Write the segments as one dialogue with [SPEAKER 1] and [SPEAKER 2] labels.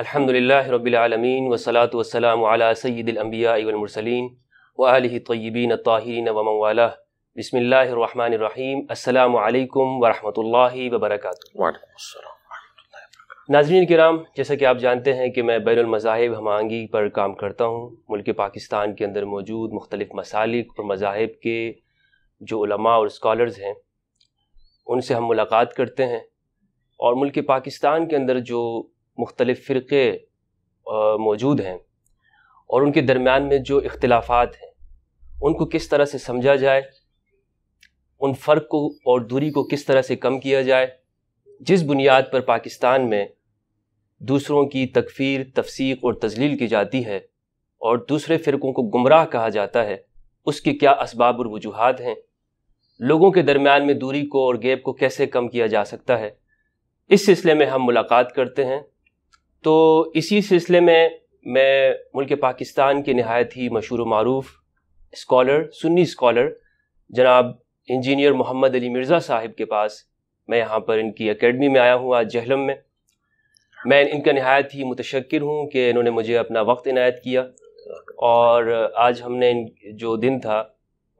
[SPEAKER 1] अलहमदिल्ला रबीआलमीन वसलात वसलाम सैदम्बियामरसलिन वाली तय्यबीन ताहरीन वमवाला बसमीम अल्लाम वरहमल वबरक नाजरीन कराम जैसा कि आप जानते हैं कि मैं बैन मज़ाहब हमांगी पर काम करता हूँ मुल्क पाकिस्तान के अंदर मौजूद मुख्तलिफ़ मसालिक और मज़ाहब के जो और स्कॉलर्स हैं उनसे हम मुलाकात करते हैं और मुल्क पाकिस्तान के अंदर जो मुख्तलिफ़ फ़िरके मौजूद हैं और उनके दरमियान में जो इख्तलाफात हैं उनको किस तरह से समझा जाए उन फ़र्क को और दूरी को किस तरह से कम किया जाए जिस बुनियाद पर पाकिस्तान में दूसरों की तकफीर तफसीक और तजलील की जाती है और दूसरे फ़िरक़ों को गुमराह कहा जाता है उसके क्या इसबाब और वजूहत हैं लोगों के दरमियान में दूरी को और गैप को कैसे कम किया जा सकता है इस सिलसिले में हम मुलाकात करते हैं तो इसी सिलसिले में मैं मुल्क पाकिस्तान के नहायत ही मशहूर मरूफ स्कॉलर सुन्नी स्कॉलर जनाब इंजीनियर मोहम्मद अली मिर्ज़ा साहिब के पास मैं यहाँ पर इनकी एकेडमी में आया हूँ आज जहलम में मैं इनका नहायत ही मुतशक्र हूँ कि इन्होंने मुझे अपना वक्त इनायत किया और आज हमने जो दिन था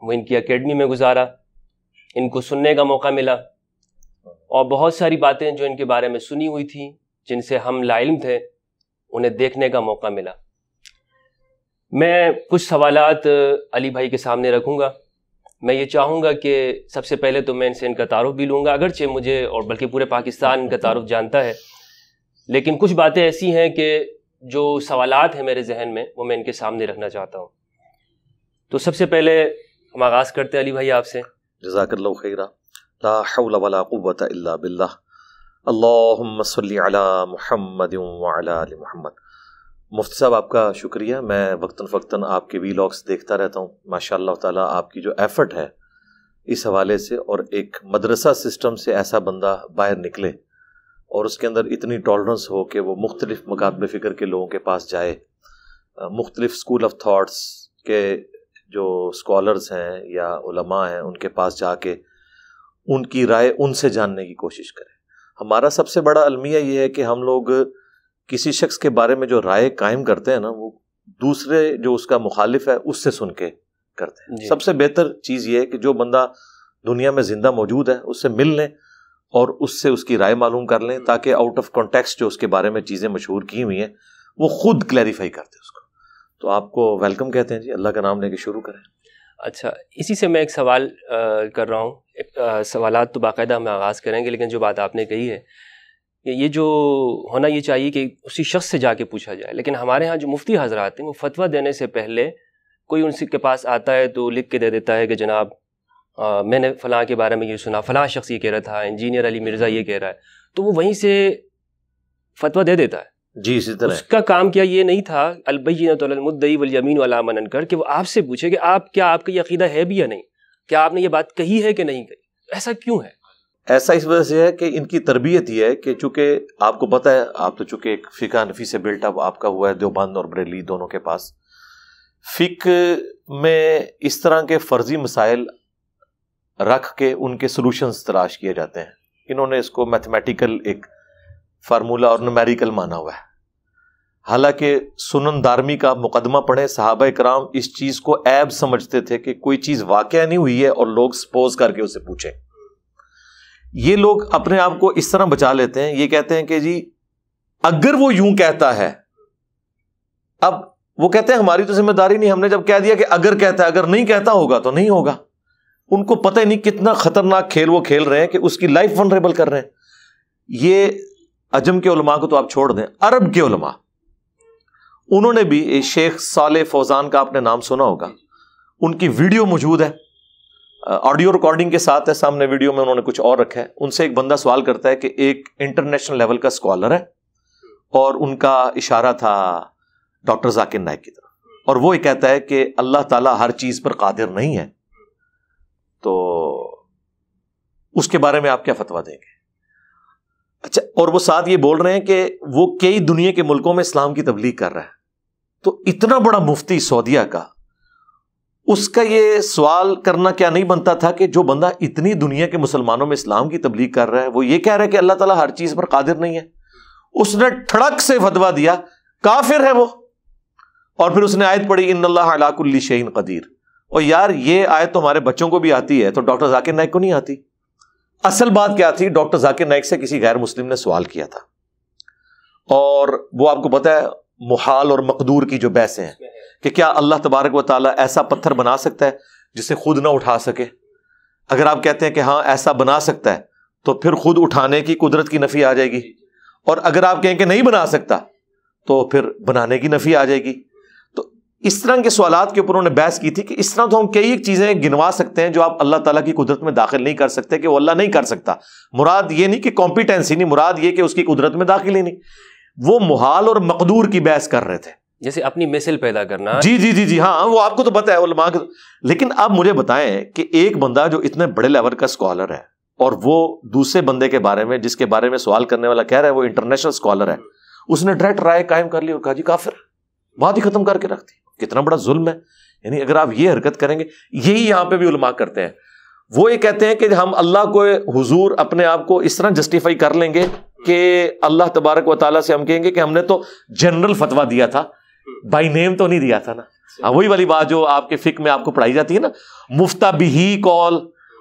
[SPEAKER 1] वो इनकी एकेडमी में गुजारा इनको सुनने का मौका मिला और बहुत सारी बातें जो इनके बारे में सुनी हुई थी जिनसे हम लाइल थे उन्हें देखने का मौका मिला मैं कुछ सवालात अली भाई के सामने रखूँगा मैं ये चाहूंगा कि सबसे पहले तो मैं इनसे इनका तारुफ भी लूँगा अगरचे मुझे और बल्कि पूरे पाकिस्तान का तारुफ जानता है लेकिन कुछ बातें ऐसी हैं कि जो सवालात हैं मेरे जहन में वो मैं इनके सामने रखना चाहता हूँ
[SPEAKER 2] तो सबसे पहले हम आगाज़ करते हैं अली भाई आपसे जजाकल्ला ला अल्लाम अला महमद आल महमद मुफ्ती साहब आपका शुक्रिया मैं वक्ता फ़क्ता आपके वी लॉग्स देखता रहता हूँ माशा ताला आपकी जो एफ़र्ट है इस हवाले से और एक मदरसा सिस्टम से ऐसा बंदा बाहर निकले और उसके अंदर इतनी टॉलरेंस हो कि वो मुख्तलिफ मकाम फ़िक्र के लोगों के पास जाए मुख्तलिफ स्कूल ऑफ थाट्स के जो स्कॉलर्स हैं या उलमा हैं उनके पास जाके उनकी राय उनसे जानने की कोशिश करें हमारा सबसे बड़ा अलमिया ये है कि हम लोग किसी शख्स के बारे में जो राय कायम करते हैं ना वो दूसरे जो उसका मुखालिफ है उससे सुन के करते हैं सबसे बेहतर चीज़ ये है कि जो बंदा दुनिया में ज़िंदा मौजूद है उससे मिल लें और उससे उसकी राय मालूम कर लें ताकि आउट ऑफ कॉन्टेक्स्ट जो उसके बारे में चीज़ें मशहूर की हुई हैं वो खुद क्लैरिफाई करते उसको तो आपको वेलकम कहते हैं जी अल्लाह का नाम लेके शुरू करें
[SPEAKER 1] अच्छा इसी से मैं एक सवाल आ, कर रहा हूँ सवाल तो बाकायदा हम आगाज़ करेंगे लेकिन जो बात आपने कही है कि ये जो होना ये चाहिए कि उसी शख्स से जाके पूछा जाए लेकिन हमारे यहाँ जो मुफ्ती आते हैं वो फतवा देने से पहले कोई उनसे के पास आता है तो लिख के दे देता है कि जनाब आ, मैंने फ़लाँ के बारे में ये सुना फ़लाँ शख्स ये कह रहा था इंजीनियर अली मिर्ज़ा ये कह रहा है तो वो वहीं से फतवा दे देता है जी इसी तरह उसका काम क्या ये नहीं था अलबैन मुद्दई वलयमीन वाला मनन कर कि वो आपसे पूछे कि आप क्या आपका यकीदा है भी या नहीं क्या आपने ये बात कही है कि नहीं कही ऐसा क्यों है
[SPEAKER 2] ऐसा इस वजह से है कि इनकी तरबियत ही है कि चूंकि आपको पता है आप तो चूंकि एक फ़िका नफी से बिल्ट अप आपका हुआ है देवबंद और बरेली दोनों के पास फ़िक में इस तरह के फर्जी मसाइल रख के उनके सॉल्यूशंस तलाश किए जाते हैं इन्होंने इसको मैथमेटिकल एक फार्मूला और नमेरिकल माना हुआ है हालांकि सुनन दारमी का मुकदमा पढ़े साहब कराम इस चीज़ को ऐब समझते थे कि कोई चीज़ वाक़ नहीं हुई है और लोग सपोज करके उसे पूछें ये लोग अपने आप को इस तरह बचा लेते हैं ये कहते हैं कि जी अगर वो यूं कहता है अब वो कहते हैं हमारी तो जिम्मेदारी नहीं हमने जब कह दिया कि अगर कहता है अगर नहीं कहता होगा तो नहीं होगा उनको पता ही नहीं कितना खतरनाक खेल वो खेल रहे हैं कि उसकी लाइफ वनरेबल कर रहे हैं ये अजम के उलमा को तो आप छोड़ दें अरब के उलमा उन्होंने भी शेख साल फौजान का आपने नाम सुना होगा उनकी वीडियो मौजूद है ऑडियो रिकॉर्डिंग के साथ है सामने वीडियो में उन्होंने कुछ और रखा है उनसे एक बंदा सवाल करता है कि एक इंटरनेशनल लेवल का स्कॉलर है और उनका इशारा था डॉक्टर जाकिर नायक की तरफ और वो ये कहता है कि अल्लाह ताला हर चीज पर कादिर नहीं है तो उसके बारे में आप क्या फतवा देंगे अच्छा और वो साथ ये बोल रहे हैं कि वो कई दुनिया के मुल्कों में इस्लाम की तबलीग कर रहा है तो इतना बड़ा मुफ्ती सऊदिया का उसका ये सवाल करना क्या नहीं बनता था कि जो बंदा इतनी दुनिया के मुसलमानों में इस्लाम की तबलीग कर रहा है वो ये कह रहा है कि अल्लाह ताला हर चीज पर कादिर नहीं है उसने ठड़क से फतवा दिया काफिर है वो और फिर उसने आयत पढ़ी इन अलाकुल्ली शहीन कदीर और यार ये आयत तो हमारे बच्चों को भी आती है तो डॉक्टर जाकिर नाइक को नहीं आती असल बात क्या थी डॉक्टर जाकिर नाइक से किसी गैर मुस्लिम ने सवाल किया था और वो आपको पता है मुहाल और मकदूर की जो बहसें हैं कि क्या अल्लाह तबारक व ताली ऐसा पत्थर बना सकता है जिसे खुद ना उठा सके अगर आप कहते हैं कि हाँ ऐसा बना सकता है तो फिर खुद उठाने की कुदरत की नफ़ी आ जाएगी और अगर आप कहें कि नहीं बना सकता तो फिर बनाने की नफ़ी आ जाएगी तो इस तरह के सवाल के ऊपर उन्होंने बहस की थी कि इस तरह तो हम कई एक चीज़ें गिनवा सकते हैं जो आप अल्लाह ताला की कुदरत में दाखिल नहीं कर सकते कि वो अल्लाह नहीं कर सकता मुराद ये नहीं कि कॉम्पिटेंसी नहीं मुराद ये कि उसकी कुदरत में दाखिल ही नहीं वो मुहाल और मकदूर की बहस कर रहे थे
[SPEAKER 1] जैसे अपनी मिसल पैदा करना जी जी जी
[SPEAKER 2] जी हाँ वो आपको तो पता है उलमा लेकिन आप मुझे बताएं कि एक बंदा जो इतने बड़े लेवल का स्कॉलर है और वो दूसरे बंदे के बारे में जिसके बारे में सवाल करने वाला कह रहा है वो इंटरनेशनल स्कॉलर है उसने डायरेक्ट राय कायम कर ली और कहा जी काफिर बात ही खत्म करके रख दी कितना बड़ा जुल्म है यानी अगर आप ये हरकत करेंगे यही यहाँ पे भी उलमा करते हैं वो ये कहते हैं कि हम अल्लाह को हजूर अपने आप को इस तरह जस्टिफाई कर लेंगे कि अल्लाह तबारक व ताला से हम कहेंगे कि हमने तो जनरल फतवा दिया था बाई नेम तो नहीं दिया था ना हाँ वही वाली बात जो आपके फिक में आपको पढ़ाई जाती है ना मुफ्ता बिही कॉल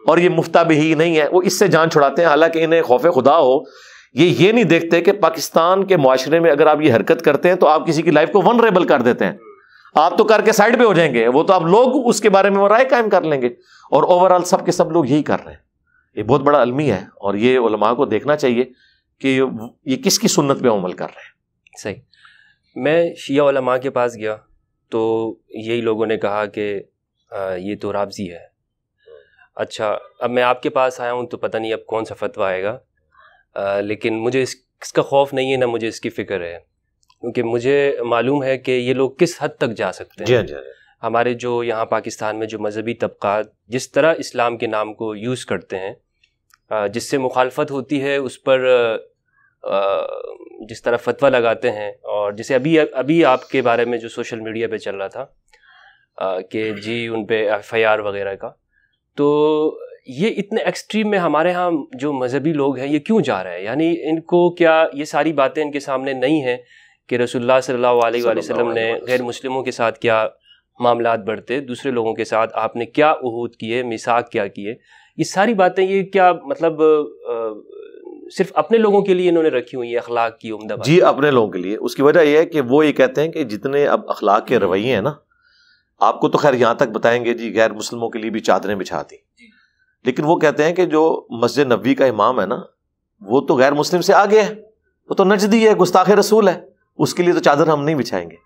[SPEAKER 2] और ये मुफ्ता बिही नहीं है वो इससे जान छुड़ाते हैं हालांकि इन्हें खौफ खुदा हो ये ये नहीं देखते कि पाकिस्तान के माशरे में अगर आप ये हरकत करते हैं तो आप किसी की लाइफ को वनरेबल कर देते हैं आप तो करके साइड पर हो जाएंगे वो तो आप लोग उसके बारे में राय कायम कर लेंगे और ओवरऑल सब के सब लोग यही कर रहे हैं ये बहुत बड़ा अलमी है और ये उलमा को देखना चाहिए कि ये किसकी सुन्नत पे अमल कर रहे
[SPEAKER 1] हैं सही मैं शिया माँ के पास गया तो यही लोगों ने कहा कि ये तो राबजी है अच्छा अब मैं आपके पास आया हूँ तो पता नहीं अब कौन सा फतवा आएगा आ, लेकिन मुझे इस, इसका खौफ नहीं है ना मुझे इसकी फ़िक्र है क्योंकि मुझे मालूम है कि ये लोग किस हद तक जा सकते हैं जी। हाँ, हाँ, हाँ। हमारे जो यहाँ पाकिस्तान में जो मजहबी तबक़ात जिस तरह इस्लाम के नाम को यूज़ करते हैं जिससे मुखालफत होती है उस पर जिस तरह फतवा लगाते हैं और जैसे अभी अभी आपके बारे में जो सोशल मीडिया पे चल रहा था कि जी उन पे एफ वगैरह का तो ये इतने एक्सट्रीम में हमारे यहाँ जो मजहबी लोग हैं ये क्यों जा रहे हैं यानी इनको क्या ये सारी बातें इनके सामने नहीं हैं कि रसोल्ला सल्ला वसम ने गैर मुस्लिमों के साथ क्या मामला बढ़ते दूसरे लोगों के साथ आपने क्या उहूद किए मिसाक क्या किए ये सारी बातें ये क्या मतलब आ, सिर्फ अपने लोगों के लिए इन्होंने रखी हुई है अखलाक की उमदा जी
[SPEAKER 2] अपने लोगों के लिए उसकी वजह यह है कि वो ये कहते हैं कि जितने अब अखलाक के हम्म। रवैये हैं ना आपको तो खैर यहाँ तक बताएंगे जी गैर मुसलमों के लिए भी चादरें बिछा दी लेकिन वो कहते हैं कि जो मस्जिद नबी का इमाम है ना वो तो गैर मुस्लिम से आगे है वो तो नजदी है गुस्ताखे रसूल है उसके लिए तो चादर हम नहीं बिछाएंगे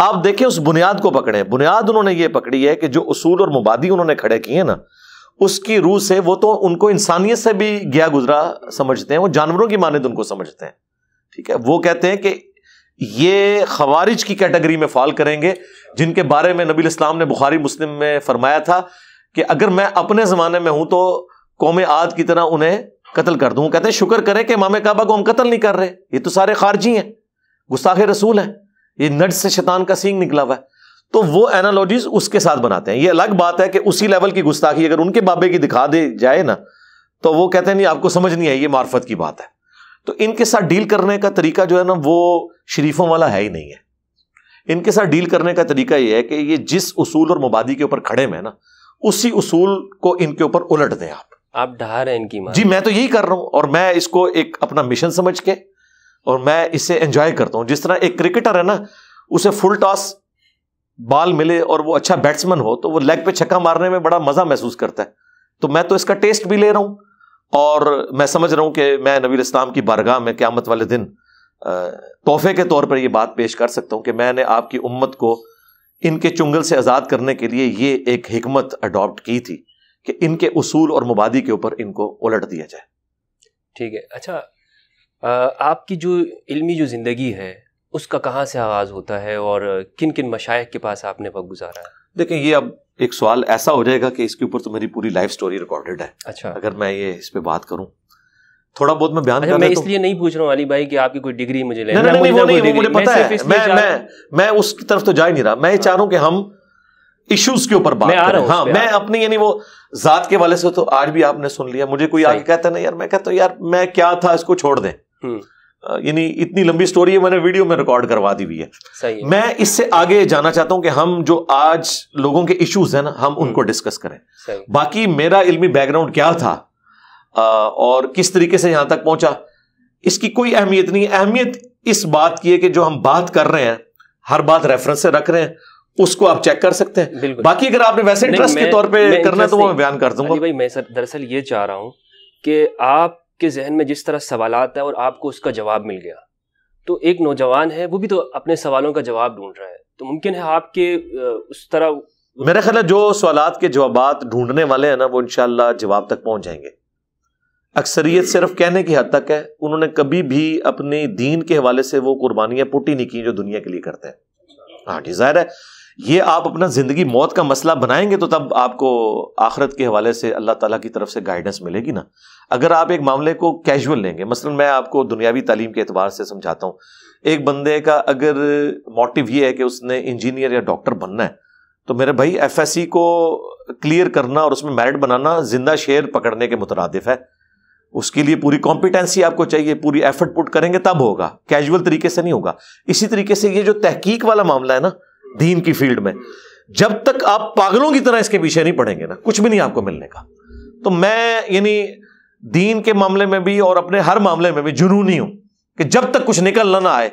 [SPEAKER 2] आप देखें उस बुनियाद को पकड़े बुनियाद उन्होंने ये पकड़ी है कि जो उसूल और मुबादी उन्होंने खड़े किए ना उसकी रूह से वो तो उनको इंसानियत से भी गया गुजरा समझते हैं वो जानवरों की माने तो उनको समझते हैं ठीक है वो कहते हैं कि ये खवारिज की कैटेगरी में फॉल करेंगे जिनके बारे में नबी इस्लाम ने बुखारी मुस्लिम में फरमाया था कि अगर मैं अपने ज़माने में हूं तो कौम आद की तरह उन्हें कत्ल कर दूं कहते हैं शुक्र करें कि मामे काबा को हम कत्ल नहीं कर रहे ये तो सारे खारजी हैं गुस्ताखे रसूल हैं ये नट से शैतान का सींग निकला हुआ है तो वो एनालॉजीज उसके साथ बनाते हैं ये अलग बात है कि उसी लेवल की गुस्ताखी अगर उनके बाबे की दिखा दे जाए ना तो वो कहते हैं नहीं आपको समझ नहीं आई ये मार्फत की बात है तो इनके साथ डील करने का तरीका जो है ना वो शरीफों वाला है ही नहीं है इनके साथ डील करने का तरीका ये है कि ये जिस उसूल और मुबादी के ऊपर खड़े में ना उसी उसूल को इनके ऊपर उलट दें आप
[SPEAKER 1] आप ढा रहे हैं इनकी जी मैं
[SPEAKER 2] तो यही कर रहा हूं और मैं इसको एक अपना मिशन समझ के और मैं इसे एंजॉय करता हूं जिस तरह एक क्रिकेटर है ना उसे फुल टॉस बाल मिले और वो अच्छा बैट्समैन हो तो वो लेग पे छक्का मारने में बड़ा मजा महसूस करता है तो मैं तो इसका टेस्ट भी ले रहा हूं और मैं समझ रहा हूं कि मैं नबी इस्लाम की बारगाह में क्या वाले दिन तोहफे के तौर पर यह बात पेश कर सकता हूं कि मैंने आपकी उम्मत को इनके चुंगल से आज़ाद करने के लिए ये एक हमत अडोप्ट की थी कि इनके उसूल और मुबादी के ऊपर इनको उलट दिया जाए
[SPEAKER 1] ठीक है अच्छा आपकी जो इलमी जो ज़िंदगी है उसका कहाँ से आगाज होता है और किन किन मशाइ के पास आपने वक्त गुजारा है
[SPEAKER 2] देखें ये अब एक सवाल ऐसा हो जाएगा कि इसके ऊपर तो मेरी पूरी लाइफ स्टोरी रिकॉर्डेड है अच्छा अगर मैं ये इस पर बात करूँ थोड़ा बहुत मैं बयान अच्छा, मैं तो- इसलिए
[SPEAKER 1] तो... नहीं पूछ रहा हूँ अली भाई कि आपकी कोई डिग्री मुझे लेना नहीं, नहीं, नहीं, नहीं, मुझे पता है मैं मैं
[SPEAKER 2] मैं उसकी तरफ तो जा ही नहीं रहा मैं ये हाँ। चाह रहा हूँ कि हम इश्यूज के ऊपर बात कर हाँ मैं हाँ। अपनी यानी वो जात के वाले से तो आज भी आपने सुन लिया मुझे कोई आगे कहता नहीं यार मैं कहता हूँ यार मैं क्या था इसको छोड़ दें हम्म। यानी इतनी लंबी स्टोरी है मैंने वीडियो में रिकॉर्ड करवा दी हुई है सही है। मैं इससे आगे जाना चाहता हूं कि हम जो आज लोगों के इश्यूज हैं ना हम हम्म। उनको डिस्कस करें बाकी मेरा इल्मी बैकग्राउंड क्या था आ, और किस तरीके से यहां तक पहुंचा इसकी कोई अहमियत नहीं है अहमियत इस बात की है कि जो हम बात कर रहे हैं हर बात रेफरेंस से रख रहे हैं उसको आप चेक कर सकते हैं बाकी अगर आपने वैसे इंटरेस्ट के तौर पे करना है तो मैं बयान कर दूंगा
[SPEAKER 1] भाई मैं सर दरअसल ये चाह रहा हूं कि आप के जहन में जिस तरह सवाल है और आपको उसका जवाब मिल गया तो एक नौजवान है वो भी तो अपने सवालों का जवाब ढूंढ रहा है तो मुमकिन है आपके उस तरह
[SPEAKER 2] मेरा ख्याल जो सवाल के जवाब ढूंढने वाले हैं ना वो इनशाला जवाब तक पहुंच जाएंगे अक्सरियत सिर्फ कहने की हद तक है उन्होंने कभी भी अपने दीन के हवाले से वो कुर्बानियां पुटी नहीं की जो दुनिया के लिए करते हैं हाँ जी जाहिर है ये आप अपना जिंदगी मौत का मसला बनाएंगे तो तब आपको आखरत के हवाले से अल्लाह ताला की तरफ से गाइडेंस मिलेगी ना अगर आप एक मामले को कैजुअल लेंगे मसलन मैं आपको दुनियावी तालीम के एतबार से समझाता हूँ एक बंदे का अगर मोटिव ये है कि उसने इंजीनियर या डॉक्टर बनना है तो मेरे भाई एफ को क्लियर करना और उसमें मेरिट बनाना जिंदा शेर पकड़ने के मुतरद है उसके लिए पूरी कॉम्पिटेंसी आपको चाहिए पूरी एफर्ट पुट करेंगे तब होगा कैजुअल तरीके से नहीं होगा इसी तरीके से ये जो तहकीक वाला मामला है ना दीन की फील्ड में जब तक आप पागलों की तरह इसके पीछे नहीं पड़ेंगे ना कुछ भी नहीं आपको मिलने का तो मैं यानी दीन के मामले में भी और अपने हर मामले में भी जुनूनी हूं कि जब तक कुछ निकल ना आए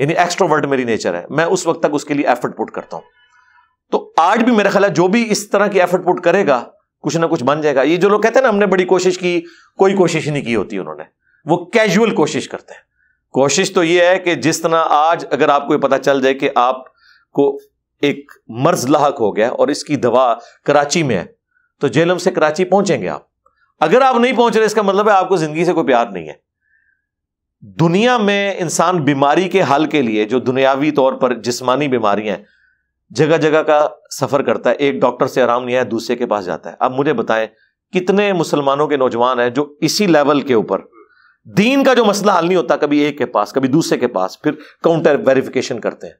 [SPEAKER 2] यानी एक्स्ट्रो वर्ल्ड मेरी नेचर है मैं उस वक्त तक उसके लिए एफर्ट पुट करता हूं तो आज भी मेरा ख्याल है जो भी इस तरह की एफर्ट पुट करेगा कुछ ना कुछ बन जाएगा ये जो लोग कहते हैं ना हमने बड़ी कोशिश की कोई कोशिश नहीं की होती उन्होंने वो कैजुअल कोशिश करते हैं कोशिश तो ये है कि जिस तरह आज अगर आपको ये पता चल जाए कि आपको एक मर्ज लाहक हो गया और इसकी दवा कराची में है तो जेलम से कराची पहुंचेंगे आप अगर आप नहीं पहुंच रहे इसका मतलब है आपको जिंदगी से कोई प्यार नहीं है दुनिया में इंसान बीमारी के हल के लिए जो दुनियावी तौर पर जिसमानी बीमारियां जगह जगह का सफर करता है एक डॉक्टर से आराम नहीं आया दूसरे के पास जाता है अब मुझे बताएं कितने मुसलमानों के नौजवान हैं जो इसी लेवल के ऊपर दीन का जो मसला हल नहीं होता कभी एक के पास कभी दूसरे के पास फिर काउंटर वेरिफिकेशन करते हैं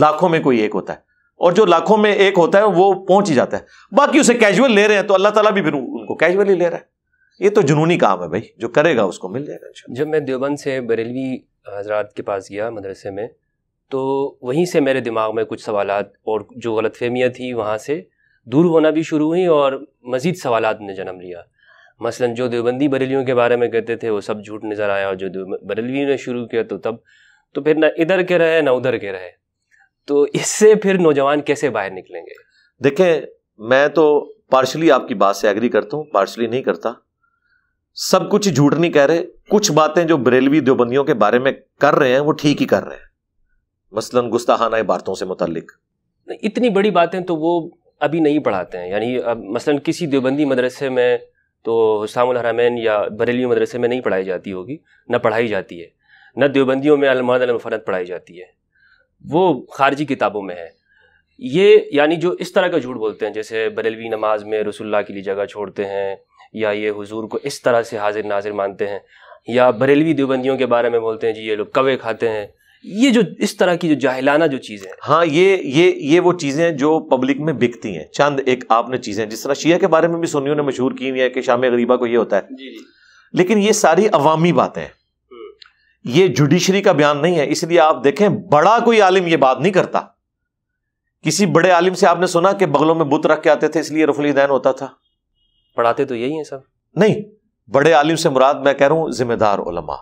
[SPEAKER 2] लाखों में कोई एक होता है और जो लाखों में एक होता है वो पहुंच ही जाता है बाकी उसे कैजुअल ले रहे हैं तो अल्लाह ताला भी फिर उनको कैजुअली ले रहा है ये तो जुनूनी काम है भाई जो करेगा उसको मिल जाएगा
[SPEAKER 1] जब मैं देवबंद से बरेलवी हजरात के पास गया मदरसे में तो वहीं से मेरे दिमाग में कुछ सवाल और जो गलत फहमियाँ थी वहाँ से दूर होना भी शुरू हुई और मज़ीद सवाल ने जन्म लिया मसलन जो देवबंदी बरेलियों के बारे में कहते थे वो सब झूठ नज़र आया और जो बरेलवी ने शुरू किया तो तब तो फिर ना इधर के रहे ना उधर के रहे तो इससे फिर नौजवान कैसे बाहर निकलेंगे
[SPEAKER 2] देखें मैं तो पार्शली आपकी बात से एग्री करता हूं पार्शली नहीं करता सब कुछ झूठ नहीं कह रहे कुछ बातें जो बरेलवी देवबंदियों के बारे में कर रहे हैं वो ठीक ही कर रहे हैं मसलन गुस्ताहाना इबारतों से मुतलिक
[SPEAKER 1] इतनी बड़ी बातें तो वो अभी नहीं पढ़ाते हैं यानी अब मसलन किसी देवबंदी मदरसे में तो सामुल हरामैन या बरेली मदरसे में नहीं पढ़ाई जाती होगी ना पढ़ाई जाती है न देवबंदियों में अलमद अलमफरत पढ़ाई जाती है वो खारजी किताबों में है ये यानी जो इस तरह का झूठ बोलते हैं जैसे बरेलवी नमाज में रसुल्ला के लिए जगह छोड़ते हैं या ये हुजूर को इस तरह से हाजिर नाजिर मानते हैं या बरेलवी देवबंदियों के बारे में बोलते हैं जी ये लोग कवे खाते हैं
[SPEAKER 2] ये जो इस तरह की जो जाहिलाना जो चीज़ें हाँ ये ये ये वो चीज़ें हैं जो पब्लिक में बिकती हैं चंद एक आपने चीज़ें जिस तरह शिया के बारे में भी सुनियों ने मशहूर की हुई है कि शाम गरीबा को ये होता है जी जी। लेकिन ये सारी अवामी बातें हैं ये जुडिशरी का बयान नहीं है इसलिए आप देखें बड़ा कोई आलिम ये बात नहीं करता किसी बड़े आलिम से आपने सुना कि बगलों में बुत रख के आते थे इसलिए रफुल दैन होता था पढ़ाते तो यही है सर नहीं बड़े आलिम से मुराद मैं कह रहा हूं जिम्मेदार उलमा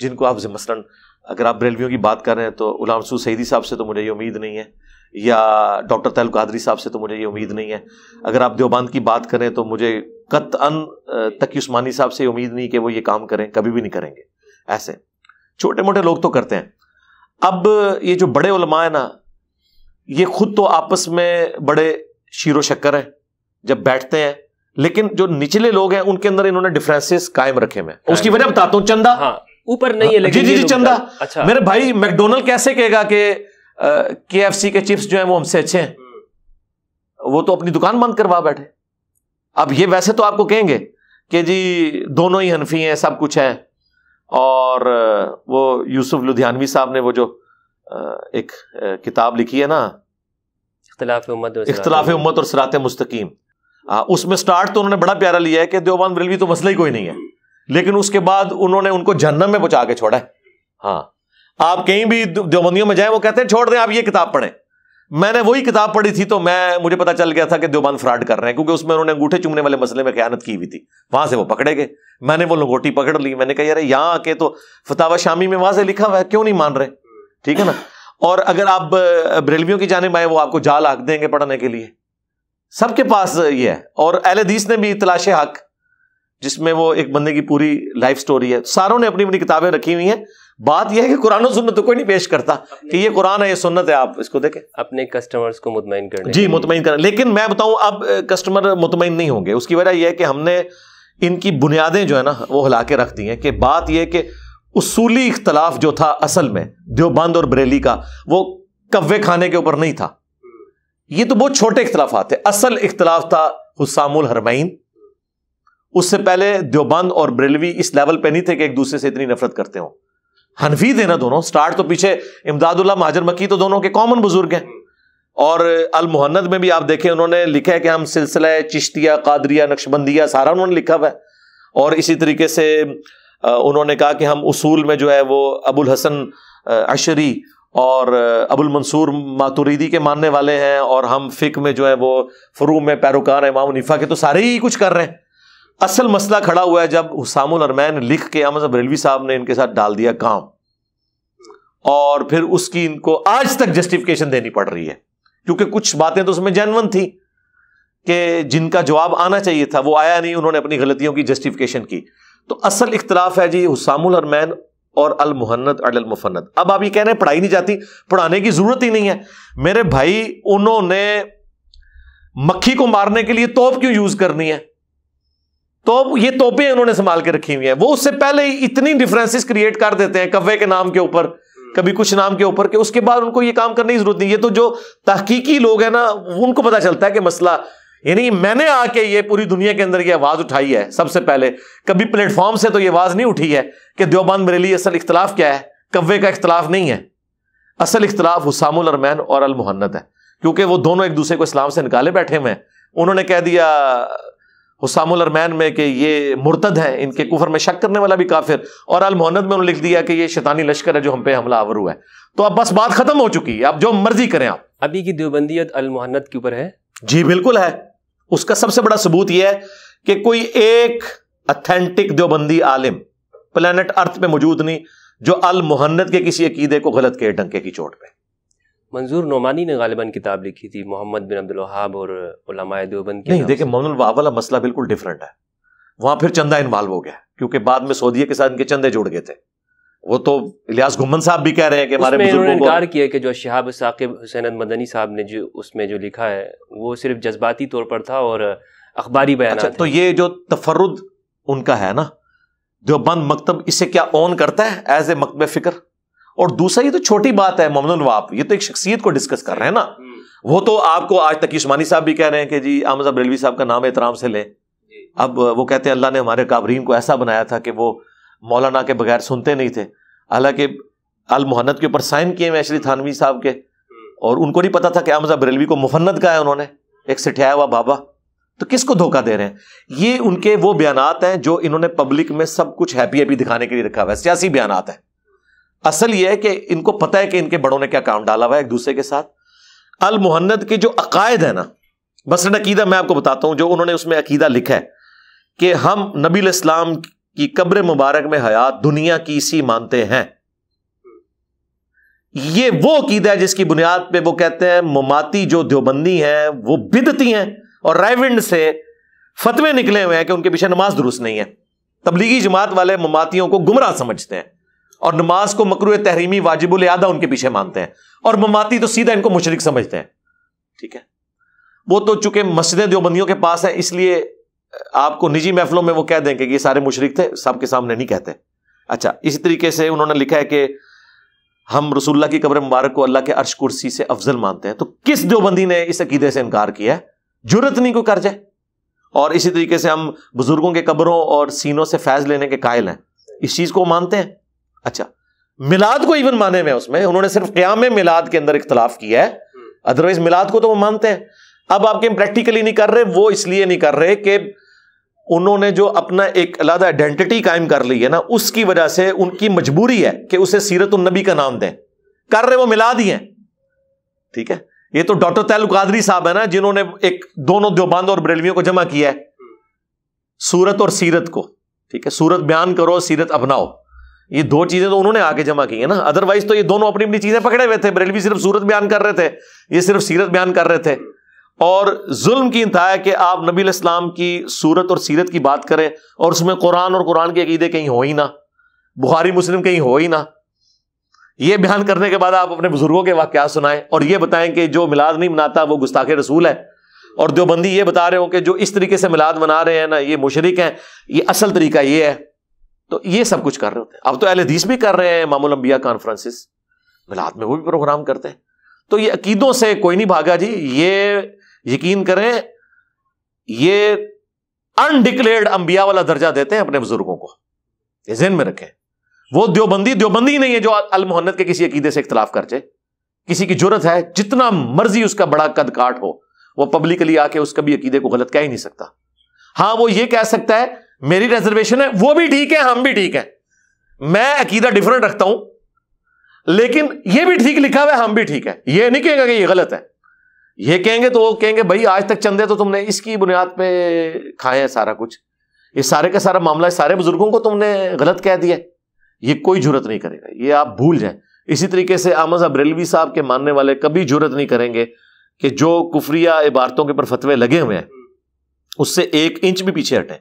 [SPEAKER 2] जिनको आप मसलन अगर आप बरेलवियों की बात कर रहे हैं तो गुलाम सू सईदी साहब से तो मुझे ये उम्मीद नहीं है या डॉक्टर तैल कादरी साहब से तो मुझे ये उम्मीद नहीं है अगर आप देवबंद की बात करें तो मुझे कत अन तकी उस्मानी साहब से उम्मीद नहीं कि वो ये काम करें कभी भी नहीं करेंगे ऐसे छोटे मोटे लोग तो करते हैं अब ये जो बड़े उलमा है ना ये खुद तो आपस में बड़े शीरो शक्कर हैं जब बैठते हैं लेकिन जो निचले लोग हैं उनके अंदर इन्होंने डिफरेंसेस कायम रखे मैं हाँ उसकी वजह बताता हूँ चंदा हाँ
[SPEAKER 1] ऊपर नहीं है हाँ, जी जी जी चंदा अच्छा मेरे भाई
[SPEAKER 2] मैकडोनल्ड कैसे कहेगा कि के एफ सी के चिप्स जो है वो हमसे अच्छे हैं हम्म। वो तो अपनी दुकान बंद करवा बैठे अब ये वैसे तो आपको कहेंगे कि जी दोनों ही हनफी हैं सब कुछ है और वो यूसुफ लुधियानवी साहब ने वो जो एक किताब लिखी है ना इख्तलाफ उम्मत और सरात मुस्तकीम उसमें स्टार्ट तो उन्होंने बड़ा प्यारा लिया है कि देवबान बरेलवी तो मसला ही कोई नहीं है लेकिन उसके बाद उन्होंने उनको जन्नम में पहुंचा के छोड़ा है हाँ आप कहीं भी देवबंदियों में जाए वो कहते हैं छोड़ दें आप ये किताब पढ़ें मैंने वही किताब पढ़ी थी तो मैं मुझे पता चल गया था कि देवबान फ्रॉड कर रहे हैं क्योंकि उसमें उन्होंने अंगूठे चुमने वाले मसले में ख्यानत की हुई थी वहां से वो पकड़े गए मैंने वो लंगोटी पकड़ ली मैंने कहा यार यहाँ आके तो फतावा शामी में वहां से लिखा हुआ है क्यों नहीं मान रहे ठीक है ना और अगर आप बरेलवियों की जानब आए वो आपको जाल हक देंगे पढ़ने के लिए सबके पास ये है और एहदीस ने भी तलाशे हक जिसमें वो एक बंदे की पूरी लाइफ स्टोरी है सारों ने अपनी अपनी किताबें रखी हुई हैं बात यह है कि कुरान और सुन्नत तो कोई नहीं पेश करता कि ये कुरान है ये सुन्नत है आप इसको देखें अपने कस्टमर्स को मुतमिन कर जी मुतमिन कर लेकिन मैं बताऊं अब कस्टमर मुतमिन नहीं होंगे उसकी वजह यह है कि हमने इनकी बुनियादें जो है ना वो हिला के रख दी हैं कि बात यह कि उसूली इख्तलाफ जो था असल में देवबंद और बरेली का वो कव्वे खाने के ऊपर नहीं था ये तो बहुत छोटे इख्तलाफ थे असल इख्तलाफ था हुसामुल हरमैन उससे पहले देवबंद और ब्रेलवी इस लेवल पे नहीं थे कि एक दूसरे से इतनी नफरत करते हो हनफी थे ना दोनों स्टार्ट तो पीछे इमदादुल्ला महाजर मकी तो दोनों के कॉमन बुजुर्ग हैं और अल मुहन्नद में भी आप देखें उन्होंने लिखा है कि हम सिलसिला चिश्तिया कादरिया नक्शबंदिया सारा उन्होंने लिखा हुआ है और इसी तरीके से उन्होंने कहा कि हम उसूल में जो है वो अबुल हसन अशरी और अबुल मंसूर मातुरीदी के मानने वाले हैं और हम फिक में जो है वो फरू में पैरोकार इमाम उनीफा के तो सारे ही कुछ कर रहे हैं असल मसला खड़ा हुआ है जब हुसामुल अरमैन लिख के अहमद बरेलवी साहब ने इनके साथ डाल दिया काम और फिर उसकी इनको आज तक जस्टिफिकेशन देनी पड़ रही है क्योंकि कुछ बातें तो उसमें जैनवन थी कि जिनका जवाब आना चाहिए था वो आया नहीं उन्होंने अपनी गलतियों की जस्टिफिकेशन की तो असल इख्तलाफ है जी हुसामुल अरमैन और अल मुहन्नत अल मुफन्नत अब आप ये कह रहे हैं पढ़ाई नहीं जाती पढ़ाने की जरूरत ही नहीं है मेरे भाई उन्होंने मक्खी को मारने के लिए तोप क्यों यूज करनी है तो ये तोपे उन्होंने संभाल के रखी हुई है वो उससे पहले ही इतनी डिफरेंसेस क्रिएट कर देते हैं कव्वे के नाम के ऊपर हम्म। कभी कुछ नाम के ऊपर कि उसके बाद उनको ये काम करने की जरूरत नहीं ये तो जो तहकीकी लोग हैं ना उनको पता चलता है कि मसला यानी मैंने आके ये पूरी दुनिया के अंदर ये आवाज़ उठाई है सबसे पहले कभी प्लेटफॉर्म से तो ये आवाज़ नहीं उठी है कि देवबान बरेली असल इख्तलाफ क्या है कव्वे का इख्तलाफ नहीं है असल इख्तलाफ हुसामुल अरमैन और मुहन्नत है क्योंकि वो दोनों एक दूसरे को इस्लाम से निकाले बैठे हुए हैं उन्होंने कह दिया हुसामुलरमैन में कि ये मुर्तद है इनके कुफर में शक करने वाला भी काफिर और अल अलमोहनद में उन्होंने लिख दिया कि ये शैतानी लश्कर है जो हम पे हमला आवर हुआ है तो अब बस बात खत्म हो चुकी है आप जो मर्जी करें आप अभी की अल अलमोहनद के ऊपर है जी बिल्कुल है उसका सबसे बड़ा सबूत यह है कि कोई एक अथेंटिक देवबंदी आलिम प्लानट अर्थ में मौजूद नहीं जो अल अलमोहन्नद के किसी अकीदे को गलत के डंके की चोट पे
[SPEAKER 1] मंजूर नोमानी ने गालिबा किताब लिखी थी मोहम्मद बिन अब्दुल अब्दुलहाब
[SPEAKER 2] और देवबंद नहीं देखिए मोहम्मद वाला मसला बिल्कुल डिफरेंट है वहां फिर चंदा इन्वॉल्व हो गया क्योंकि बाद में सऊदी के साथ इनके चंदे जुड़ गए थे वो तो इलियास गुमन साहब भी कह रहे हैं कि हमारे उन्होंने इनकार
[SPEAKER 1] किया कि जो शहाब साकिब हुसैन मदनी साहब ने जो उसमें जो लिखा है वो सिर्फ
[SPEAKER 2] जज्बाती तौर पर था और अखबारी बयान अच्छा, तो ये जो तफरुद उनका है ना जो बंद मकतब इसे क्या ऑन करता है एज ए मकतब फिक्र और दूसरा ये तो छोटी बात है मोमिन नवाब ये तो एक शख्सियत को डिस्कस कर रहे हैं ना वो तो आपको आज तक उस्मानी साहब भी कह रहे हैं कि जी आमद रेलवी साहब का नाम एहतराम से लें अब वो कहते हैं अल्लाह ने हमारे काबरीन को ऐसा बनाया था कि वो मौलाना के बगैर सुनते नहीं थे हालांकि अल के ऊपर साइन किए हुए श्री थानवी साहब के और उनको नहीं पता था कि आमजा बरेलवी को मुफन्नत का है उन्होंने एक सिठाया हुआ बाबा तो किसको धोखा दे रहे हैं ये उनके वो बयानात हैं जो इन्होंने पब्लिक में सब कुछ हैप्पी हैप्पी दिखाने के लिए रखा हुआ है सियासी बयान है असल यह है कि इनको पता है कि इनके बड़ों ने क्या काम डाला हुआ है एक दूसरे के साथ अल मुहन्नद के जो अकायद है ना बस अकीदा मैं आपको बताता हूं जो उन्होंने उसमें अकीदा लिखा है कि हम नबी इस्लाम की कब्र मुबारक में हयात दुनिया की सी मानते हैं ये वो अकीदा है जिसकी बुनियाद पे वो कहते हैं ममाती जो देवबंदी है वो बिदती हैं और रायविंड से फतवे निकले हुए हैं कि उनके पीछे नमाज दुरुस्त नहीं है तबलीगी जमात वाले ममातियों को गुमराह समझते हैं और नमाज को मकरू तहरीमी वाजिबुल यादा उनके पीछे मानते हैं और ममाती तो सीधा इनको मुशरक समझते हैं ठीक है वो तो चूंकि मस्जिदें देवबंदियों के पास है इसलिए आपको निजी महफलों में वो कह देंगे कि ये सारे मुशरक थे सबके सामने नहीं कहते अच्छा इसी तरीके से उन्होंने लिखा है कि हम रसुल्ला की कब्र मुबारक को अल्लाह के अर्श कुर्सी से अफजल मानते हैं तो किस देवबंदी ने इस अकीदे से इनकार किया है जरूरत नहीं को कर जाए और इसी तरीके से हम बुजुर्गों के कब्रों और सीनों से फैज लेने के कायल हैं इस चीज को मानते हैं अच्छा मिलाद को इवन माने में उसमें उन्होंने सिर्फ क्याम मिलाद के अंदर इख्तलाफ किया है अदरवाइज हम्म। मिलाद को तो वो मानते हैं अब आपके गेम प्रैक्टिकली नहीं कर रहे वो इसलिए नहीं कर रहे कि उन्होंने जो अपना एक अलग आइडेंटिटी कायम कर ली है ना उसकी वजह से उनकी मजबूरी है कि उसे सीरत नबी का नाम दें कर रहे वो मिलाद ही है ठीक है ये तो डॉक्टर तैल कादरी साहब है ना जिन्होंने एक दोनों देवबंद और बरेलवियों को जमा किया है हम्म। सूरत और सीरत को ठीक है सूरत बयान करो सीरत अपनाओ ये दो चीजें तो उन्होंने आके जमा की है ना अदरवाइज तो ये दोनों अपनी अपनी चीजें पकड़े हुए थे बरेलवी सिर्फ सूरत बयान कर रहे थे ये सिर्फ सीरत बयान कर रहे थे और जुल्म की इंतहा है कि आप नबी इस्लाम की सूरत और सीरत की बात करें और उसमें कुरान और कुरान के अकीदे कहीं हो ही ना बुखारी मुस्लिम कहीं हो ही ना ये बयान करने के बाद आप अपने बुजुर्गों के वाक्यात सुनाएं और ये बताएं कि जो मिलाद नहीं मनाता वो गुस्ताखे रसूल है और देवबंदी ये बता रहे हो कि जो इस तरीके से मिलाद मना रहे हैं ना ये मुशरक हैं ये असल तरीका ये है तो ये सब कुछ कर रहे होते हैं अब तो हदीस भी कर रहे हैं मामूल अंबिया कॉन्फ्रेंसिस मिलाद में वो भी प्रोग्राम करते हैं तो ये अकीदों से कोई नहीं भागा जी ये यकीन करें ये अनडिक्लेयर्ड अंबिया वाला दर्जा देते हैं अपने बुजुर्गों को ये जेन में रखें वो द्योबंदी द्योबंदी नहीं है जो अलमोहन्नत के किसी अकीदे से इख्तलाफ कर जाए किसी की जरूरत है जितना मर्जी उसका बड़ा कद काट हो वो पब्लिकली आके उसका भी अकीदे को गलत कह ही नहीं सकता हाँ वो ये कह सकता है मेरी रिजर्वेशन है वो भी ठीक है हम भी ठीक है मैं अकीदा डिफरेंट रखता हूं लेकिन ये भी ठीक लिखा हुआ है हम भी ठीक है ये नहीं कहेंगे कि ये गलत है ये कहेंगे तो वो कहेंगे भाई आज तक चंदे तो तुमने इसकी बुनियाद पे खाए हैं सारा कुछ ये सारे का सारा मामला सारे बुजुर्गों को तुमने गलत कह दिया ये कोई जरूरत नहीं करेगा ये आप भूल जाए इसी तरीके से अब अब्रेलवी साहब के मानने वाले कभी जरूरत नहीं करेंगे कि जो कुफरिया इबारतों के ऊपर फतवे लगे हुए हैं उससे एक इंच भी पीछे हटें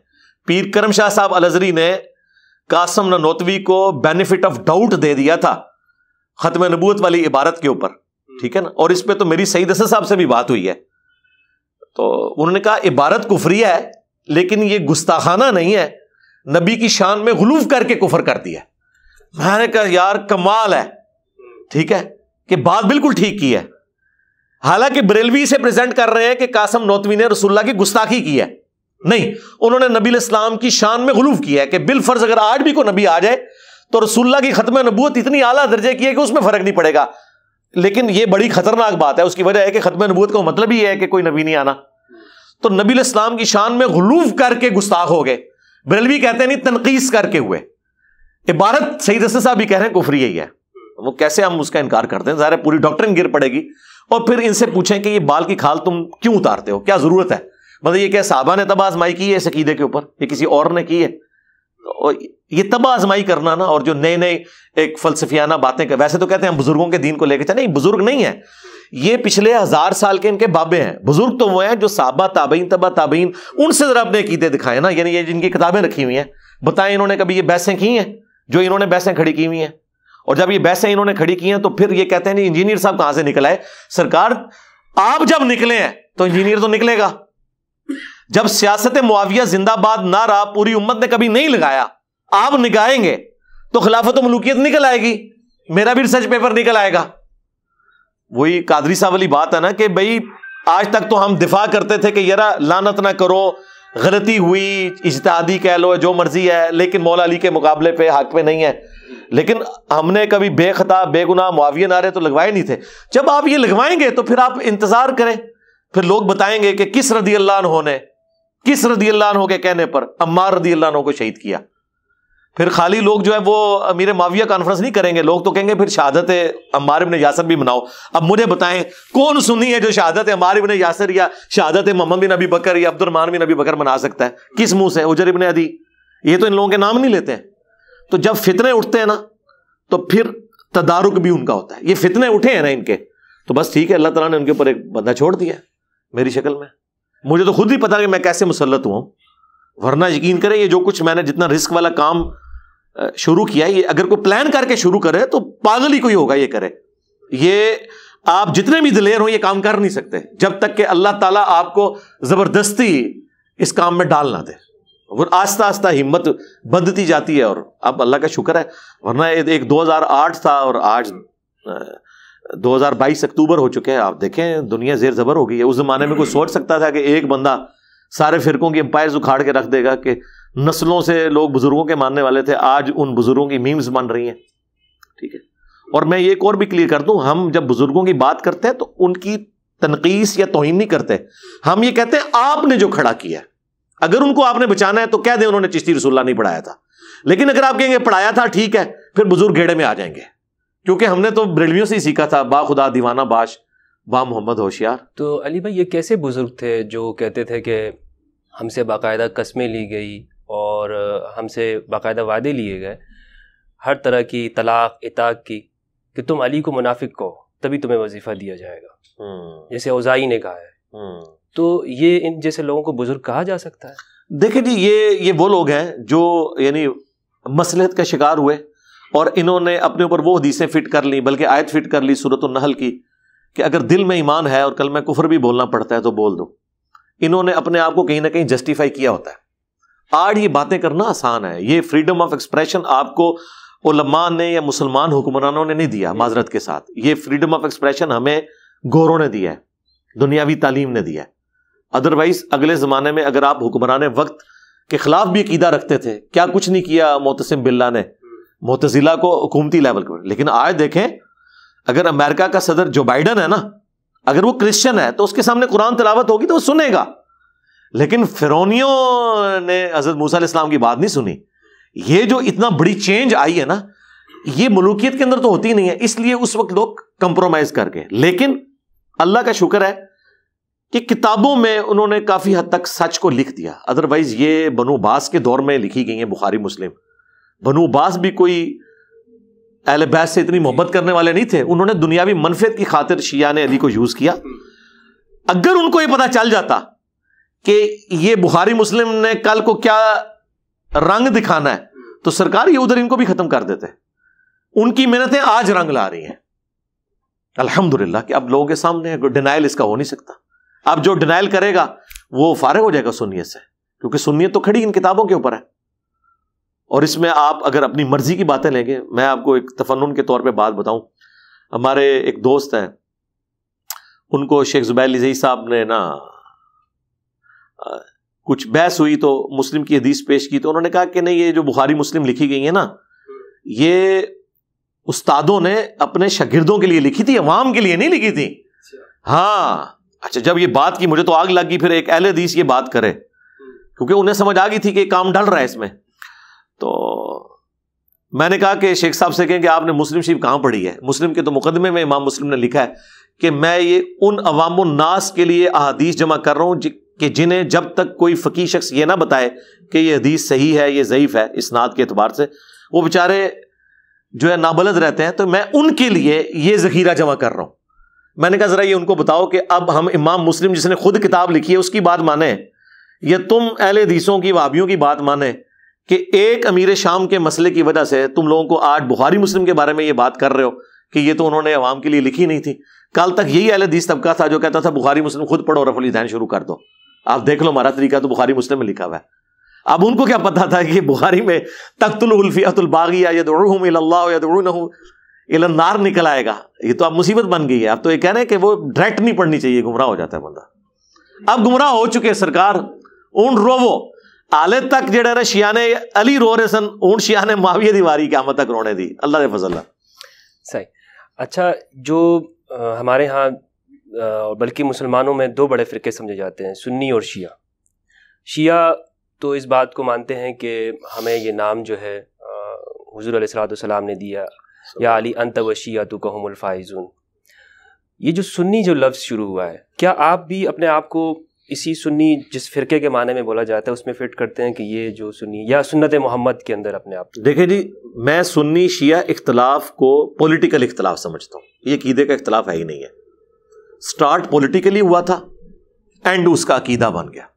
[SPEAKER 2] पीर करम शाह साहब अलजरी ने कासम ननौतवी को बेनिफिट ऑफ डाउट दे दिया था खत्म नबूत वाली इबारत के ऊपर ठीक है ना और इस पर तो मेरी सईद हसन साहब से भी बात हुई है तो उन्होंने कहा इबारत कुफरी है लेकिन ये गुस्ताखाना नहीं है नबी की शान में गलूफ करके कुफर कर दिया मैंने कहा यार कमाल है ठीक है कि बात बिल्कुल ठीक की है हालांकि बरेलवी से प्रेजेंट कर रहे हैं कि कासम नौतवी ने रसुल्ला की गुस्ताखी की है नहीं उन्होंने नबी इस्लाम की शान में गुलूफ किया है कि बिलफर्ज अगर आज भी कोई नबी आ जाए तो रसुल्ला की खत्म नबूत इतनी आला दर्जे की है कि उसमें फर्क नहीं पड़ेगा लेकिन यह बड़ी खतरनाक बात है उसकी वजह है कि खत्म नबूत का मतलब ही है कि कोई नबी नहीं आना तो नबी इस्लाम की शान में गुलूफ करके गुस्ताख हो गए बिरलवी कहते हैं नहीं तनकीस करके हुए इबारत सही दस्ते साहब भी कह रहे हैं कुफरी यही है वो कैसे हम उसका इनकार करते हैं ज़ाहिर पूरी डॉक्टरिन गिर पड़ेगी और फिर इनसे पूछें कि ये बाल की खाल तुम क्यों उतारते हो क्या ज़रूरत है मतलब ये क्या साहबा ने तबाह आजमाई की है इस अकीदे के ऊपर ये किसी और ने की है तो ये तबाह आजमाई करना ना और जो नए नए एक फलसफियाना बातें कर वैसे तो कहते हैं हम बुजुर्गों के दीन को लेकर चले नहीं बुजुर्ग नहीं है ये पिछले हजार साल के इनके बाबे हैं बुजुर्ग तो वो हैं जो साबा ताबीन तबा ताबीन उनसे जरा अपने कीदे दिखाए ना यानी ये जिनकी किताबें रखी हुई हैं बताएं इन्होंने कभी ये बहसें की हैं जो इन्होंने बहसें खड़ी की हुई हैं और जब ये बहसें इन्होंने खड़ी की हैं तो फिर ये कहते हैं इंजीनियर साहब कहां से निकला है सरकार आप जब निकले हैं तो इंजीनियर तो निकलेगा जब सियासत मुआविया जिंदाबाद ना रहा पूरी उम्मत ने कभी नहीं लगाया आप निकाएंगे तो खिलाफत मलूकियत निकल आएगी मेरा भी रिसर्च पेपर निकल आएगा वही कादरी साहब वाली बात है ना कि भाई आज तक तो हम दिफा करते थे कि यार लानत ना करो गलती हुई इजतहादी कह लो जो मर्जी है लेकिन मौला अली के मुकाबले पे हक पे नहीं है लेकिन हमने कभी बेखता बेगुनाह मुआविया नारे तो लगवाए नहीं थे जब आप ये लगवाएंगे तो फिर आप इंतजार करें फिर लोग बताएंगे कि किस रदी अल्लाह उन्होंने किस रदी अल्लाह के कहने पर अम्मार रदी अल्लाह को शहीद किया फिर खाली लोग जो है वो अमीर माविया कॉन्फ्रेंस नहीं करेंगे लोग तो कहेंगे फिर शहादत अम्मार इबन यासर भी मनाओ अब मुझे बताएं कौन सुनी है जो शहादत अम्मार इबन यासर या शहादत मोहम्मद बिन अबी बकर या अब्दुलरमान बिन अबी बकर मना सकता है किस मुंह से उजर इबन अदी ये तो इन लोगों के नाम नहीं लेते हैं तो जब फितने उठते हैं ना तो फिर तदारुक भी उनका होता है ये फितने उठे हैं ना इनके तो बस ठीक है अल्लाह तला ने उनके ऊपर एक बंदा छोड़ दिया मेरी शक्ल में मुझे तो खुद ही पता कि मैं कैसे मुसलत हुआ वरना यकीन करें ये जो कुछ मैंने जितना रिस्क वाला काम शुरू किया ये अगर कोई प्लान करके शुरू करे तो पागल ही कोई होगा ये करे ये आप जितने भी दिलेर हो ये काम कर नहीं सकते जब तक कि अल्लाह ताला आपको जबरदस्ती इस काम में डाल ना दे और आस्ता आस्ता हिम्मत बंधती जाती है और अब अल्लाह का शुक्र है वरना एक 2008 था और आज 2022 अक्टूबर हो चुके हैं आप देखें दुनिया जेर जबर हो गई है उस जमाने में कोई हम्म। सोच सकता था कि एक बंदा सारे फिरकों की एम्पायर उखाड़ के रख देगा कि नस्लों से लोग बुजुर्गों के मानने वाले थे आज उन बुजुर्गों की मीम्स बन रही हैं ठीक है और मैं एक और भी क्लियर कर दूं हम जब बुजुर्गों की बात करते हैं तो उनकी तनकीस या तोहिन नहीं करते हम ये कहते हैं आपने जो खड़ा किया अगर उनको आपने बचाना है तो कह दें उन्होंने चिश्ती रसुल्ला नहीं पढ़ाया था लेकिन अगर आप कहेंगे पढ़ाया था ठीक है फिर बुजुर्ग घेड़े में आ जाएंगे क्योंकि हमने तो ब्रिलवियों से ही सीखा था बा खुदा दीवाना बाश बा मोहम्मद होशियार तो अली भाई ये कैसे बुज़ुर्ग थे
[SPEAKER 1] जो कहते थे कि हमसे बाकायदा कस्में ली गई और हमसे बाकायदा वादे लिए गए हर तरह की तलाक इताक की कि तुम अली को मुनाफिक को तभी तुम्हें वजीफ़ा दिया जाएगा हम्म। जैसे ओजाई ने कहा है हम्म। तो
[SPEAKER 2] ये इन जैसे लोगों को बुज़ुर्ग कहा जा सकता है देखिए जी ये ये वो लोग हैं जो यानी मसलहत का शिकार हुए और इन्होंने अपने ऊपर वो हदीसें फिट कर ली बल्कि आयत फिट कर ली सूरत नहल की कि अगर दिल में ईमान है और कल में कुफर भी बोलना पड़ता है तो बोल दो इन्होंने अपने आप को कहीं ना कहीं जस्टिफाई किया होता है आज ये बातें करना आसान है ये फ्रीडम ऑफ एक्सप्रेशन आपको ओलमा ने या मुसलमान हुक्मरानों ने नहीं दिया माजरत के साथ ये फ्रीडम ऑफ एक्सप्रेशन हमें गोरों ने दिया है दुनियावी तालीम ने दिया है अदरवाइज अगले ज़माने में अगर आप हुक्मरान वक्त के खिलाफ भी अकीदा रखते थे क्या कुछ नहीं किया मोतसम बिल्ला ने मोतजिला को हुकूमती लेवल पर लेकिन आज देखें अगर अमेरिका का सदर जो बाइडन है ना अगर वो क्रिश्चियन है तो उसके सामने कुरान तलावत होगी तो वो सुनेगा लेकिन फिरौनियों ने हजरत मूसा इस्लाम की बात नहीं सुनी ये जो इतना बड़ी चेंज आई है ना ये मलूकियत के अंदर तो होती नहीं है इसलिए उस वक्त लोग कंप्रोमाइज कर गए लेकिन अल्लाह का शुक्र है कि किताबों में उन्होंने काफी हद तक सच को लिख दिया अदरवाइज ये बनोबास के दौर में लिखी गई है बुखारी मुस्लिम बनु अब्बास भी कोई अहल बैस से इतनी मोहब्बत करने वाले नहीं थे उन्होंने दुनियावी मनफियत की खातिर शिया ने अली को यूज़ किया अगर उनको यह पता चल जाता कि ये बुहारी मुस्लिम ने कल को क्या रंग दिखाना है तो सरकार ये उधर इनको भी खत्म कर देते उनकी मेहनतें आज रंग ला रही हैं अल्हम्दुलिल्लाह कि अब लोगों के सामने डिनाइल इसका हो नहीं सकता अब जो डिनाइल करेगा वो फारग हो जाएगा सुनियत से क्योंकि सुनियत तो खड़ी इन किताबों के ऊपर है और इसमें आप अगर अपनी मर्जी की बातें लेंगे मैं आपको एक तफन के तौर पर बात बताऊं हमारे एक दोस्त हैं उनको शेख जुबैर जई साहब ने ना कुछ बहस हुई तो मुस्लिम की हदीस पेश की तो उन्होंने कहा कि नहीं ये जो बुखारी मुस्लिम लिखी गई है ना ये उस्तादों ने अपने शागिर्दों के लिए लिखी थी अवाम के लिए नहीं लिखी थी अच्छा। हाँ अच्छा जब ये बात की मुझे तो आग लग गई फिर एक अहल हदीस ये बात करे क्योंकि उन्हें समझ आ गई थी कि काम डल रहा है इसमें तो मैंने कहा कि शेख साहब से कहें कि आपने मुस्लिम शरीफ कहाँ पढ़ी है मुस्लिम के तो मुकदमे में इमाम मुस्लिम ने लिखा है कि मैं ये उन अवाम नास के लिए अदीस जमा कर रहा हूं कि जिन्हें जब तक कोई फ़की शख्स ये ना बताए कि ये हदीस सही है ये ज़यीफ़ है इस नाद के अतबार से वो बेचारे जो है नाबलद रहते हैं तो मैं उनके लिए ये ज़खीरा जमा कर रहा हूँ मैंने कहा ज़रा ये उनको बताओ कि अब हम इमाम मुस्लिम जिसने खुद किताब लिखी है उसकी बात माने या तुम अहले हदीसों की भाभीियों की बात माने कि एक अमीर शाम के मसले की वजह से तुम लोगों को आज बुखारी मुस्लिम के बारे में ये बात कर रहे हो कि ये तो उन्होंने अवाम के लिए लिखी नहीं थी कल तक यही अहल हदीस तबका था जो कहता था बुखारी मुस्लिम खुद पढ़ो रफुल दैन शुरू कर दो आप देख लो हमारा तरीका तो बुखारी मुस्लिम में लिखा हुआ है अब उनको क्या पता था कि बुखारी में तख्तुलफियातुलबागियानार निकल आएगा ये तो अब मुसीबत बन गई है अब तो ये कह रहे हैं कि वो डायरेक्ट नहीं पढ़नी चाहिए गुमराह हो जाता है बंदा अब गुमराह हो चुके सरकार उन रोवो आले तक जेड़ा ना शिया ने अली रो रहे सन हूँ शिया ने माविया की वारी क्या तक रोने दी अल्लाह के फजल
[SPEAKER 1] सही अच्छा जो हमारे यहाँ बल्कि मुसलमानों में दो बड़े फ़िरके समझे जाते हैं सुन्नी और शिया शिया तो इस बात को मानते हैं कि हमें ये नाम जो है हजूर सलाम ने दिया या अली अंत व शिया तो कहमुलफ़ाइजून ये जो सुन्नी जो लफ्ज़ शुरू हुआ है क्या आप भी अपने आप को इसी सुन्नी जिस फिरके के माने में बोला जाता है उसमें फिट करते हैं कि ये जो सुन्नी या सुन्नत मोहम्मद के अंदर
[SPEAKER 2] अपने आप देखिए जी मैं सुन्नी शिया इख्तलाफ को पॉलिटिकल इख्तलाफ समझता हूँ ये कीदे का इख्तलाफ है ही नहीं है स्टार्ट पॉलिटिकली हुआ था एंड उसका अकीदा बन गया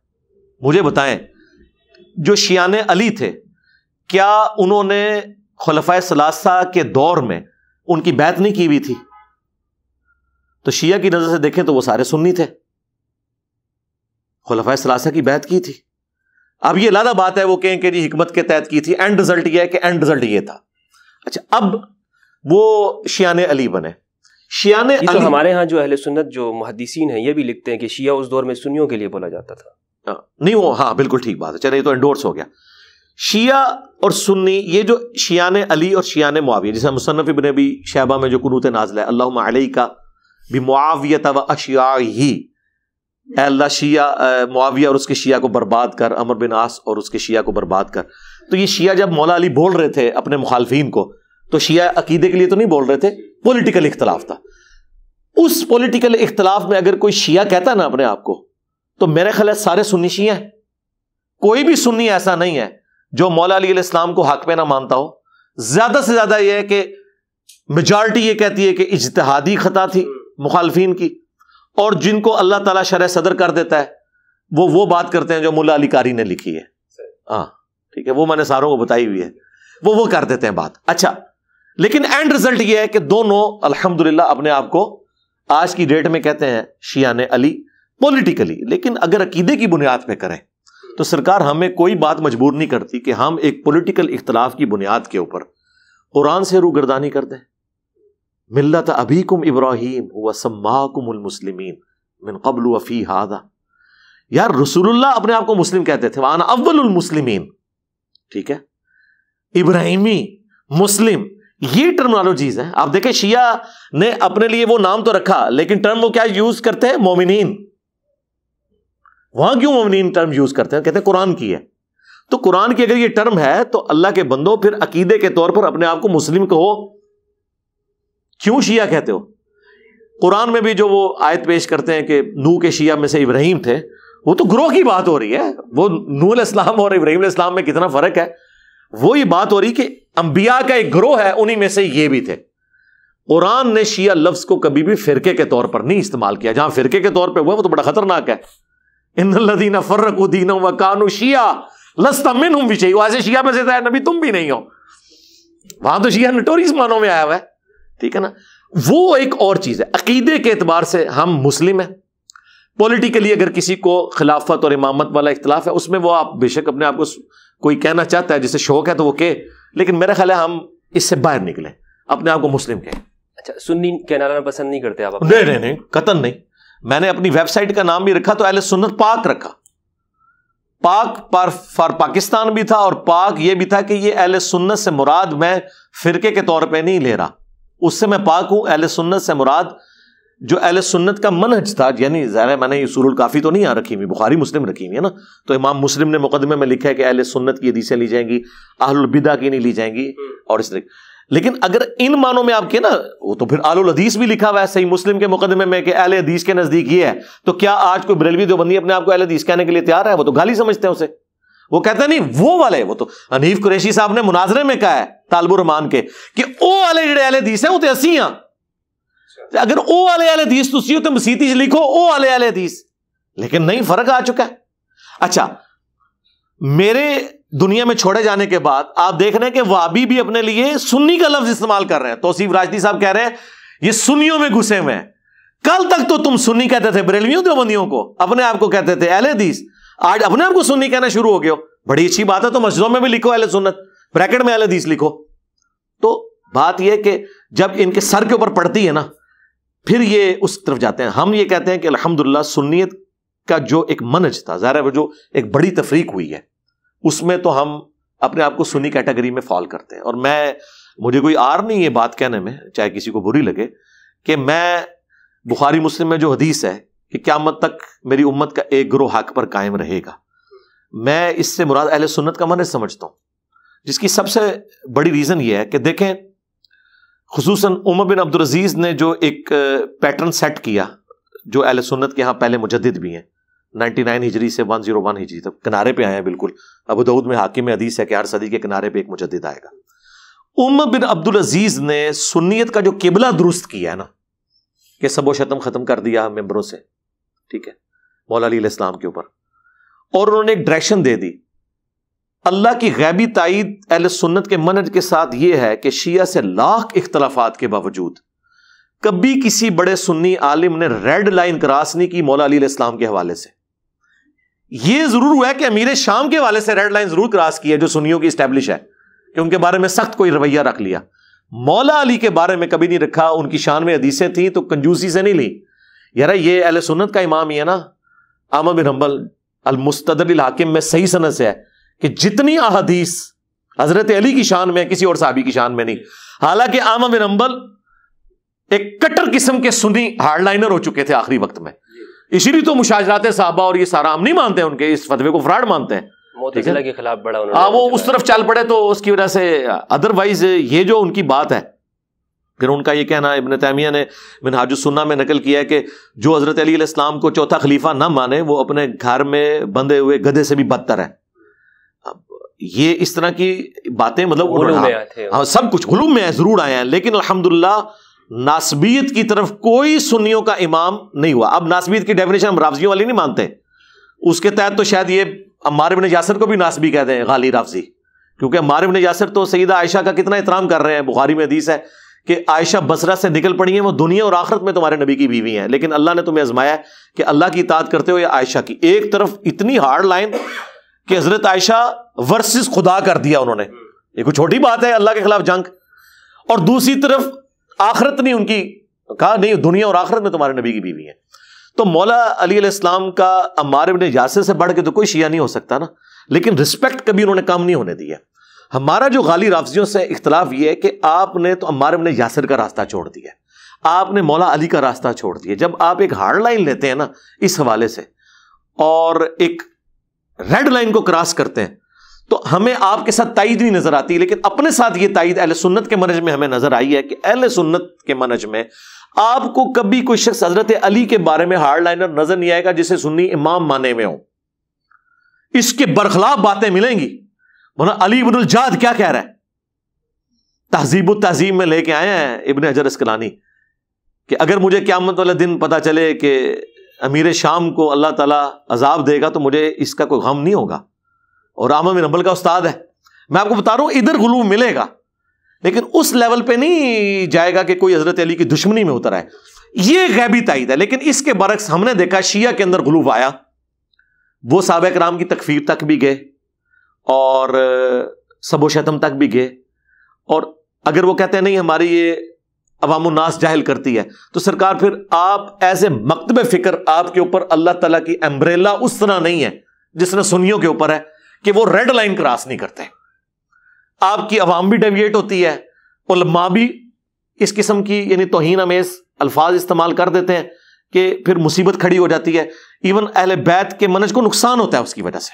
[SPEAKER 2] मुझे बताएं जो शियाने अली थे क्या उन्होंने खलफा सलासा के दौर में उनकी बैत नहीं की हुई थी तो शिया की नज़र से देखें तो वो सारे सुन्नी थे खलफा सलासा की बैत की थी अब ये लादा बात है वो कहें कि जी हिकमत के तहत की थी एंड रिजल्ट यह है कि एंड रिजल्ट यह था अच्छा अब वो शियान अली बने
[SPEAKER 1] शियान तो अली हमारे यहाँ जो अहल सुन्नत जो महदीसीन है ये भी लिखते हैं कि शिया उस दौर में सुनियों के लिए बोला
[SPEAKER 2] जाता था आ, हाँ, नहीं वो हाँ बिल्कुल ठीक बात है चले ये तो एंडोर्स हो गया शिया और सुन्नी ये जो शियान अली और शियान मुआविया जैसे मुसनफ़ इबन अबी शहबा में जो कनूत नाजला है अल्लाह का भी मुआवियत व अशिया ही अल्लाह शिया मुआविया और उसके शिया को बर्बाद कर अमर बिन आस और उसके शिया को बर्बाद कर तो ये शिया जब मौला अली बोल रहे थे अपने मुखालफी को तो शिया अकीदे के लिए तो नहीं बोल रहे थे पोलिटिकल इख्तलाफ था उस पोलिटिकल इख्तलाफ में अगर कोई शिया कहता ना अपने आप को तो मेरे ख्याल सारे सुन्नी शिया हैं कोई भी सुन्नी ऐसा नहीं है जो मौला अली इस्लाम को हक में ना मानता हो ज्यादा से ज्यादा यह है कि मेजॉरिटी ये कहती है कि इजतहादी खता थी मुखालफी की और जिनको अल्लाह ताला शरह सदर कर देता है वो वो बात करते हैं जो मुला अली कारी ने लिखी है हाँ ठीक है वो मैंने सारों को बताई हुई है वो वो कर देते हैं बात अच्छा लेकिन एंड रिजल्ट ये है कि दोनों अलहमदुल्ला अपने आप को आज की डेट में कहते हैं शिया ने अली पोलिटिकली लेकिन अगर अकीदे की बुनियाद पर करें तो सरकार हमें कोई बात मजबूर नहीं करती कि हम एक पोलिटिकल इख्तलाफ की बुनियाद के ऊपर कुरान से रूगर्दानी कर दें अभी अबीकुम इब्राहिम वसम्माकुमसलिमिन मिन कबल वफ़ी हादा यार रसूलुल्लाह अपने आप को मुस्लिम कहते थे वाना अव्वलमसलिमिन ठीक है इब्राहिमी मुस्लिम ये टर्मनोलॉजीज हैं आप देखें शिया ने अपने लिए वो नाम तो रखा लेकिन टर्म वो क्या यूज करते हैं मोमिन वहां क्यों मोमिन टर्म यूज करते हैं कहते हैं कुरान की है तो कुरान की अगर ये टर्म है तो अल्लाह के बंदो फिर अकीदे के तौर पर अपने आप को मुस्लिम कहो क्यों शिया कहते हो कुरान में भी जो वो आयत पेश करते हैं कि नू के शिया में से इब्राहिम थे वो तो ग्रोह की बात हो रही है वो नूल इस्लाम और इब्राहिम इस्लाम में कितना फर्क है वो ये बात हो रही कि अंबिया का एक ग्रोह है उन्हीं में से ये भी थे कुरान ने शिया लफ्ज को कभी भी फिरके के तौर पर नहीं इस्तेमाल किया जहां फिरके के तौर पर हुआ वो तो बड़ा खतरनाक है इन लदीना फर्रकुद्दीन व कानू शिया लस्ता मिन हम भी चाहिए ऐसे शिया में से तो नबी तुम भी नहीं हो वहां तो शिया नटोरिस मानों में आया हुआ है ठीक है ना वो एक और चीज है अकीदे के एतबार से हम मुस्लिम हैं पॉलिटिकली अगर किसी को खिलाफत और इमामत वाला इख्तलाफ है उसमें वो आप बेशक अपने आप को कोई कहना चाहता है जिसे शौक है तो वो कह लेकिन मेरा ख्याल है हम इससे बाहर निकले अपने आप को मुस्लिम कहें अच्छा सुन्नी कहना पसंद नहीं करते आप नहीं नहीं नहीं कतन नहीं मैंने अपनी वेबसाइट का नाम भी रखा तो अहल सुन्नत पाक रखा पाक पर फॉर पाकिस्तान भी था और पाक ये भी था कि ये अहल सुन्नत से मुराद मैं फिरके के तौर पे नहीं ले रहा उससे मैं पाक हूं अहल सुन्नत से मुराद जो अहल सुन्नत का मनहज था यानी ज़ाहिर मैंने ये काफ़ी तो नहीं यहाँ रखी हुई बुखारी मुस्लिम रखी हुई है ना तो इमाम मुस्लिम ने मुकदमे में लिखा है कि अहल सुन्नत की हदीसें ली जाएंगी आहलबिदा की नहीं ली जाएंगी और इस तरह लेकिन अगर इन मानों में आपके ना वो तो फिर आलुल हदीस भी लिखा हुआ है सही मुस्लिम के मुकदमे में कि अहल हदीस के नजदीक ये है तो क्या आज कोई बरेलवी देवबंदी अपने आप को अहल हदीस कहने के लिए तैयार है वो तो गाली समझते हैं उसे वो कहते नहीं वो वाले वो तो अनिफ कुरेशी साहब ने मुनाजरे में कहा है तालबुर रहमान के कि ओ वाले जेडे अहले हदीस है वो तो असी हाँ अगर ओ वाले अहले हदीस तुसी हो तो मसीती च लिखो ओ वाले अहले हदीस लेकिन नहीं फर्क आ चुका है अच्छा मेरे दुनिया में छोड़े जाने के बाद आप देख रहे हैं कि वाबी भी अपने लिए सुन्नी का लफ्ज इस्तेमाल कर रहे हैं तोसीफ राजनी साहब कह रहे हैं ये सुन्नियों में घुसे हुए हैं कल तक तो तुम सुन्नी कहते थे बरेलवियों देवबंदियों को अपने आप को कहते थे अहले हदीस आज अपने आप को सुन्नी कहना शुरू हो गया हो बड़ी अच्छी बात है तो मस्जिदों में भी लिखो अहल सुन्नत ब्रैकेट में अहल हदीस लिखो तो बात यह कि जब इनके सर के ऊपर पड़ती है ना फिर ये उस तरफ जाते हैं हम ये कहते हैं कि अलहमदुल्ला सुन्नीत का जो एक मनज था ज़ाहिर है जो एक बड़ी तफरीक हुई है उसमें तो हम अपने आप को सुन्नी कैटेगरी में फॉल करते हैं और मैं मुझे कोई आर नहीं ये बात कहने में चाहे किसी को बुरी लगे कि मैं बुखारी मुस्लिम में जो हदीस है कि क्यामत तक मेरी उम्मत का एक ग्रोह हक पर कायम रहेगा मैं इससे मुराद अहले सुन्नत का मन समझता हूं जिसकी सबसे बड़ी रीज़न यह है कि देखें खसूस उमर बिन अजीज ने जो एक पैटर्न सेट किया जो अहल सुन्नत के यहां पहले मुजद भी हैं 99 हिजरी से 101 हिजरी तक किनारे पे आए हैं बिल्कुल अब दाऊद में हाकिम अदीस है कि हर सदी के किनारे पे एक मुजद आएगा उम बिन अब्दुल अजीज ने सुन्नीत का जो केबला दुरुस्त किया है ना कि सबो शतम खत्म कर दिया मेम्बरों से ठीक है मौला इस्लाम के ऊपर और उन्होंने एक डायरेक्शन दे दी अल्लाह की गैबी तइद अहल सुन्नत के मनज के साथ यह है कि शिया से लाख इख्तलाफात के बावजूद कभी किसी बड़े सुन्नी आलिम ने रेड लाइन क्रॉस नहीं की मौला इस्लाम के हवाले से यह जरूर हुआ है कि अमीर शाम के हवाले से रेड लाइन जरूर क्रॉस की जो सुन्नियों की स्टैब्लिश है कि उनके बारे में सख्त कोई रवैया रख लिया मौला अली के बारे में कभी नहीं रखा उनकी शान में हदीसें थी तो कंजूसी से नहीं ली यार ये अहल सुन्नत का इमाम ही है ना आमद बिन हम्बल अलमुस्तदिल हाकिम में सही सनत से है कि जितनी अदीस हजरत अली की शान में किसी और साहबी की शान में नहीं हालांकि आमा बिन अम्बल एक कट्टर किस्म के सुनी हार्ड लाइनर हो चुके थे आखिरी वक्त में इसीलिए तो मुशाजरात साहबा और ये सारा हम नहीं मानते उनके इस फतवे को फ्राड मानते हैं के
[SPEAKER 1] खिलाफ बड़ा हाँ
[SPEAKER 2] वो उस तरफ चल पड़े तो उसकी वजह से अदरवाइज ये जो उनकी बात है फिर उनका यह कहना इबन तैमिया ने मिनहाजुसन्ना में नकल किया है कि जो हज़रत अली इस्लाम को चौथा खलीफा ना माने वो अपने घर में बंधे हुए गधे से भी बदतर है ये इस तरह की बातें मतलब उन्होंने हाँ सब कुछ गुलूम में है ज़रूर आए हैं लेकिन अलहमदुल्ला नासबीत की तरफ कोई सुन्नियों का इमाम नहीं हुआ अब नासबीत की डेफिनेशन हम राफजियों वाली नहीं मानते उसके तहत तो शायद ये अम्मार इबन यासर को भी नासबी कहते हैं गाली राफजी क्योंकि अम्मार इबन यासर तो सईदा आयशा का कितना एहतराम कर रहे हैं बुखारी में हदीस है कि आयशा बसरा से निकल पड़ी है वो दुनिया और आखरत में तुम्हारे नबी की बीवी है लेकिन अल्लाह ने तुम्हें आजमाया कि अल्लाह की इतात करते हो या आयशा की एक तरफ इतनी हार्ड लाइन कि हजरत आयशा वर्सिस खुदा कर दिया उन्होंने ये कोई छोटी बात है अल्लाह के खिलाफ जंग और दूसरी तरफ आखरत ने उनकी कहा नहीं दुनिया और आखरत में तुम्हारे नबी की बीवी है तो मौला अली इस्लाम का अमार ने यासिर से बढ़ के तो कोई शिया नहीं हो सकता ना लेकिन रिस्पेक्ट कभी उन्होंने काम नहीं होने दिया हमारा जो गाली राफजियों से इख्तलाफ ये है कि आपने तो हमारे ने यासर का रास्ता छोड़ दिया आपने मौला अली का रास्ता छोड़ दिया जब आप एक हार्ड लाइन लेते हैं ना इस हवाले से और एक रेड लाइन को क्रॉस करते हैं तो हमें आपके साथ ताइद नहीं नजर आती लेकिन अपने साथ ये ताइद अहल सुन्नत के मनज में हमें नजर आई है कि अहल सुन्नत के मनज में आपको कभी कोई शख्स हजरत अली के बारे में हार्ड लाइनर नजर नहीं आएगा जिसे सुन्नी इमाम माने में हो इसके बरखलाफ बातें मिलेंगी मौलाना अली इबन जाद क्या कह रहा है तहजीब तहजीब में लेके आए हैं इबन हजर इसकलानी कि अगर मुझे क्यामत वाले दिन पता चले कि अमीर शाम को अल्लाह ताला अजाब देगा तो मुझे इसका कोई गम नहीं होगा और आमा में नंबल का उस्ताद है मैं आपको बता रहा हूं इधर गुलू मिलेगा लेकिन उस लेवल पर नहीं जाएगा कि कोई हजरत अली की दुश्मनी में उतर आए ये गैबी तइद है लेकिन इसके बरक्स हमने देखा शिया के अंदर गुलूब आया वो सबक राम की तकफीर तक भी गए और सबो शतम तक भी गए और अगर वो कहते हैं नहीं हमारी ये अवाम नास जाहिल करती है तो सरकार फिर आप ऐसे मकतब फिक्र आपके ऊपर अल्लाह तला की अम्ब्रेला उस तरह नहीं है जिसने सुनियों के ऊपर है कि वो रेड लाइन क्रॉस नहीं करते आपकी अवाम भी डेविएट होती है उलमा भी इस किस्म की यानी तोहन अमेज अल्फाज इस्तेमाल कर देते हैं कि फिर मुसीबत खड़ी हो जाती है इवन अहल बैत के मनज को नुकसान होता है उसकी वजह से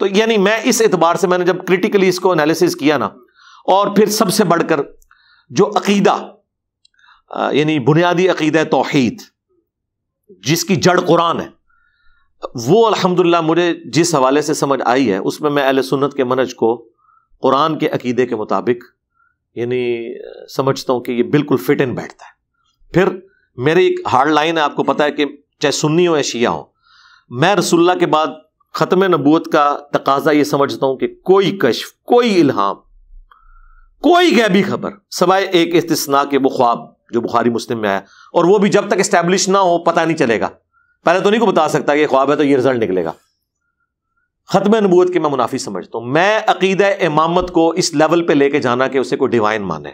[SPEAKER 2] तो यानी मैं इस एतबार से मैंने जब क्रिटिकली इसको एनालिसिस किया ना और फिर सबसे बढ़कर जो अकीदा यानी बुनियादी अकीद तोहेद जिसकी जड़ कुरान है वो अल्हम्दुलिल्लाह मुझे जिस हवाले से समझ आई है उसमें मैं अहल सुन्नत के मनज को कुरान के अकीदे के मुताबिक यानी समझता हूँ कि ये बिल्कुल फिट इन बैठता है फिर मेरी एक हार्ड लाइन है आपको पता है कि चाहे सुन्नी हो या शिया हो मैं रसुल्ला के बाद ख़त्म नबूत का तकाजा यह समझता हूं कि कोई कश्फ कोई इल्हाम कोई गैबी खबर सवाए एक इस्तना के वो ख्वाब जो बुखारी मुस्लिम में आया और वो भी जब तक इस्टेब्लिश ना हो पता नहीं चलेगा पहले तो नहीं को बता सकता कि ख्वाब है तो ये रिजल्ट निकलेगा ख़त्म नबूत के मैं मुनाफी समझता हूं मैं अकीद इमामत को इस लेवल पर लेके जाना कि उसे कोई डिवाइन माने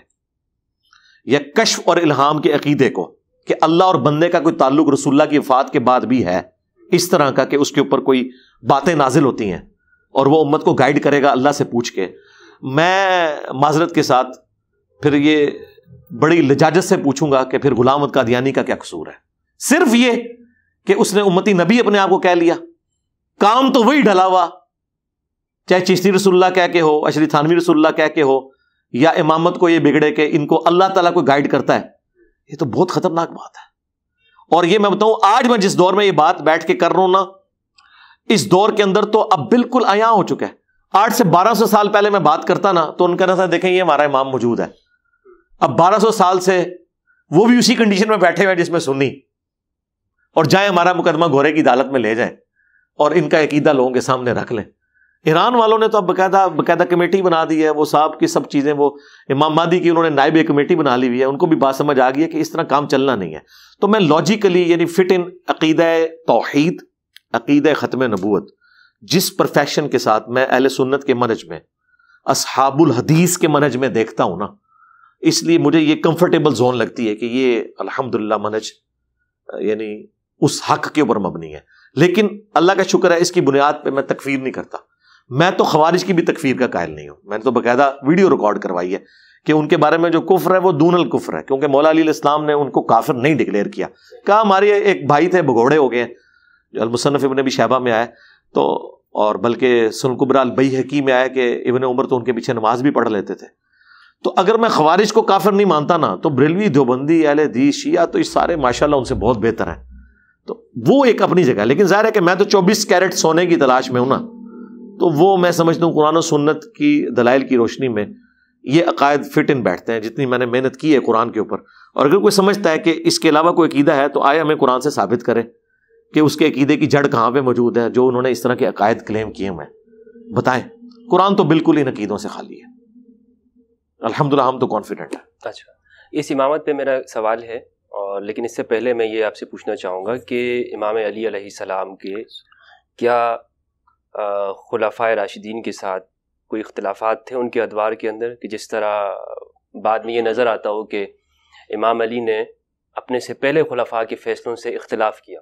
[SPEAKER 2] या कश्फ और इल्हाम के अकीदे को कि अल्लाह और बंदे का कोई ताल्लुक रसुल्ला की वफात के बाद भी है इस तरह का कि उसके ऊपर कोई बातें नाजिल होती हैं और वो उम्मत को गाइड करेगा अल्लाह से पूछ के मैं माजरत के साथ फिर ये बड़ी लिजाजत से पूछूंगा कि फिर गुलाम कादियानी का क्या कसूर है सिर्फ ये कि उसने उम्मती नबी अपने आप को कह लिया काम तो वही ढला हुआ चाहे चिश्ती रसुल्ला कह के हो अशरी थानवी रसुल्ला कह के हो या इमामत को ये बिगड़े के इनको अल्लाह ताला को गाइड करता है ये तो बहुत खतरनाक बात है और ये मैं बताऊं आज मैं जिस दौर में ये बात बैठ के कर रहा हूं ना इस दौर के अंदर तो अब बिल्कुल अया हो चुका है आठ से बारह सौ साल पहले मैं बात करता ना तो उनका ना देखें ये हमारा इमाम मौजूद है अब बारह सौ साल से वो भी उसी कंडीशन में बैठे हुए हैं जिसमें सुनी और जाए हमारा मुकदमा घोरे की अदालत में ले जाए और इनका अकीदा लोगों के सामने रख लें ईरान वालों ने तो अब बकायदा बकायदा कमेटी बना दी है वो साहब की सब चीज़ें वो इमाम मादी की उन्होंने नायब कमेटी बना ली हुई है उनको भी बात समझ आ गई है कि इस तरह काम चलना नहीं है तो मैं लॉजिकली यानी फिट इन अकीद तोहद अकीद ख़त्म नबूत जिस प्रोफेशन के साथ मैं अहल सुन्नत के मनज में असहाबुल हदीस के मनज में देखता हूँ ना इसलिए मुझे ये कंफर्टेबल जोन लगती है कि ये अल्हम्दुलिल्लाह मनज यानी उस हक के ऊपर मबनी है लेकिन अल्लाह का शुक्र है इसकी बुनियाद पे मैं तकफीर नहीं करता मैं तो खवारिज की भी तकफीर का कायल नहीं हूं मैंने तो बाकायदा वीडियो रिकॉर्ड करवाई है कि उनके बारे में जो कुफर है वो दूनल कुफ्र है क्योंकि मौला अली इस्लाम ने उनको काफिर नहीं डिक्लेयर किया कहा हमारे एक भाई थे भगोड़े हो गए जो अलमुसनफ़ इबन भी शहबा में आए तो और बल्कि सुनकुबरा बई हकी में आया कि इबन उमर तो उनके पीछे नमाज भी पढ़ लेते थे तो अगर मैं खबारिश को काफिर नहीं मानता ना तो ब्रिलवी देवबंदी अल दी शिया तो इस सारे माशा उनसे बहुत बेहतर हैं तो वो एक अपनी जगह लेकिन ज़ाहिर है कि मैं तो चौबीस कैरेट सोने की तलाश में हूं ना तो वो मैं समझता हूँ कुरान सुन्नत की दलाइल की रोशनी में ये अकायद फिट इन बैठते हैं जितनी मैंने मेहनत की है कुरान के ऊपर और अगर कोई समझता है कि इसके अलावा कोई अकीदा है तो आए हमें कुरान से साबित करें कि उसके अकीदे की जड़ कहाँ पर मौजूद है जो उन्होंने इस तरह के अकायद क्लेम किए हुए हैं बताएं कुरान तो बिल्कुल इन अकीदों से खाली है अल्हम्दुलिल्लाह हम तो कॉन्फिडेंट हैं
[SPEAKER 1] अच्छा इस इमामत पर मेरा सवाल है और लेकिन इससे पहले मैं ये आपसे पूछना चाहूँगा कि इमाम अली सलाम के क्या खुलाफा राशिदीन के साथ कोई इख्तलाफात थे उनके अदवार के अंदर कि जिस तरह बाद में ये नज़र आता हो कि इमाम अली ने अपने से पहले खुलाफा के फ़ैसलों से इख्तलाफ किया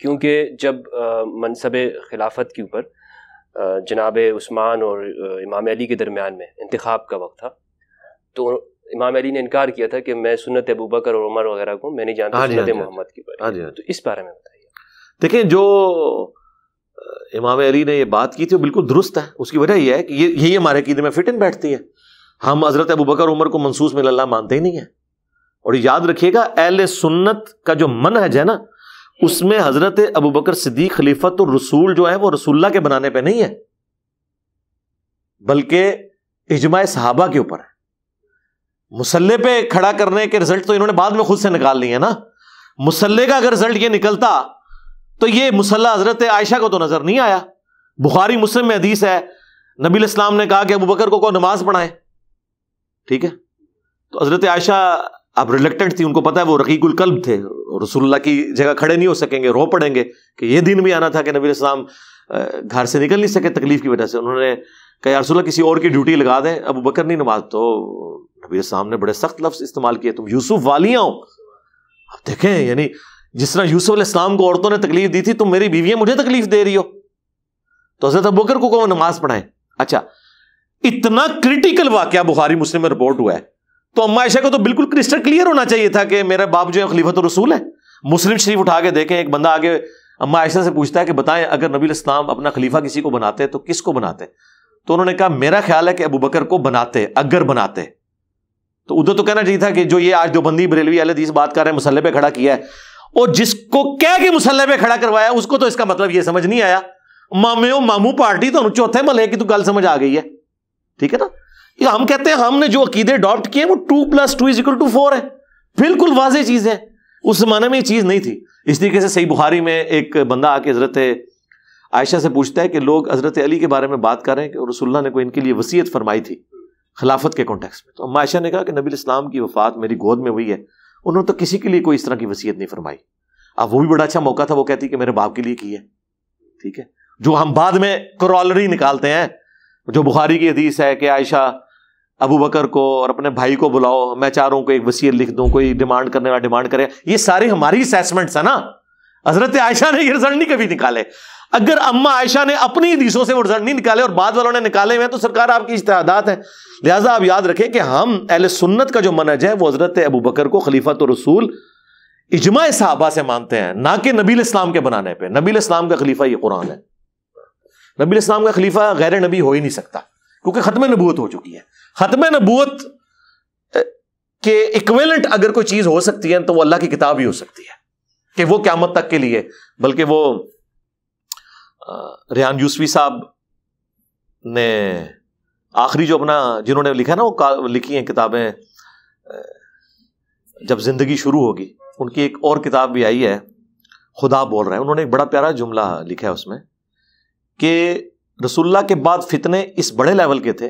[SPEAKER 1] क्योंकि जब मनसब खिलाफत के ऊपर जनाब उस्मान और इमाम अली के दरमियान में इंतखब का वक्त था तो इमाम अली ने इनकार किया था कि मैं सुनत अबू बकर और उमर वगैरह को मैं नहीं जानता हाँ हाँ हाँ मोहम्मद की
[SPEAKER 2] बारे तो इस बारे में बताइए देखिए जो इमाम अली ने यह बात की थी बिल्कुल दुरुस्त है उसकी वजह यह है कि ये यही हमारे कीदे में फिट इन बैठती है हम हजरत अबू बकर उमर को मनसूस में अल्लाह मानते ही नहीं है और याद रखिएगा अहल सुन्नत का जो मनहज है ना उसमें हजरत अबू बकर सिद्दीक खलीफत और रसूल जो है वो रसुल्ला के बनाने पर नहीं है बल्कि इजमा सहाबा के ऊपर है मुसल्ले पे खड़ा करने के रिजल्ट तो इन्होंने बाद में खुद से निकाल लिए ना मुसल्ले का अगर रिजल्ट यह निकलता तो ये मुसल्ला हजरत आयशा को तो नजर नहीं आया बुखारी मुस्लिम में हदीस है नबी इस्लाम ने कहा कि अबू बकर को कौन नमाज पढ़ाए ठीक है तो हजरत आयशा अब रिलेक्टेंट थी उनको पता है वो रकीकुल कल्ब थे रसुल्ला की जगह खड़े नहीं हो सकेंगे रो पड़ेंगे कि ये दिन भी आना था कि नबी इस्लाम घर से निकल नहीं सके तकलीफ की वजह से उन्होंने कहा रसुल्ला किसी और की ड्यूटी लगा दें अबू बकर नहीं नमाज तो नबी इस्लाम ने बड़े सख्त लफ्ज इस्तेमाल किए तुम यूसुफ वालिया हो अब देखें यानी जिस तरह यूसुफ इस्लाम को औरतों ने तकलीफ दी थी तुम मेरी बीवियां मुझे तकलीफ दे रही हो तो हजरत अबूकर को कहो नमाज पढ़ाए अच्छा इतना क्रिटिकल वाक्य बुखारी मुस्लिम में रिपोर्ट हुआ है तो अम्मा आयशा को तो बिल्कुल क्रिस्टल क्लियर होना चाहिए था कि मेरे बाप जो है खलीफत रसूल है मुस्लिम शरीफ उठा के देखें एक बंदा आगे अम्मा आयशा से पूछता है कि बताएं अगर नबी इस्लाम अपना खलीफा किसी को बनाते तो किसको बनाते तो उन्होंने कहा मेरा ख्याल है कि अबू बकर को बनाते अगर बनाते तो उधर तो कहना चाहिए था कि जो ये आज दोबंदी बरेलवी अलहदीस बात कर रहे हैं मसल्ले पे खड़ा किया है और जिसको कह के मुसल्ले पे खड़ा करवाया उसको तो इसका मतलब ये समझ नहीं आया मामे मामू पार्टी तो चौथे मले की तू तो गल समझ आ गई है ठीक है ना ये हम कहते हैं हमने जो अकीदे अडॉप्ट किए वो two plus two is equal to four है बिल्कुल वाज चीज़ है उस जमाने में ये चीज़ नहीं थी इस तरीके से सही बुहारी में एक बंदा आके हजरत आयशा से पूछता है कि लोग हजरत अली के बारे में बात कर रहे हैं कि रसुल्ला ने कोई इनके लिए वसीयत फरमाई थी खिलाफत के कॉन्टेक्स्ट में तो अम्मा आयशा ने कहा कि नबी इस्लाम की वफात मेरी गोद में हुई है उन्होंने तो किसी के लिए कोई इस तरह की वसीयत नहीं फरमाई अब वो भी बड़ा अच्छा मौका था वो कहती कि मेरे बाप के लिए की है ठीक है जो हम बाद में क्रॉलरी निकालते हैं जो बुखारी की हदीस है कि आयशा अबू बकर को और अपने भाई को बुलाओ मैं चाह रहा हूं कोई एक वसीयत लिख दूं कोई डिमांड करने वाला डिमांड करे ये सारी हमारी असेसमेंट्स है ना हजरत आयशा ने ये रिजल्ट नहीं कभी निकाले अगर अम्मा आयशा ने अपनी हदीसों से वो रिजल्ट नहीं निकाले और बाद वालों ने निकाले हुए हैं तो सरकार आपकी इश्तेदात है लिहाजा आप याद रखें कि हम अहल सुन्नत का जो मनज है वो हजरत अबू बकर को खलीफा तो रसूल इजमा साहबा से मानते हैं ना कि नबील इस्लाम के बनाने पर नबील इस्लाम का खलीफा ये कुरान है नबील इस्लाम का खलीफा गैर नबी हो ही नहीं सकता क्योंकि ख़त्म नबूत हो चुकी है ख़त्म नबूत के इक्वेलेंट अगर कोई चीज़ हो सकती है तो वो अल्लाह की किताब ही हो सकती है कि वो क्यामत तक के लिए बल्कि वो रेहान यूसवी साहब ने आखिरी जो अपना जिन्होंने लिखा ना वो लिखी हैं किताबें जब ज़िंदगी शुरू होगी उनकी एक और किताब भी आई है खुदा बोल रहे हैं उन्होंने एक बड़ा प्यारा जुमला लिखा है उसमें कि रसुल्ला के बाद फितने इस बड़े लेवल के थे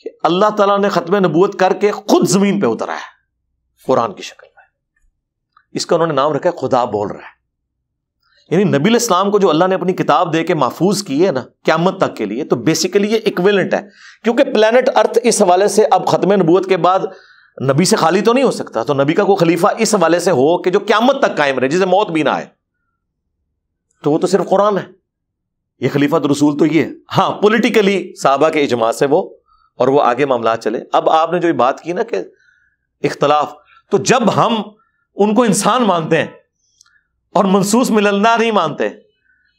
[SPEAKER 2] कि अल्लाह ताला ने ख़त्म नबूत करके खुद ज़मीन पे उतरा है कुरान की शक्ल में इसका उन्होंने नाम रखा है खुदा बोल रहा है यानी नबील इस्लाम को जो अल्लाह ने अपनी किताब दे के महफूज की है ना क्यामत तक के लिए तो बेसिकली ये इक्विलेंट है क्योंकि प्लानट अर्थ इस हवाले से अब ख़त्म नबूत के बाद नबी से खाली तो नहीं हो सकता तो नबी का कोई खलीफा इस हवाले से हो कि जो क्यामत तक कायम रहे जिसे मौत भी ना आए तो वो तो सिर्फ कुरान है ये खलीफा तो रसूल तो ये है हाँ पोलिटिकली साहबा के इजमा से वो और वो आगे मामला चले अब आपने जो बात की ना कि इख्तलाफ तो जब हम उनको इंसान मानते हैं और मनसूस मिलना नहीं मानते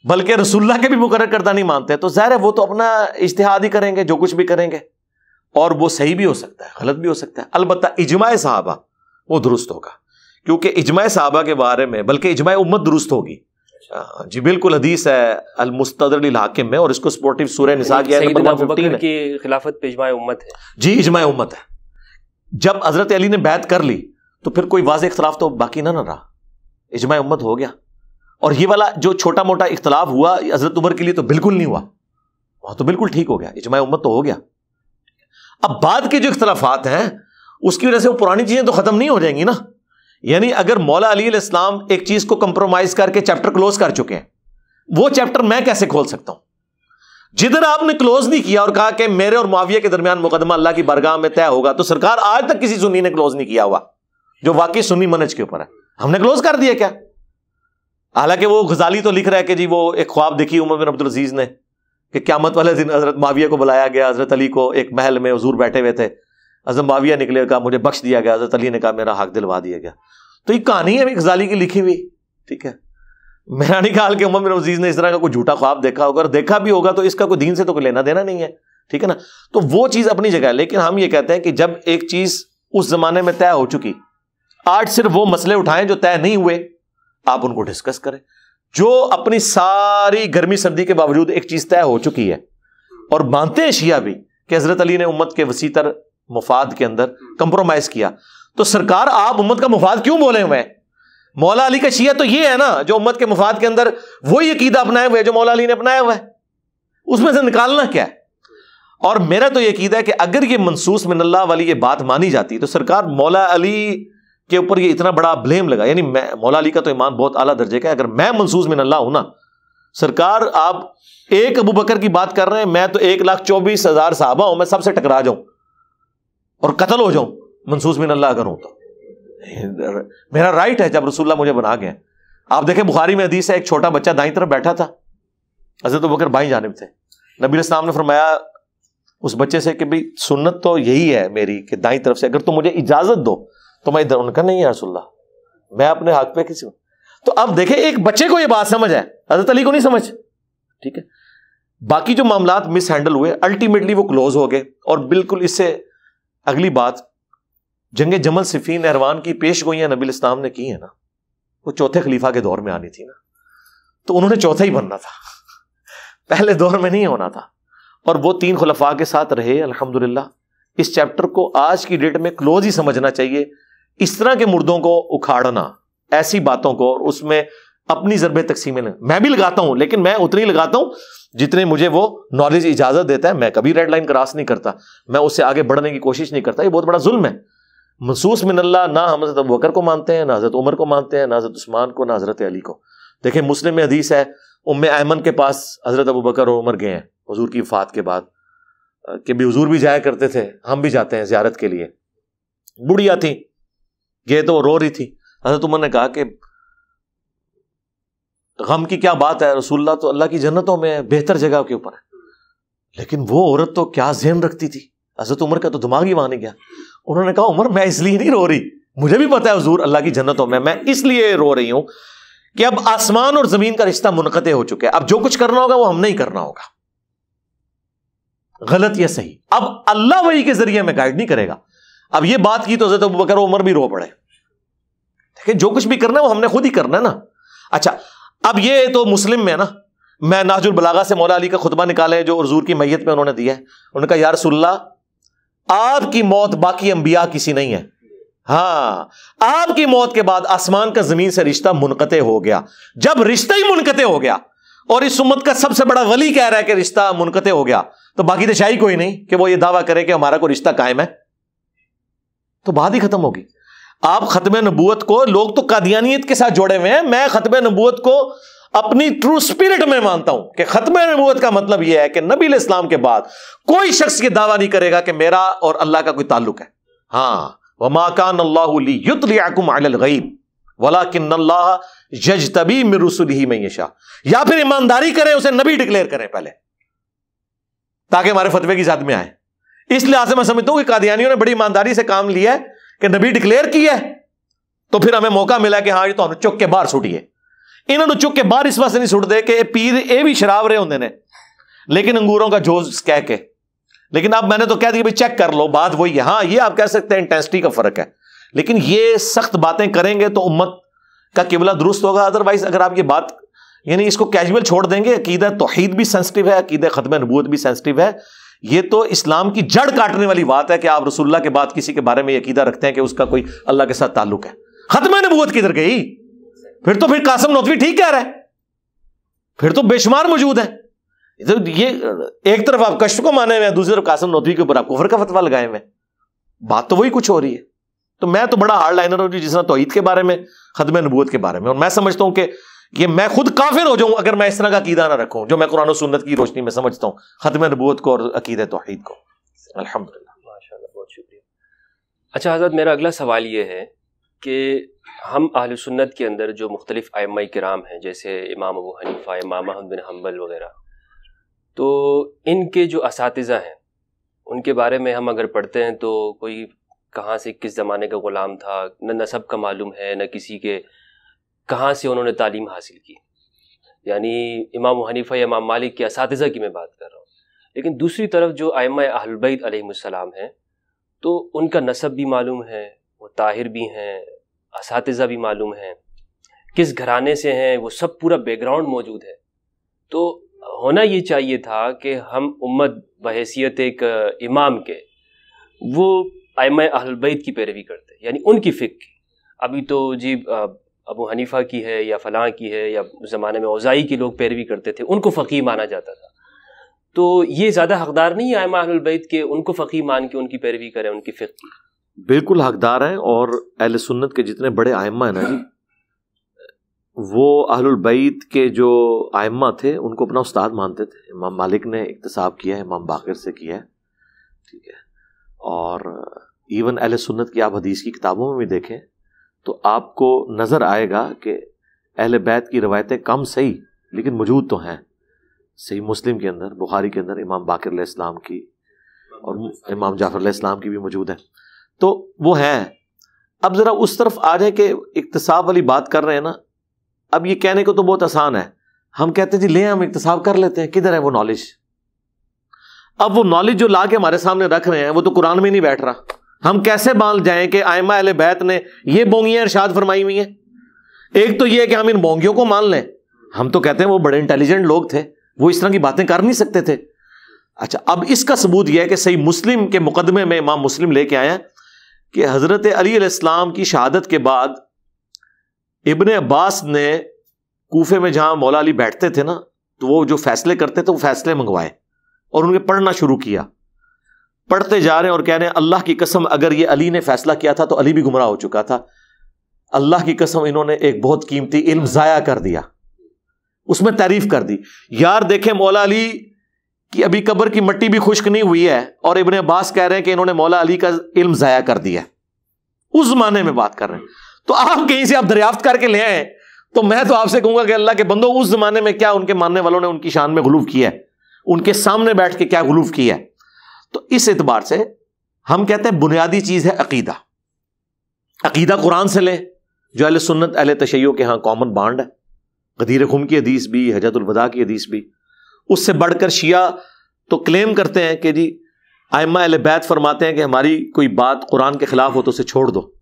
[SPEAKER 2] बल्कि रसुल्ला के भी मुकर करना नहीं मानते तो ज़ाहिर है वो तो अपना इश्तहाद ही करेंगे जो कुछ भी करेंगे और वो सही भी हो सकता है गलत भी हो सकता है अलबत् इजमा साहबा वो दुरुस्त होगा क्योंकि इजमाय साहबा के बारे में बल्कि इजमाय उम्मत दुरुस्त होगी अच्छा। हाँ, जी बिल्कुल हदीस है अलमुस्तदर हाकिम में और इसको सपोर्टिव सूर्य निसा किया
[SPEAKER 1] खिलाफत पे उम्मत
[SPEAKER 2] है जी इजमाय उम्मत है जब हजरत अली ने बैत कर ली तो फिर कोई वाज इख्तलाफ तो बाकी ना ना रहा इजमा उम्मत हो गया और ये वाला जो छोटा मोटा इख्तलाफ हुआ हजरत उमर के लिए तो बिल्कुल नहीं हुआ वहां तो बिल्कुल ठीक हो गया इजमा उम्मत तो हो गया अब बाद के जो इख्तलाफात हैं उसकी वजह से वो पुरानी चीजें तो खत्म नहीं हो जाएंगी ना यानी अगर मौला अली इस्लाम एक चीज को कंप्रोमाइज करके चैप्टर क्लोज कर चुके हैं वो चैप्टर मैं कैसे खोल सकता हूं जिधर आपने क्लोज नहीं किया और कहा कि मेरे और माविया के दरमियान मुकदमा अल्लाह की बरगाह में तय होगा तो सरकार आज तक किसी सुनी ने क्लोज नहीं किया हुआ जो वाकई सुनी मनज के ऊपर है हमने क्लोज कर दिया क्या हालांकि वो गजाली तो लिख रहा है कि जी वो एक ख्वाब देखी उमर बिन अब्दुल अजीज ने कि क्यामत वाले दिन हजरत माविया को बुलाया गया हजरत अली को एक महल में हजूर बैठे हुए थे अजम माविया निकले कहा मुझे बख्श दिया गया हजरत अली ने कहा मेरा हक दिलवा दिया गया तो ये कहानी है गजाली की लिखी हुई ठीक है मेरा नहीं ख्याल कि उमर बिन अजीज ने इस तरह का कोई झूठा ख्वाब देखा होगा और देखा भी होगा तो इसका कोई दीन से तो कोई लेना देना नहीं है ठीक है ना तो वो चीज़ अपनी जगह है लेकिन हम ये कहते हैं कि जब एक चीज़ उस जमाने में तय हो चुकी आज सिर्फ वो मसले उठाएं जो तय नहीं हुए आप उनको डिस्कस करें जो अपनी सारी गर्मी सर्दी के बावजूद एक चीज तय हो चुकी है और मानते हैं शिया भी कि हजरत अली ने उम्मत के वसीतर मुफाद के अंदर कंप्रोमाइज किया तो सरकार आप उम्मत का मुफाद क्यों बोले हुए मौला अली का शिया तो ये है ना जो उम्मत के मुफाद के अंदर वही अकीदा अपनाए हुए जो मौला अली ने अपनाया हुआ है उसमें से निकालना क्या है और मेरा तो यकीदा है कि अगर ये मनसूस मिनल्ला वाली ये बात मानी जाती तो सरकार मौला अली के ऊपर ये इतना बड़ा ब्लेम लगा यानी मैं मौला अली का तो ईमान बहुत आला दर्जे का है अगर मैं मनसूज में अल्लाह हूं ना सरकार आप एक अबू बकर की बात कर रहे हैं मैं तो एक लाख चौबीस हजार साहबा हूं मैं सबसे टकरा जाऊं और कत्ल हो जाऊं मनसूज बिन अल्लाह अगर हूं तो मेरा राइट है जब रसुल्ला मुझे बना गए आप देखें बुखारी में हदीस है एक छोटा बच्चा दाई तरफ बैठा था हजरत बकर भाई जानब थे नबी इस्लाम ने फरमाया उस बच्चे से कि भाई सुन्नत तो यही है मेरी कि दाई तरफ से अगर तुम मुझे इजाजत दो तो मैं इधर उनका नहीं यारसुल्ला मैं अपने हक पे किसी तो अब देखें एक बच्चे को यह बात समझ है हजरत अली को नहीं समझ ठीक है बाकी जो मामला मिस हैंडल हुए अल्टीमेटली वो क्लोज हो गए और बिल्कुल इससे अगली बात जंग जमल सिफीन अरवान की पेश गोइयां नबील इस्लाम ने की है ना वो चौथे खलीफा के दौर में आनी थी ना तो उन्होंने चौथा ही बनना था पहले दौर में नहीं होना था और वो तीन खलफा के साथ रहे अलहमदुल्ला इस चैप्टर को आज की डेट में क्लोज ही समझना चाहिए इस तरह के मुर्दों को उखाड़ना ऐसी बातों को और उसमें अपनी जरब तकसीमें मैं भी लगाता हूं लेकिन मैं उतनी लगाता हूं जितने मुझे वो नॉलेज इजाजत देता है मैं कभी रेड लाइन क्रॉस नहीं करता मैं उससे आगे बढ़ने की कोशिश नहीं करता ये बहुत बड़ा जुल्म है मसूस मिनल्ला ना हम हजरत बकर को मानते हैं ना हजरत उमर को मानते हैं ना हजरत उस्मान को ना हजरत अली को देखिए मुस्लिम में हदीस है उम ऐमन के पास हजरत अबू बकर और उमर गए हैं हजूर की वफात के बाद के भी हजूर भी जाया करते थे हम भी जाते हैं ज्यारत के लिए बुढ़िया थी गए तो रो रही थी हजरत उमर ने कहा कि गम की क्या बात है रसुल्ला तो अल्लाह की जन्नतों में बेहतर जगह के ऊपर है लेकिन वो औरत तो क्या जहन रखती थी हजरत उम्र का तो दिमाग ही वहां नहीं गया उन्होंने कहा उमर मैं इसलिए नहीं रो रही मुझे भी पता है हजूर अल्लाह की जन्नतों में मैं इसलिए रो रही हूं कि अब आसमान और जमीन का रिश्ता मुनकते हो चुके हैं अब जो कुछ करना होगा वो हम नहीं करना होगा गलत या सही अब अल्लाह वही के जरिए हमें गाइड नहीं करेगा अब ये बात की तो हजरत अबू बकर उमर भी रो पड़े ठीक है जो कुछ भी करना है वो हमने खुद ही करना है ना अच्छा अब ये तो मुस्लिम में है ना मैं नाजुल बलागा से मौला अली का खुतबा निकाले जो हजूर की मैयत में उन्होंने दिया है उनका यार सुल्ला आपकी मौत बाकी अंबिया किसी नहीं है हाँ आपकी मौत के बाद आसमान का जमीन से रिश्ता मुनकते हो गया जब रिश्ता ही मुनकते हो गया और इस उम्मत का सबसे बड़ा वली कह रहा है कि रिश्ता मुनकते हो गया तो बाकी तो शाही कोई नहीं कि वो ये दावा करे कि हमारा कोई रिश्ता कायम है तो बात ही खत्म होगी आप खत्म नबूत को लोग तो कादियानियत के साथ जोड़े हुए हैं मैं खत्म नबूत को अपनी ट्रू स्पिरिट में मानता हूं कि खत्म नबूत का मतलब यह है कि नबी इस्लाम के बाद कोई शख्स ये दावा नहीं करेगा कि मेरा और अल्लाह का कोई ताल्लुक है हाँ वमाकान अल्लाहलीब वला किन जज तबी मिरसुल ही में या फिर ईमानदारी करें उसे नबी डिक्लेयर करें पहले ताकि हमारे फतवे की जाद में आए इस लिहाज से मैं समझता हूं कि कादियानियों ने बड़ी ईमानदारी से काम लिया है कि नबी डिक्लेयर किया है तो फिर हमें मौका मिला कि हाँ ये तो चुक के बाहर सुटिए इन्होंने चुक के बाहर इस वास्ते नहीं सुटते कि पीर ये भी शराब रहे होंगे ने लेकिन अंगूरों का जोश कह के लेकिन अब मैंने तो कह दिया चेक कर लो बात वही है हाँ ये आप कह सकते हैं इंटेंसिटी का फर्क है लेकिन ये सख्त बातें करेंगे तो उम्मत का केवला दुरुस्त होगा अदरवाइज अगर आप ये बात यानी इसको कैजुअल छोड़ देंगे अकीदा तोहहीद भी सेंसिटिव है अकीद खत्म नबूत भी सेंसिटिव है ये तो इस्लाम की जड़ काटने वाली बात है कि आप रसुल्ला के बाद किसी के बारे में यकीदा रखते हैं कि उसका कोई अल्लाह के साथ ताल्लुक है खत्म नबूत किधर गई फिर तो फिर कासम नौतवी ठीक कह रहा है फिर तो बेशुमार मौजूद है तो ये एक तरफ आप कश्त को माने हुए हैं दूसरी तरफ कासम नौतवी के ऊपर आप कुफर का फतवा लगाए हुए बात तो वही कुछ हो रही है तो मैं तो बड़ा हार्ड लाइनर हूं जिस तरह के बारे में खदम नबूत के बारे में और मैं समझता हूं कि कि मैं खुद काफिर हो जाऊं अगर मैं इस तरह का अकीदा ना रखूं जो मैं कुरान सुन्नत की रोशनी में समझता हूं खत्म नबूत को और अकीद तोहहीद को अलहमदिल्ला
[SPEAKER 3] बहुत शुक्रिया
[SPEAKER 2] अच्छा हजरत मेरा अगला सवाल ये है कि
[SPEAKER 1] हम आल सुन्नत के अंदर जो मुख्तलिफ आम कराम हैं जैसे इमाम अबू हनीफ़ा इमाम अहमद बिन हम्बल वगैरह तो इनके जो इस हैं उनके बारे में हम अगर पढ़ते हैं तो कोई कहाँ से किस ज़माने का ग़ुलाम था न नसब का मालूम है न किसी के कहाँ से उन्होंने तालीम हासिल की यानी इमाम हनीफा या इमाम मालिक के इस की मैं बात कर रहा हूँ लेकिन दूसरी तरफ जो आयम अहलबैद अलैहिस्सलाम हैं तो उनका नसब भी मालूम है वो ताहिर भी हैं इस भी मालूम हैं किस घराने से हैं वो सब पूरा बैकग्राउंड मौजूद है तो होना ये चाहिए था कि हम उम्मत बहसीत एक इमाम के वो आयम अहलबैद की पैरवी करते यानी उनकी फ़िक्र अभी तो जी अबू हनीफा की है या फलां की है या ज़माने में ओज़ाई के लोग पैरवी करते थे उनको फ़कीह माना जाता था तो ये ज़्यादा हकदार नहीं है आयमाबैत के उनको फ़कीह मान के उनकी पैरवी करें उनकी फ़िक की
[SPEAKER 2] बिल्कुल हकदार हैं और अहल सुन्नत के जितने बड़े आयमा हैं ना जी वो अहलबैत के जो आयमा थे उनको अपना उस्ताद मानते थे इमाम मालिक ने इकतसाब किया है इमाम बाकर से किया है ठीक है और इवन अहल सुन्नत की आप हदीस की किताबों में भी देखें तो आपको नज़र आएगा कि अहल बैत की रवायतें कम सही लेकिन मौजूद तो हैं सही मुस्लिम के अंदर बुखारी के अंदर इमाम बाकर इस्लाम की और इमाम जाफर इस्लाम की भी मौजूद है तो वो हैं अब ज़रा उस तरफ आ जाए कि इकतसाब वाली बात कर रहे हैं ना अब ये कहने को तो बहुत आसान है हम कहते हैं जी ले हम इकतसाब कर लेते हैं किधर है वो नॉलेज अब वो नॉलेज जो ला के हमारे सामने रख रहे हैं वो तो कुरान में नहीं बैठ रहा हम कैसे बांध जाए कि आयमा अल बैत ने यह बोंगियां इर्शाद फरमाई हुई हैं एक तो यह है कि हम इन बोंगियों को मान लें हम तो कहते हैं वो बड़े इंटेलिजेंट लोग थे वो इस तरह की बातें कर नहीं सकते थे अच्छा अब इसका सबूत यह है कि सही मुस्लिम के मुकदमे में इमाम मुस्लिम लेके आए हैं कि हज़रत अली इस्लाम की शहादत के बाद इबन अब्बास ने कोफे में जहां मौला अली बैठते थे ना तो वो जो फैसले करते थे वो फैसले मंगवाए और उनके पढ़ना शुरू किया पढ़ते जा रहे हैं और कह रहे हैं अल्लाह की कसम अगर ये अली ने फैसला किया था तो अली भी गुमराह हो चुका था अल्लाह की कसम इन्होंने एक बहुत कीमती इल्म ज़ाया कर दिया उसमें तारीफ कर दी यार देखे मौला अली कि अभी कब्र की मट्टी भी खुश्क नहीं हुई है और इबन अब्बास कह रहे हैं कि इन्होंने मौला अली का इल्म ज़ाया कर दिया उस जमाने में बात कर रहे हैं तो आप कहीं से आप दरियाफ्त करके ले आए तो मैं तो आपसे कहूंगा कि अल्लाह के बंदो उस जमाने में क्या उनके मानने वालों ने उनकी शान में गुलूफ किया है उनके सामने बैठ के क्या गुलूफ किया है तो इस एतबार से हम कहते हैं बुनियादी चीज़ है अकीदा अकीदा कुरान से लें जो अहल सुन्नत अहल तशैयो के यहां कॉमन बांड है गदीर खुम की हदीस भी हजतुलवदा की हदीस भी उससे बढ़कर शिया तो क्लेम करते हैं कि जी आयमा अल बैत फरमाते हैं कि हमारी कोई बात कुरान के खिलाफ हो तो उसे छोड़ दो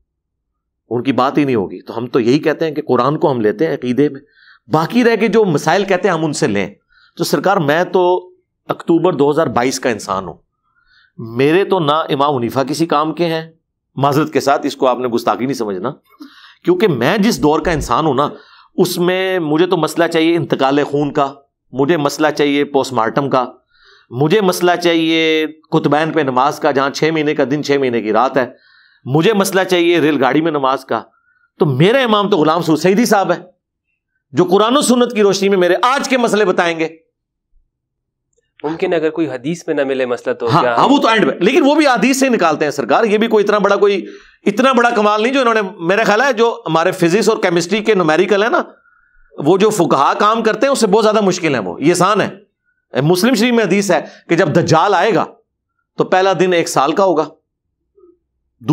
[SPEAKER 2] उनकी बात ही नहीं होगी तो हम तो यही कहते हैं कि कुरान को हम लेते हैं अकीदे में बाकी रह के जो मसाइल कहते हैं हम उनसे लें तो सरकार मैं तो अक्टूबर 2022 का इंसान हूं मेरे तो ना इमाम मुनीफा किसी काम के हैं माजरत के साथ इसको आपने गुस्ताखी नहीं समझना क्योंकि मैं जिस दौर का इंसान हूं ना उसमें मुझे तो मसला चाहिए इंतकाल खून का मुझे मसला चाहिए पोस्टमार्टम का मुझे मसला चाहिए कुतबैन पे नमाज का जहां छः महीने का दिन छः महीने की रात है मुझे मसला चाहिए रेलगाड़ी में नमाज का तो मेरा इमाम तो गुलाम सैदी साहब है जो कुरान सुन्नत की रोशनी में मेरे आज के मसले बताएंगे
[SPEAKER 1] मुमकिन अगर कोई हदीस में ना मिले मसला तो हाँ, क्या हाँ वो तो एंड
[SPEAKER 2] में लेकिन वो भी हदीस से निकालते हैं सरकार ये भी कोई इतना बड़ा कोई इतना बड़ा कमाल नहीं जो इन्होंने मेरा ख्याल है जो हमारे फिजिक्स और केमिस्ट्री के नुमेरिकल है ना वो जो फुकहा काम करते हैं उससे बहुत ज्यादा मुश्किल है वो ये आसान है मुस्लिम शरीफ में हदीस है कि जब दज्जाल आएगा तो पहला दिन एक साल का होगा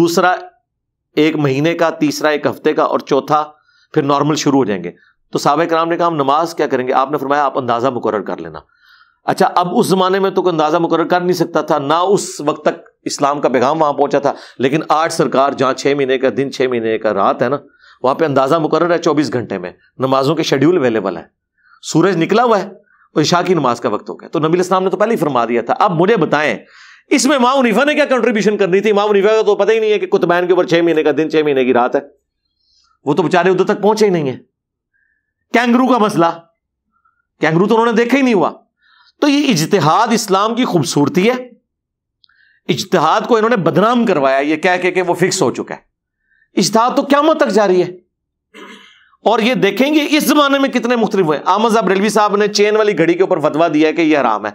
[SPEAKER 2] दूसरा एक महीने का तीसरा एक हफ्ते का और चौथा फिर नॉर्मल शुरू हो जाएंगे तो सबक राम ने कहा हम नमाज क्या करेंगे आपने फरमाया आप अंदाजा मुकर कर लेना अच्छा अब उस जमाने में तो कोई अंदाजा मुकर कर नहीं सकता था ना उस वक्त तक इस्लाम का पैगाम वहां पहुंचा था लेकिन आठ सरकार जहां छह महीने का दिन छह महीने का रात है ना वहां पर अंदाजा मुकर है चौबीस घंटे में नमाजों के शेड्यूल अवेलेबल है सूरज निकला हुआ है और ईशा की नमाज का वक्त हो गया तो नबी इस्लाम ने तो पहले ही फरमा दिया था अब मुझे बताएं इसमें माँ उनीफा ने क्या कंट्रीब्यूशन कर दी थी इमाम उनीफा का तो पता ही नहीं है कि कुतबैन के ऊपर छह महीने का दिन छह महीने की रात है वो तो बेचारे उधर तक पहुंचे ही नहीं है कैंगरू का मसला कैंगरू तो उन्होंने देखा ही नहीं हुआ तो ये इजतहाद इस्लाम की खूबसूरती है इजतहाद को इन्होंने बदनाम करवाया ये कह के के वो फिक्स हो चुका है इजतहाद तो क्या तक जारी है और ये देखेंगे इस जमाने में कितने मुख्तलिफ हुए आमद साहब रेलवी साहब ने चेन वाली घड़ी के ऊपर फतवा दिया है कि यह हराम है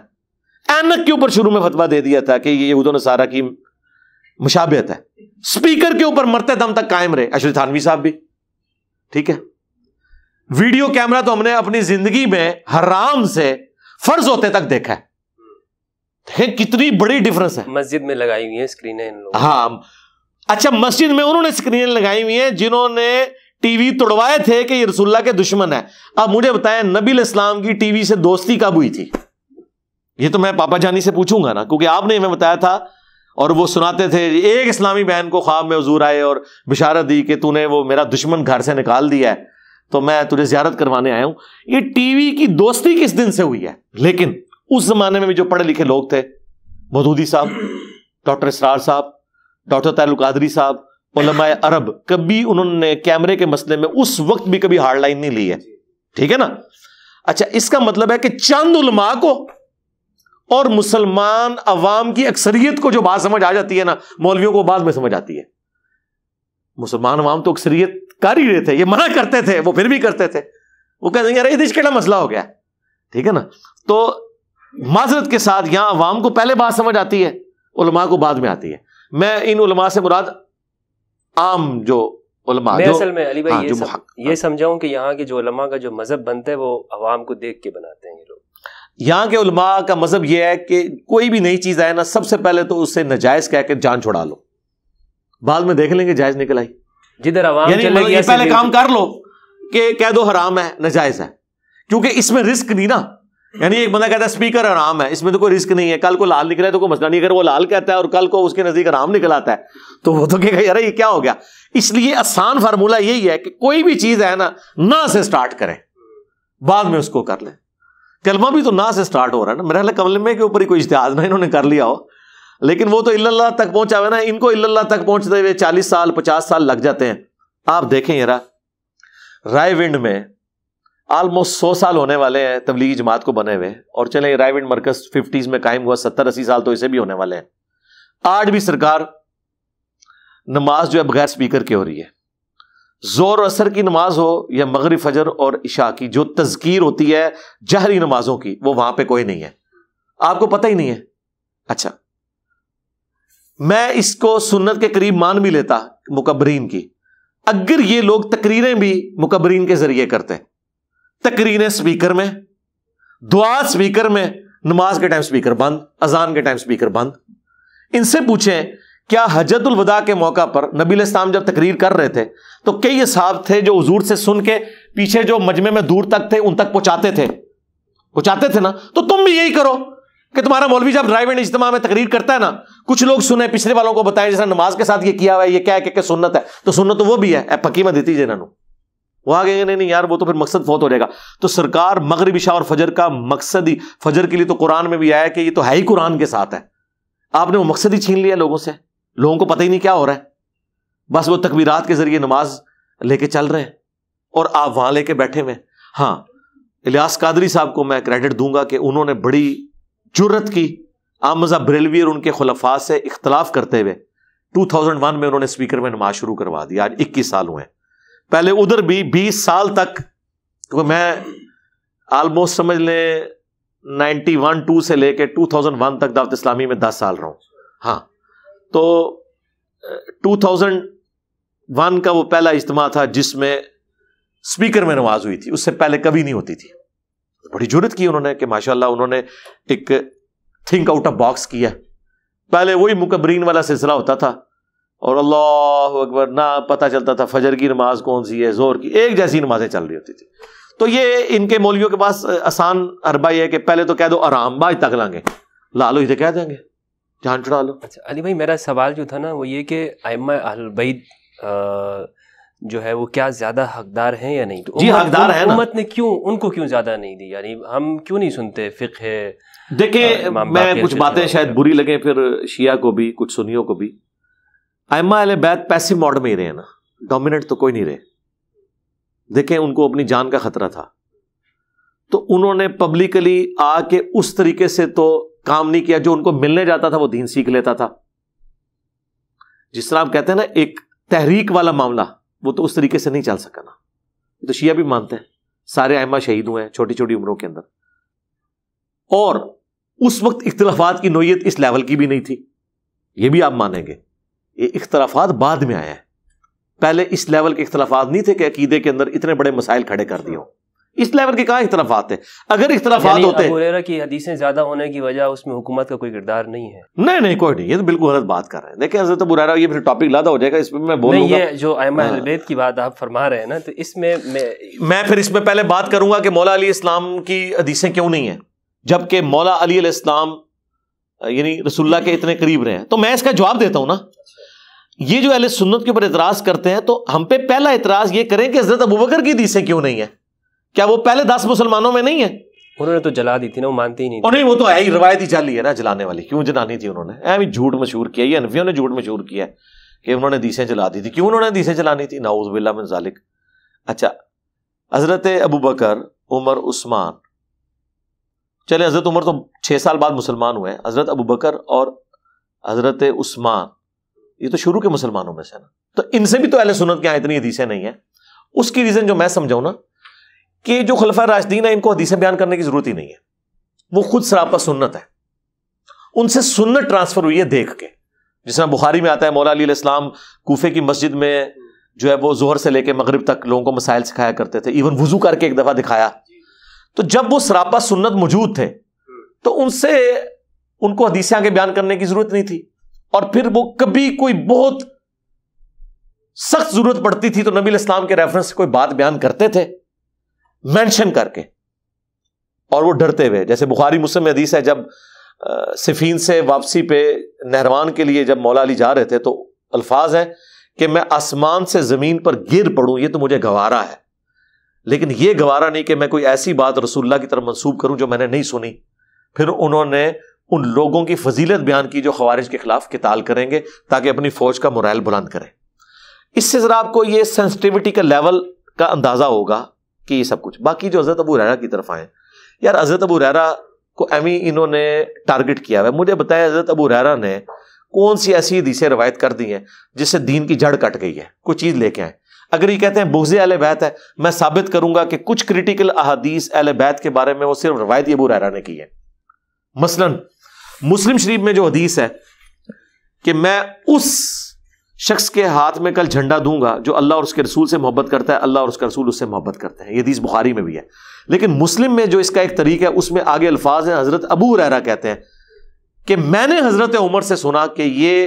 [SPEAKER 2] एनक के ऊपर शुरू में फतवा दे दिया था कि ये यहूदों ने सारा की मुशाबियत है स्पीकर के ऊपर मरते दम तक कायम रहे अशर थानवी साहब भी ठीक है वीडियो कैमरा तो हमने अपनी जिंदगी में हराम से फर्ज होते तक देखा है देखें कितनी बड़ी डिफरेंस है
[SPEAKER 1] मस्जिद में लगाई हुई है स्क्रीनें इन
[SPEAKER 2] हाँ अच्छा मस्जिद में उन्होंने स्क्रीनें लगाई हुई हैं जिन्होंने टीवी तोड़वाए थे कि रसुल्ला के दुश्मन है अब मुझे बताएं नबी इस्लाम की टीवी से दोस्ती कब हुई थी ये तो मैं पापा जानी से पूछूंगा ना क्योंकि आपने हमें बताया था और वो सुनाते थे एक इस्लामी बहन को ख्वाब में हजूर आए और बिशारत दी कि तूने वो मेरा दुश्मन घर से निकाल दिया है तो मैं तुझे ज्यारत करवाने आया हूं ये टीवी की दोस्ती किस दिन से हुई है लेकिन उस जमाने में भी जो पढ़े लिखे लोग थे मधुदी साहब डॉक्टर इसरार साहब डॉक्टर तारुक कादरी साहब ओलमाए अरब कभी उन्होंने कैमरे के मसले में उस वक्त भी कभी हार्ड लाइन नहीं ली है ठीक है ना अच्छा इसका मतलब है कि चंद उलमा को और मुसलमान अवाम की अक्सरियत को जो बात समझ आ जाती है ना मौलवियों को बाद में समझ आती है मुसलमान अवाम तो अक्सरियत कर ही रहे थे ये मना करते थे वो फिर भी करते थे वो कहते यार देश केड़ा मसला हो गया ठीक है ना तो माजरत के साथ यहां अवाम को पहले बात समझ आती है उलमा को बाद में आती है मैं इन उलमा से मुराद आम जो उलमा मैं असल में अली भाई हाँ, ये, सम,
[SPEAKER 1] ये समझाऊं कि यहाँ के जो उलमा का जो मजहब बनता है वो अवाम को देख के बनाते हैं ये लोग
[SPEAKER 2] यहाँ के उलमा का मजहब यह है कि कोई भी नई चीज़ आए ना सबसे पहले तो उससे नाजायज़ कहकर जान छोड़ा लो बाद में देख लेंगे जायज़ निकल आई जिधर
[SPEAKER 1] आवाम पहले काम
[SPEAKER 2] कर लो कि कह दो हराम है नजायज है क्योंकि इसमें रिस्क नहीं ना यानी एक बंदा कहता है स्पीकर हराम है इसमें तो कोई रिस्क नहीं है कल को लाल निकला है तो कोई मसला नहीं अगर वो लाल कहता है और कल को उसके नजदीक आराम निकल आता है तो वो तो कहेगा यार ये क्या हो गया इसलिए आसान फार्मूला यही है कि कोई भी चीज है ना ना से स्टार्ट करें बाद में उसको कर ले कलमा भी तो ना से स्टार्ट हो रहा है ना मेरे कमले में के ऊपर ही कोई इश्तिहाज ना इन्होंने कर लिया हो लेकिन वो तो इल्लाह तक पहुंचा हुआ ना इनको इल्लाह तक पहुंचते हुए चालीस साल पचास साल लग जाते हैं आप देखें यार रायविंड में आलमोस्ट सौ साल होने वाले हैं तबलीगी जमात को बने हुए और चले रायविंड मरकज फिफ्टीज में कायम हुआ सत्तर अस्सी साल तो इसे भी होने वाले हैं आज भी सरकार नमाज जो है बगैर स्पीकर की हो रही है जोर असर की नमाज हो या मगरब फजर और इशा की जो तस्कीर होती है जहरी नमाजों की वो वहां पे कोई नहीं है आपको पता ही नहीं है अच्छा मैं इसको सुन्नत के करीब मान भी लेता मुकबरीन की अगर ये लोग तकरीरें भी मुकबरीन के जरिए करते तकरीरें स्पीकर में दुआ स्पीकर में नमाज के टाइम स्पीकर बंद अजान के टाइम स्पीकर बंद इनसे पूछें क्या हजतुल वदा के मौका पर नबी इस्लाम जब तकरीर कर रहे थे तो कई साहब थे जो हजूर से सुन के पीछे जो मजमे में दूर तक थे उन तक पहुंचाते थे पहुंचाते थे ना तो तुम भी यही करो कि तुम्हारा मौलवी साहब ड्राइव एंड इज्तम में तकरीर करता है ना कुछ लोग सुने पिछले वालों को बताएं जैसे नमाज के साथ ये किया हुआ है ये क्या है क्या सुन्नत है तो सुन्नत तो वो भी है पकी में देती है वो वहां कहेंगे नहीं नहीं यार वो तो फिर मकसद फौत हो जाएगा तो सरकार मगरब इशा और फजर का मकसद ही फजर के लिए तो कुरान में भी आया कि ये तो है ही कुरान के साथ है आपने वो मकसद ही छीन लिया लोगों से लोगों को पता ही नहीं क्या हो रहा है बस वो तकबीरात के जरिए नमाज लेके चल रहे हैं और आप वहां लेके बैठे हुए हाँ इलियास कादरी साहब को मैं क्रेडिट दूंगा कि उन्होंने बड़ी जुर्रत की आमजा और उनके खुलफा से इख्तलाफ करते हुए 2001 में उन्होंने स्पीकर में नमाज शुरू करवा दी आज 21 साल हुए पहले उधर भी 20 साल तक तो मैं आलमोस्ट समझ लें नाइन्टी वन टू से लेके टू थाउजेंड वन तक दावत इस्लामी में दस साल रहा हूँ हाँ तो टू थाउजेंड वन का वो पहला इज्तम था जिसमें स्पीकर में नमाज हुई थी उससे पहले कभी नहीं होती थी बड़ी जरूरत की उन्होंने कि माशाल्लाह उन्होंने एक थिंक आउट ऑफ बॉक्स किया पहले वही मुकबरीन वाला सिलसिला होता था और अल्लाह अकबर ना पता चलता था फजर की नमाज कौन सी है जोर की एक जैसी नमाजें चल रही होती थी तो ये इनके मौलियों के पास आसान अरबा यह है कि पहले तो कह दो आराम बाज तक लांगे ला लो इसे कह देंगे जान चुड़ा लो अच्छा अली भाई मेरा
[SPEAKER 1] सवाल जो था ना वो ये कि आयमा अलबैद जो है वो क्या ज्यादा हकदार हैं या नहीं तो जी हकदार है ना उम्मत ने क्यों उनको क्यों ज्यादा नहीं दी यानी हम क्यों नहीं सुनते फिक है देखिए मैं कुछ बातें शायद
[SPEAKER 2] बुरी लगे फिर शिया को भी कुछ सुनियों को भी आयमा अल बैद पैसिव मॉडल में ही रहे ना डोमिनेट तो कोई नहीं रहे देखें उनको अपनी जान का खतरा था तो उन्होंने पब्लिकली आके उस तरीके से तो काम नहीं किया जो उनको मिलने जाता था वो दीन सीख लेता था जिस तरह आप कहते हैं ना एक तहरीक वाला मामला वो तो उस तरीके से नहीं चल सका ना तो शिया भी मानते हैं सारे आयमा शहीद हुए हैं छोटी छोटी उम्रों के अंदर और उस वक्त इख्तलाफात की नोयत इस लेवल की भी नहीं थी ये भी आप मानेंगे ये इख्तलाफात बाद में आया है पहले इस लेवल के इख्तलाफात नहीं थे कि अकीदे के अंदर इतने बड़े मसाइल खड़े कर दिए हों इस लेवल के कहा इख्तलाफात हैं अगर इख्तलाफात होते हैं
[SPEAKER 1] की ज्यादा होने की वजह उसमें हुकूमत का कोई किरदार नहीं है
[SPEAKER 2] नहीं नहीं कोई नहीं ये तो बिल्कुल गलत बात कर रहे हैं देखिए हजरत बुरा ये फिर टॉपिक लादा हो जाएगा इसमें मैं बोलूंगा ये जो आयमा अलबेद हाँ। की बात आप फरमा रहे हैं ना तो इसमें मैं फिर इसमें पहले बात करूंगा कि मौला अली इस्लाम की हदीसें क्यों नहीं है जबकि मौला अली इस्लाम यानी रसुल्ला के इतने करीब रहे हैं तो मैं इसका जवाब देता हूं ना ये जो अहल सुन्नत के ऊपर इतराज करते हैं तो हम पे पहला एतराज़ ये करें कि हजरत अबू बकर की दीसें क्यों नहीं है क्या वो पहले दस मुसलमानों में नहीं है उन्होंने तो जला दी थी ना वो मानती ही नहीं और नहीं वो तो है ही रवायती जाली है ना जलाने वाली क्यों जलानी थी उन्होंने ऐ भी झूठ मशहूर किया ये अनफियों ने झूठ मशहूर किया कि उन्होंने दीसें जला दी थी क्यों उन्होंने दीसें जलानी थी नाउज बिल्ला में जालिक अच्छा हजरत अबू बकर उमर उस्मान चले हजरत उमर तो छः साल बाद मुसलमान हुए हैं हजरत अबू बकर और हजरत उस्मान ये तो शुरू के मुसलमानों में से ना तो इनसे भी तो अहले सुनत के यहाँ इतनी हदीसें नहीं है उसकी रीज़न जो मैं समझाऊँ ना कि जो खलफा राशदीन है इनको हदीसें बयान करने की जरूरत ही नहीं है वो खुद सरापा सुन्नत है उनसे सुन्नत ट्रांसफर हुई है देख के जिस तरह बुखारी में आता है मौला अली इस्लाम कोफे की मस्जिद में जो है वो जोहर से लेके मगरब तक लोगों को मसाइल सिखाया करते थे इवन वजू करके एक दफ़ा दिखाया तो जब वो सरापा सुन्नत मौजूद थे तो उनसे उनको हदीसें आगे बयान करने की जरूरत नहीं थी और फिर वो कभी कोई बहुत सख्त जरूरत पड़ती थी तो नबी इस्लाम के रेफरेंस से कोई बात बयान करते थे मेंशन करके और वो डरते हुए जैसे बुखारी मुस्लिम हदीस है जब सिफीन से वापसी पे नहरवान के लिए जब मौला अली जा रहे थे तो अल्फाज हैं कि मैं आसमान से ज़मीन पर गिर पड़ूं ये तो मुझे गवारा है लेकिन ये गवारा नहीं कि मैं कोई ऐसी बात रसूल्ला की तरफ मंसूब करूं जो मैंने नहीं सुनी फिर उन्होंने उन लोगों की फजीलत बयान की जो खवारिज के खिलाफ किताल करेंगे ताकि अपनी फौज का मुरैल बुलंद करें इससे ज़रा आपको यह सेंसिटिविटी का लेवल का अंदाज़ा होगा कि ये सब कुछ बाकी जो हजरत अबू रैरा की तरफ आए यार हजरत अबू रैरा को एमी इन्होंने टारगेट किया हुआ मुझे बताया हजरत अबू रैरा ने कौन सी ऐसी हदीसें रवायत कर दी हैं जिससे दीन की जड़ कट गई है कोई चीज़ लेके आए अगर ये कहते हैं बुगजे अल बैत है मैं साबित करूंगा कि कुछ क्रिटिकल अहादीस अल बैत के बारे में वो सिर्फ रवायत अबू रैरा ने की है मसलन मुस्लिम शरीफ में जो हदीस है कि मैं उस शख्स के हाथ में कल झंडा दूंगा जो अल्लाह और उसके रसूल से मोहब्बत करता है अल्लाह और उसके रसूल उससे मोहब्बत करते हैं ये हदीस बुखारी में भी है लेकिन मुस्लिम में जो इसका एक तरीका है उसमें आगे अल्फाज हैं हज़रत अबू रहरा कहते हैं कि मैंने हज़रत उमर से सुना कि ये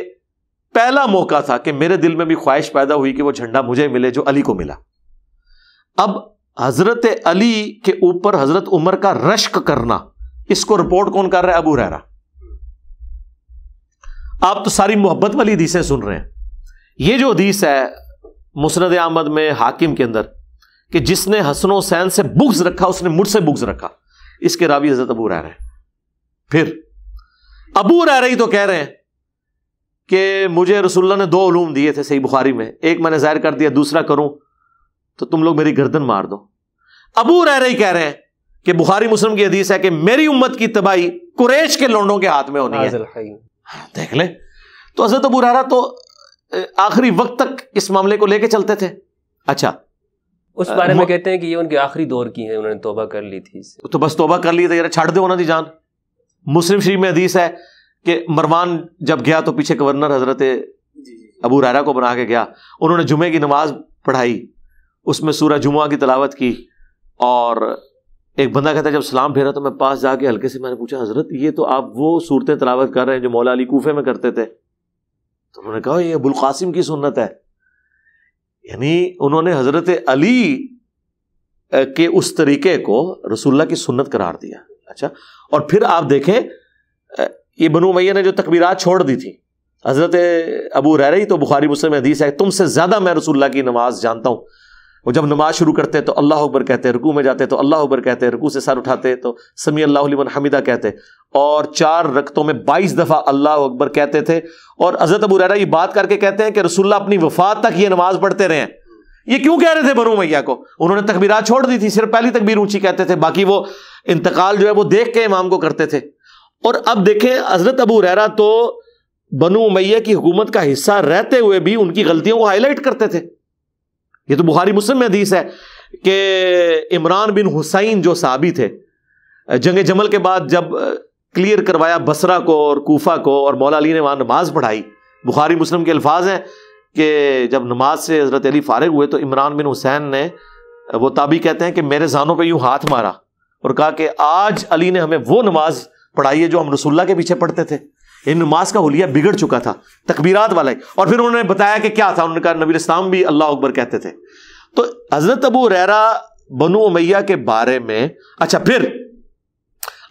[SPEAKER 2] पहला मौका था कि मेरे दिल में भी ख्वाहिश पैदा हुई कि वह झंडा मुझे मिले जो अली को मिला अब हज़रत अली के ऊपर हज़रत उमर का रश्क करना इसको रिपोर्ट कौन कर रहा है अबू रहरा आप तो सारी मोहब्बत वाली हदीसें सुन रहे हैं ये जो हदीस है मुसरद अहमद में हाकिम के अंदर कि जिसने हसन हुसैन से बुग्स रखा उसने मुझसे बुग्स रखा इसके रावी हजरत अबू रह रहे फिर अबू रह रही तो कह रहे हैं कि मुझे रसुल्ला ने दो ओलूम दिए थे सही बुखारी में एक मैंने जाहिर कर दिया दूसरा करूं तो तुम लोग मेरी गर्दन मार दो अबू रह रही कह रहे हैं कि बुखारी मुस्लिम की हदीस है कि मेरी उम्मत की तबाही कुरेश के लोंडों के हाथ में होनी है हाँ, देख ले तो हजरत अबू रहा तो आखिरी वक्त तक इस मामले को लेके चलते थे अच्छा उस बारे में
[SPEAKER 1] कहते हैं कि ये उनके आखिरी दौर की है उन्होंने तोबा कर ली थी
[SPEAKER 2] तो बस तोबा कर ली थी छाड़ दो उन्होंने जान मुस्लिम शरीफ में हदीस है कि मरवान जब गया तो पीछे गवर्नर हजरत अबू रारा को बना के गया उन्होंने जुमे की नमाज पढ़ाई उसमें सूरह जुमा की तलावत की और एक बंदा कहता है जब सलाम फेरा तो मैं पास जाके हल्के से मैंने पूछा हजरत ये तो आप वो सूरतें तलावत कर रहे हैं जो मौला अली कूफे में करते थे तो उन्होंने कहा ये अबुल कासिम की सुन्नत है यानी उन्होंने हजरत अली के उस तरीके को रसुल्ला की सुन्नत करार दिया अच्छा और फिर आप देखें ये बनु मैया ने जो तकबीरात छोड़ दी थी हजरत अबू रह रही तो बुखारी मुस्लिम हदीस है तुमसे ज़्यादा मैं रसुल्ला की नमाज जानता हूँ वो जब नमाज शुरू करते तो अल्लाह अकबर कहते रुकू में जाते तो अल्लाह अकबर कहते रुकू से सर उठाते तो समी अल्लाह हमिदा कहते और चार रक्तों में बाईस दफ़ा अल्लाह अकबर कहते थे और हजरत अबू रैरा ये बात करके कहते हैं कि रसुल्ला अपनी वफात तक ये नमाज पढ़ते रहे ये क्यों कह रहे थे बनो मैया को उन्होंने तकबीर छोड़ दी थी सिर्फ पहली तकबीर ऊंची कहते थे बाकी वो इंतकाल जो है वो देख के इमाम को करते थे और अब देखें हजरत अबू रैरा तो बनु उमैया की हुकूमत का हिस्सा रहते हुए भी उनकी गलतियों को हाईलाइट करते थे ये तो बुहारी मुस्लिम में हदीस है कि इमरान बिन हुसैन जो साबी थे जंग जमल के बाद जब क्लियर करवाया बसरा को और कोफा को और मौला अली ने वहाँ नमाज पढ़ाई बुखारी मुस्लिम के अल्फाज हैं कि जब नमाज से हज़रत अली फारग हुए तो इमरान बिन हुसैन ने वो ताबी कहते हैं कि मेरे जानों पर यूँ हाथ मारा और कहा कि आज अली ने हमें वो नमाज पढ़ाई है जो हम रसुल्ला के पीछे पढ़ते थे इन नमाज का होलिया बिगड़ चुका था तकबीरत वाला और फिर उन्होंने बताया कि क्या था उन्होंने कहा नबी इस्लाम भी अल्लाह अकबर कहते थे तो हज़रत अबू रैरा बनु उमैया के बारे में अच्छा फिर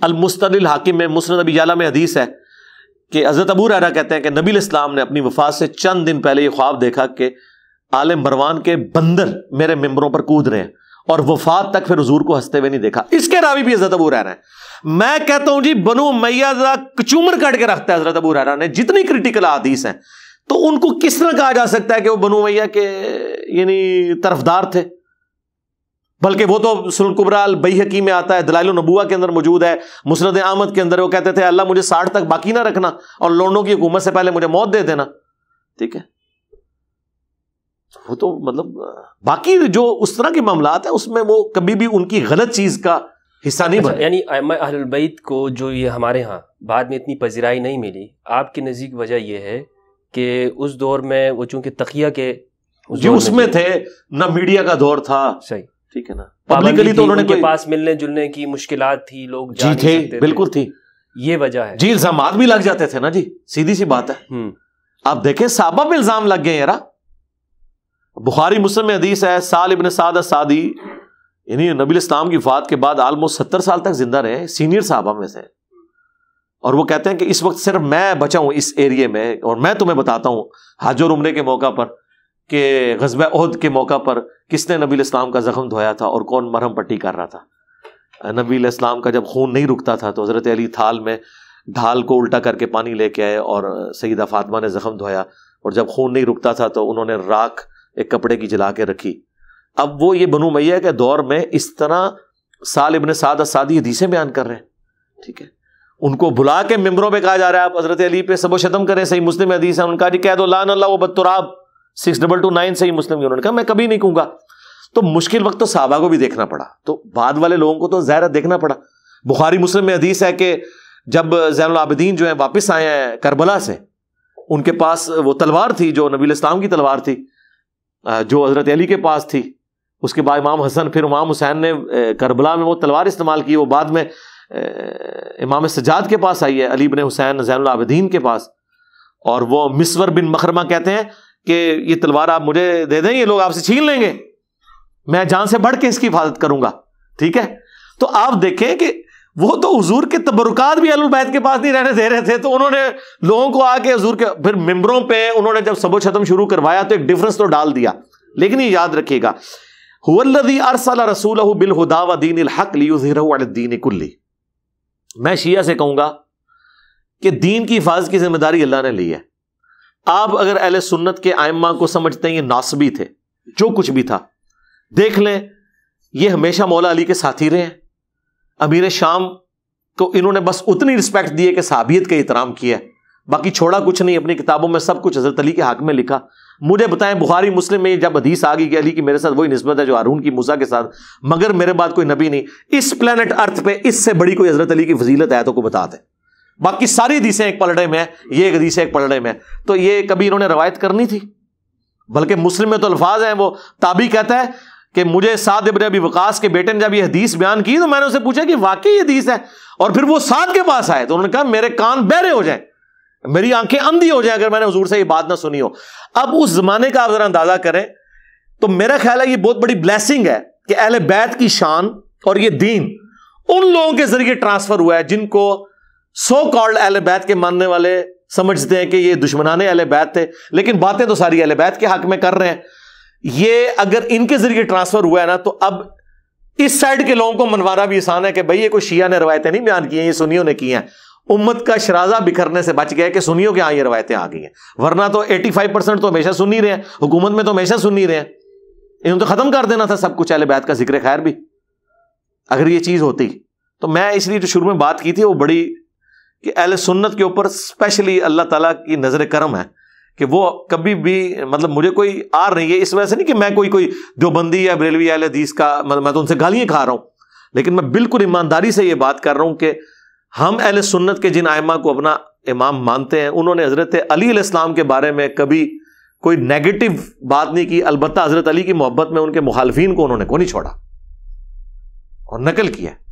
[SPEAKER 2] अलमुस्तदिल हाकिम में मुस्त अबी जाला में हदीस है कि अजरत अबू रहा कहते हैं कि नबी इस्लाम ने अपनी वफात से चंद दिन पहले यह ख्वाब देखा कि आलम बरवान के बंदर मेरे मेम्बरों पर कूद रहे हैं और वफात तक फिर हजूर को हंसते हुए नहीं देखा इसके रावी भी हजरत अबू रहरा है मैं कहता हूं जी बनु मैया कचूमर कट के रखता है हजरत अबू रहरा ने जितनी क्रिटिकल हदीस है तो उनको किस तरह कहा जा सकता है कि वो बनु मैया के यानी तरफदार थे बल्कि वो तो सुलकुबराल बैहकी में आता है दलाइल नबुआ के अंदर मौजूद है मुसरद अहमद के अंदर वो कहते थे अल्लाह मुझे साठ तक बाकी ना रखना और लोंडों की हुकूमत से पहले मुझे मौत दे देना ठीक है वो तो मतलब बाकी जो उस तरह के मामला है उसमें वो कभी भी उनकी गलत चीज का हिस्सा नहीं अच्छा, बना यानी अहलबैत को
[SPEAKER 1] जो ये हमारे यहाँ बाद में इतनी पजीराई नहीं मिली आपके नज़ीक वजह यह है कि उस दौर में वो चूंकि तकिया के जी उसमें
[SPEAKER 2] थे ना मीडिया का दौर था सही ठीक है ना पब्लिकली तो उन्होंने कोई पास
[SPEAKER 1] मिलने जुलने की मुश्किल थी लोग जी थे बिल्कुल
[SPEAKER 2] थी ये वजह है जी इल्जाम भी लग जाते थे ना जी सीधी सी बात है हम्म। आप देखें साबा भी इल्जाम लग गए यार बुखारी मुस्लिम हदीस है साल इबन साद सादी यानी नबी इस्लाम की फात के बाद आलमोस्ट सत्तर साल तक जिंदा रहे सीनियर साहबा में से और वो कहते हैं कि इस वक्त सिर्फ मैं बचा हूं इस एरिए में और मैं तुम्हें बताता हूं हज उमरे के मौका पर कि गजब अहद के मौका पर किसने नबी इस्लाम का ज़ख्म धोया था और कौन मरहम पट्टी कर रहा था नबी इस्लाम का जब खून नहीं रुकता था तो हज़रत अली थाल में ढाल को उल्टा करके पानी लेके आए और सईद फातमा ने ज़ख्म धोया और जब खून नहीं रुकता था तो उन्होंने राख एक कपड़े की जला के रखी अब वो ये बनु मैया के दौर में इस तरह साल इबन साद सादी हदीसें बयान कर रहे हैं ठीक है उनको बुला के मेम्बरों पे कहा जा रहा है आप हजरत अली पे सबो करें सही मुस्लिम हदीस है उनका जी कह दो लान अल्लाह वो बदतुराब सिक्स डबल टू नाइन से ही मुस्लिम यूनियन का मैं कभी नहीं कहूंगा तो मुश्किल वक्त तो साहबा को भी देखना पड़ा तो बाद वाले लोगों को तो ज़ाहिर देखना पड़ा बुखारी मुस्लिम में हदीस है कि जब जैन आबदीन जो है वापस आए हैं करबला से उनके पास वो तलवार थी जो नबील इस्लाम की तलवार थी जो हज़रत अली के पास थी उसके बाद इमाम हसन फिर इमाम हुसैन ने करबला में वो तलवार इस्तेमाल की वो बाद में इमाम सजाद के पास आई है अली बिन हुसैन जैन आबदीन के पास और वो मिसवर बिन मखरमा कहते हैं कि ये तलवार आप मुझे दे दें ये लोग आपसे छीन लेंगे मैं जान से बढ़ के इसकी हिफाजत करूंगा ठीक है तो आप देखें कि वो तो हजूर के तबरुकात भी अलबैत के पास नहीं रहने दे रहे थे तो उन्होंने लोगों को आके हजूर के फिर मेम्बरों पे उन्होंने जब सबो शतम शुरू करवाया तो एक डिफरेंस तो डाल दिया लेकिन ये याद रखिएगा रसूल बिल कुल्ली मैं शिया से कहूंगा कि दीन की हिफाजत की जिम्मेदारी अल्लाह ने ली है आप अगर अहल सुन्नत के आयमा को समझते हैं ये नासबी थे जो कुछ भी था देख लें ये हमेशा मौला अली के साथी रहे हैं अमीर शाम को इन्होंने बस उतनी रिस्पेक्ट दी है कि साबियत का इतराम किया बाकी छोड़ा कुछ नहीं अपनी किताबों में सब कुछ हजरत अली के हक में लिखा मुझे बताएं बुखारी मुस्लिम में जब अधीस आ गई कि अली की मेरे साथ वही नस्बत है जो हारून की मूसा के साथ मगर मेरे बाद कोई नबी नहीं इस प्लानट अर्थ पे इससे बड़ी कोई हजरत अली की फजीलत है तो को बता दें बाकी सारी हदीसें एक पलड़े में है ये एक हदीस एक पलड़े में तो ये कभी इन्होंने रवायत करनी थी बल्कि मुस्लिम में तो अल्फाज हैं वो ताबी कहता है कि मुझे साद इबन अभी वकास के बेटे ने जब यह हदीस बयान की तो मैंने उसे पूछा कि वाकई ये हदीस है और फिर वो साद के पास आए तो उन्होंने कहा मेरे कान बहरे हो जाए मेरी आंखें अंधी हो जाए अगर मैंने हजूर से ये बात ना सुनी हो अब उस जमाने का आप जरा अंदाजा करें तो मेरा ख्याल है ये बहुत बड़ी ब्लैसिंग है कि अहल बैत की शान और ये दीन उन लोगों के जरिए ट्रांसफर हुआ है जिनको सो कॉल्ड अहल बैत के मानने वाले समझते हैं कि ये दुश्मनाने अहल बैत थे लेकिन बातें तो सारी अहल बैत के हक में कर रहे हैं ये अगर इनके जरिए ट्रांसफर हुआ है ना तो अब इस साइड के लोगों को मनवाना भी आसान है कि भाई ये कोई शिया ने रवायतें नहीं बयान की हैं ये सुनियों ने की हैं उम्मत का शराजा बिखरने से बच गया कि सुनियो के यहाँ ये रवायतें आ गई हैं वरना तो 85 परसेंट तो हमेशा सुन ही रहे हैं हुकूमत में तो हमेशा सुन ही रहे हैं इन्होंने तो ख़त्म कर देना था सब कुछ अहल बैत का जिक्र खैर भी अगर ये चीज़ होती तो मैं इसलिए जो शुरू में बात की थी वो बड़ी कि अहल सुन्नत के ऊपर स्पेशली अल्लाह ताला की नज़र करम है कि वो कभी भी मतलब मुझे कोई आर नहीं है इस वजह से नहीं कि मैं कोई कोई दोबंदी या बरेलवी अहल हदीस का मतलब मैं तो उनसे गालियां खा रहा हूं लेकिन मैं बिल्कुल ईमानदारी से यह बात कर रहा हूं कि हम अहल सुन्नत के जिन आयमा को अपना इमाम मानते हैं उन्होंने हज़रत अली इस्लाम के बारे में कभी कोई नेगेटिव बात नहीं की अलबत्त हज़रत अली की मोहब्बत में उनके मुखालफी को उन्होंने को नहीं छोड़ा और नकल किया है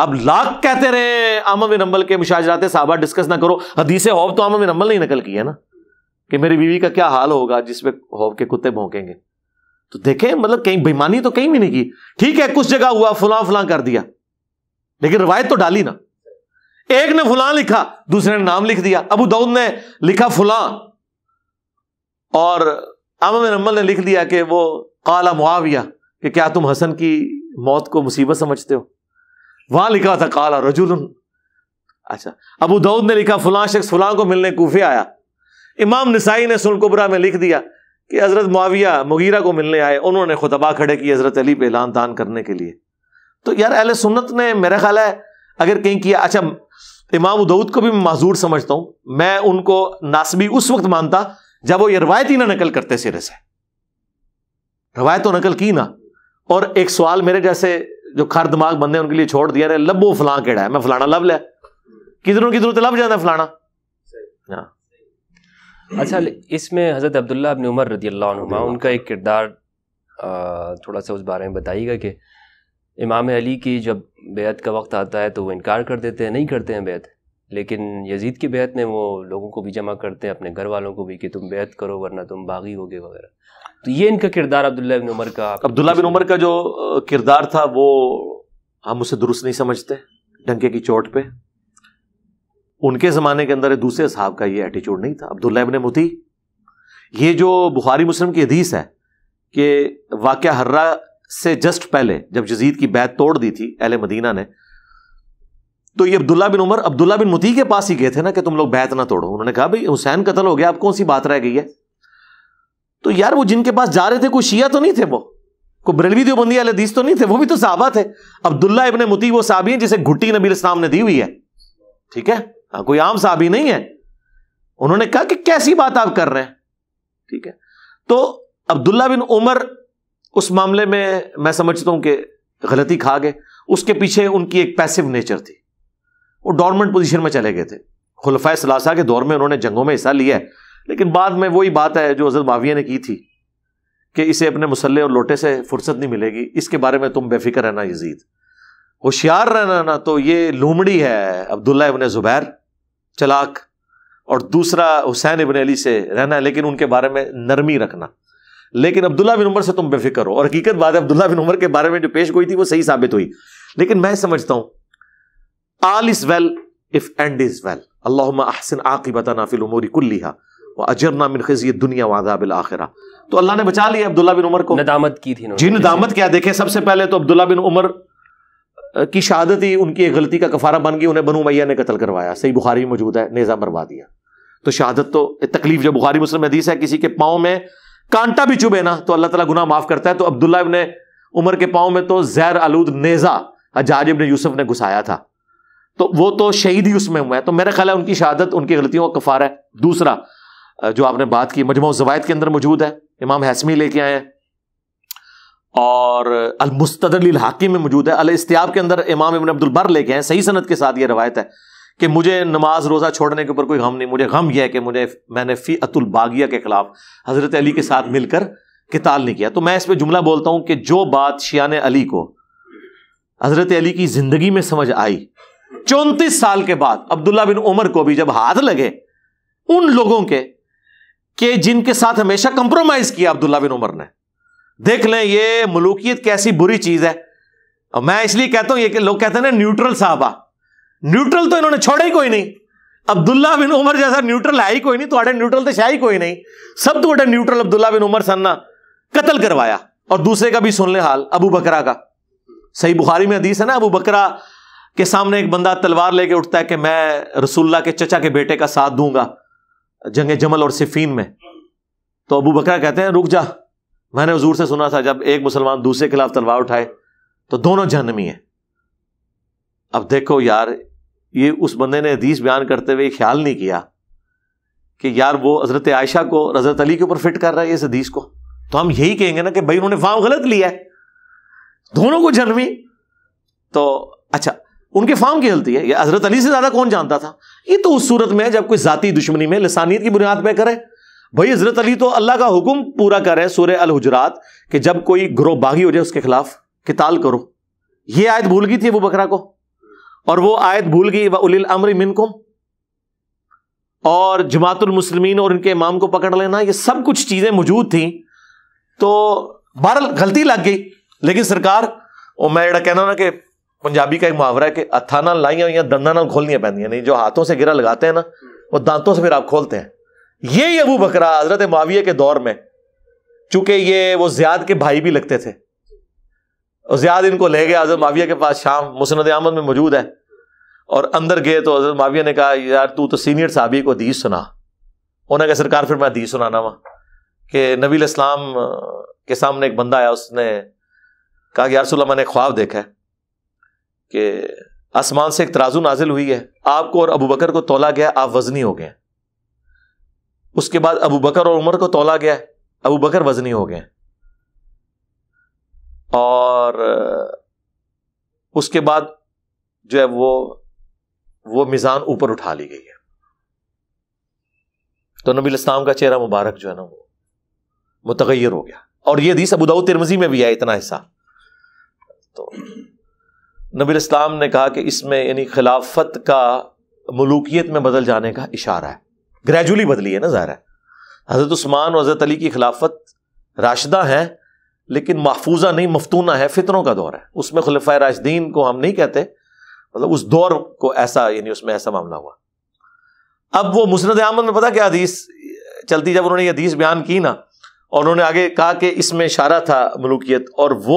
[SPEAKER 2] अब लाख कहते रहे आमा बिन अम्बल के मुशाजरात साहबा डिस्कस ना करो हदीसे हौब तो आमा बिन अम्बल ने नकल की है ना कि मेरी बीवी का क्या हाल होगा जिसमें होब के कुत्ते भोंकेंगे तो देखें मतलब कहीं बेईमानी तो कहीं भी नहीं की ठीक है कुछ जगह हुआ फुला फुला कर दिया लेकिन रवायत तो डाली ना एक ने फुला लिखा दूसरे ने नाम लिख दिया अबू दाऊद ने लिखा फुला और आम बिन ने लिख दिया कि वो काला मुआविया कि क्या तुम हसन की मौत को मुसीबत समझते हो वहां लिखा था काला रजुल अच्छा अबू दाऊद ने लिखा फुलां शख्स फुला को मिलने कूफे आया इमाम नसाई ने सुलकुबरा में लिख दिया कि हजरत मुआविया मुगीरा को मिलने आए उन्होंने खुतबा खड़े की हजरत अली पे ऐलान तान करने के लिए तो यार अल सुन्नत ने मेरा ख्याल है अगर कहीं किया अच्छा इमाम दाऊद को भी माजूर समझता हूं मैं उनको नासबी उस वक्त मानता जब वो ये रवायत ही ना नकल करते सिरे से रवायत तो नकल की ना और एक सवाल मेरे जैसे जो खर दिमाग बंदे उनके लिए छोड़ दिया लबो फलां केड़ा मैं फलाना लब लिया किधरों किधरों तो लभ जाता फलाना हाँ। अच्छा
[SPEAKER 1] इसमें हज़रत अब्दुल्ला अबन उमर रदी अल्लाह उनका एक किरदार थोड़ा सा उस बारे में बताइएगा कि इमाम अली की जब बेहद का वक्त आता है तो वो इनकार कर देते हैं नहीं करते हैं बेहद लेकिन यजीद की बेहद में वो लोगों को भी जमा करते हैं अपने घर वालों को भी कि तुम बेहद
[SPEAKER 2] करो वरना तुम बागी होगे वगैरह
[SPEAKER 1] तो ये इनका किरदार अब्दुल्ला बिन उमर का अब्दुल्ला बिन उमर
[SPEAKER 2] का जो किरदार था वो हम उसे दुरुस्त नहीं समझते डंके की चोट पे उनके ज़माने के अंदर दूसरे साहब का ये एटीट्यूड नहीं था अब्दुल्ला इबन मुती ये जो बुखारी मुस्लिम की हदीस है कि वाक्य हर्रा से जस्ट पहले जब जजीद की बैत तोड़ दी थी अहले मदीना ने तो ये अब्दुल्ला बिन उमर अब्दुल्ला बिन मुती के पास ही गए थे ना कि तुम लोग बैत ना तोड़ो उन्होंने कहा भाई हुसैन कत्ल हो गया अब कौन सी बात रह गई है तो यार वो जिनके पास जा रहे थे कोई शिया तो नहीं थे वो कोई बरेलवी देवबंदी वाले दीस तो नहीं थे वो भी तो साहबा थे अब्दुल्ला इबन मुती वो साहबी है जिसे घुट्टी नबी इस्लाम ने दी हुई है ठीक है हाँ, कोई आम साहबी नहीं है उन्होंने कहा कि कैसी बात आप कर रहे हैं ठीक है तो अब्दुल्ला बिन उमर उस मामले में मैं समझता हूं कि गलती खा गए उसके पीछे उनकी एक पैसिव नेचर थी वो डॉर्मेंट पोजीशन में चले गए थे खुलफा सलासा के दौर में उन्होंने जंगों में हिस्सा लिया है लेकिन बाद में वही बात है जो हजरत माविया ने की थी कि इसे अपने मसल्ले और लोटे से फुर्सत नहीं मिलेगी इसके बारे में तुम बेफिक्र रहना यजीद होशियार रहना ना तो ये लूमड़ी है अब्दुल्ला इबन ज़ुबैर चलाक और दूसरा हुसैन इबन अली से रहना है लेकिन उनके बारे में नरमी रखना लेकिन अब्दुल्ला बिन उमर से तुम बेफिक्र हो और हकीकत बात है अब्दुल्ला बिन उमर के बारे में जो पेश गोई थी वो सही साबित हुई लेकिन मैं समझता हूँ all is well if end is well अल्लाह अहसन आकी बता नाफिल उमोरी कुल्लिहा अजरना मिन खजी दुनिया वादाबिल आखिरा तो अल्लाह ने बचा लिया अब्दुल्ला बिन उमर को नदामत की थी जी नदामत क्या देखे सबसे पहले तो अब्दुल्ला बिन उमर की शहादत ही उनकी एक गलती का कफारा बन गई उन्हें बनू मैया ने कतल करवाया सही बुखारी मौजूद है नेजा मरवा दिया तो शहादत तो तकलीफ जो बुखारी मुस्लिम हदीस है किसी के पाँव में कांटा भी चुभे ना तो अल्लाह तला गुना माफ करता है तो अब्दुल्ला इबन उमर के पाँव में तो जैर आलूद नेजा अजाज इबन यूसुफ ने घुसाया था तो वो तो शहीद ही उसमें हुआ है तो मेरा ख्याल है उनकी शहादत उनकी गलतियों का कफारा है दूसरा जो आपने बात की मजमू जवायद के अंदर मौजूद है इमाम हैसमी लेके आए और अलमुस्तदल हाकिम में मौजूद है अल इस्तियाब के अंदर इमाम इबन अब्दुल लेके आए सही सनत के साथ ये रवायत है कि मुझे नमाज रोज़ा छोड़ने के ऊपर कोई गम नहीं मुझे गम यह है कि मुझे मैंने फ़ी अतुल बागिया के ख़िलाफ़ हज़रत अली के साथ मिलकर किताल नहीं किया तो मैं इस पर जुमला बोलता हूं कि जो बात शियान अली को हज़रत अली की ज़िंदगी में समझ आई चौंतीस साल के बाद अब्दुल्ला बिन उमर को भी जब हाथ लगे उन लोगों के कि जिनके साथ हमेशा कंप्रोमाइज किया अब्दुल्ला बिन उमर ने देख लें ये मलूकियत कैसी बुरी चीज है और मैं इसलिए कहता हूं ये लोग कहते हैं ना न्यूट्रल साहबा न्यूट्रल तो इन्होंने छोड़ा ही कोई नहीं अब्दुल्ला बिन उमर जैसा न्यूट्रल है ही कोई नहीं तो ਨਹੀਂ न्यूट्रल तो ਤੇ ही कोई नहीं सब तो ਵੱਡਾ न्यूट्रल अब्दुल्ला बिन उमर सन्ना कतल करवाया और दूसरे का भी सुन ले हाल अबू बकरा का सही बुखारी में हदीस है ना अबू बकरा के सामने एक बंदा तलवार लेके उठता है कि मैं रसुल्ला के चचा के बेटे का साथ दूंगा जंग जमल और सिफीन में तो अबू बकर कहते हैं रुक जा मैंने हजूर से सुना था जब एक मुसलमान दूसरे खिलाफ तलवार उठाए तो दोनों जहनमी है अब देखो यार ये उस बंदे ने हदीस बयान करते हुए ख्याल नहीं किया कि यार वो हजरत आयशा को हजरत अली के ऊपर फिट कर रहा है इस हदीस को तो हम यही कहेंगे ना कि भाई उन्होंने फार्म गलत लिया है दोनों को जन्मी तो अच्छा उनके फार्म की गलती है हजरत अली से ज्यादा कौन जानता था ये तो उस सूरत में जब कोई जाति दुश्मनी में लसानियत की बुनियाद पर करे भाई हजरत अली तो अल्लाह का हुक्म पूरा करे सूर अल हजरात कि जब कोई ग्रोह बागी हो जाए उसके खिलाफ किताल करो ये आयत भूल गई थी वो बकरा को और वो आयत भूल गई उलिल अमर मिनकुम और जमातुल मुसलमीन और इनके इमाम को पकड़ लेना ये सब कुछ चीजें मौजूद थी तो बहर गलती लग गई लेकिन सरकार और मैं कहना ना कि पंजाबी का एक मुहावरा है कि हत्था नाल लाइया हुई दंदा नाल खोलनी पैदा नहीं जो हाथों से गिरा लगाते हैं ना वो दांतों से फिर आप खोलते हैं ये ही अबू बकरा हजरत माविया के दौर में चूंकि ये वो ज्याद के भाई भी लगते थे ज्याद इनको ले गया हजरत माविया के पास शाम मुसनद अहमद में मौजूद है और अंदर गए तो हजरत माविया ने कहा यार तू तो सीनियर साहबी को दी सुना उन्होंने कहा सरकार फिर मैं दी सुनाना वहां कि नबील इस्लाम के सामने एक बंदा आया उसने कहा कि यार सुल्ला मैंने ख्वाब देखा है कि आसमान से एक तराजू नाजिल हुई है आपको और अबू बकर को तोला गया आप वजनी हो गए उसके बाद अबू बकर और उमर को तोला गया अबू बकर वजनी हो गए और उसके बाद जो है वो वो मिजान ऊपर उठा ली गई है तो नबी इस्लाम का चेहरा मुबारक जो है ना वो मुतगैर हो गया और ये दी अबू दाऊद तिरमजी में भी है इतना हिस्सा तो नबी इस्लाम ने कहा कि इसमें यानी खिलाफत का मलूकियत में बदल जाने का इशारा है ग्रेजुअली बदली है ना ज़ाहिर है हज़रत उस्मान और हज़रत अली की खिलाफत राशदा है लेकिन महफूजा नहीं मफतूना है फितरों का दौर है उसमें खलफा राशदीन को हम नहीं कहते मतलब उस दौर को ऐसा यानी उसमें ऐसा मामला हुआ अब वो मुसरत अहमद में पता क्या हदीस चलती जब उन्होंने ये हदीस बयान की ना और उन्होंने आगे कहा कि इसमें इशारा था मलूकियत और वो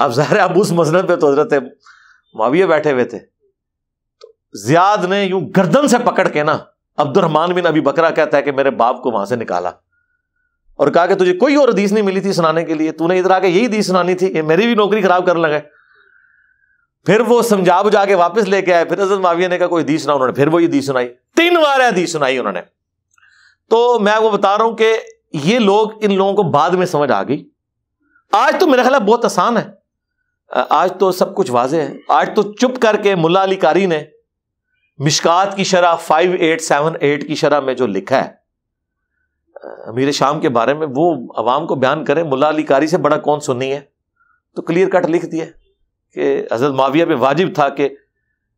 [SPEAKER 2] अब ज़ाहिर अब उस मसरत पर तो हजरत माविया बैठे हुए थे तो जियाद ने यूं गर्दन से पकड़ के ना अब्दुलरहमान बिन अभी बकरा कहता है कि मेरे बाप को वहां से निकाला और कहा कि तुझे कोई और हदीस नहीं मिली थी सुनाने के लिए तूने इधर आके यही हदीस सुनानी थी ये मेरी भी नौकरी खराब करने लगे फिर वो समझा बुझा के वापस लेके आए फिर हजरत माविया ने कहा कोई हदीस सुना उन्होंने फिर वो हदीस सुनाई तीन बार हदीस सुनाई उन्होंने तो मैं वो बता रहा हूं कि ये लोग इन लोगों को बाद में समझ आ गई आज तो मेरा ख्याल बहुत आसान है आज तो सब कुछ वाजे है आज तो चुप करके मुला अली कारी ने मिशकात की शरह फाइव एट सेवन एट की शरह में जो लिखा है अमीर शाम के बारे में वो अवाम को बयान करें मुला अली कारी से बड़ा कौन सुननी है तो क्लियर कट लिख दिया कि हज़रत माविया पे वाजिब था कि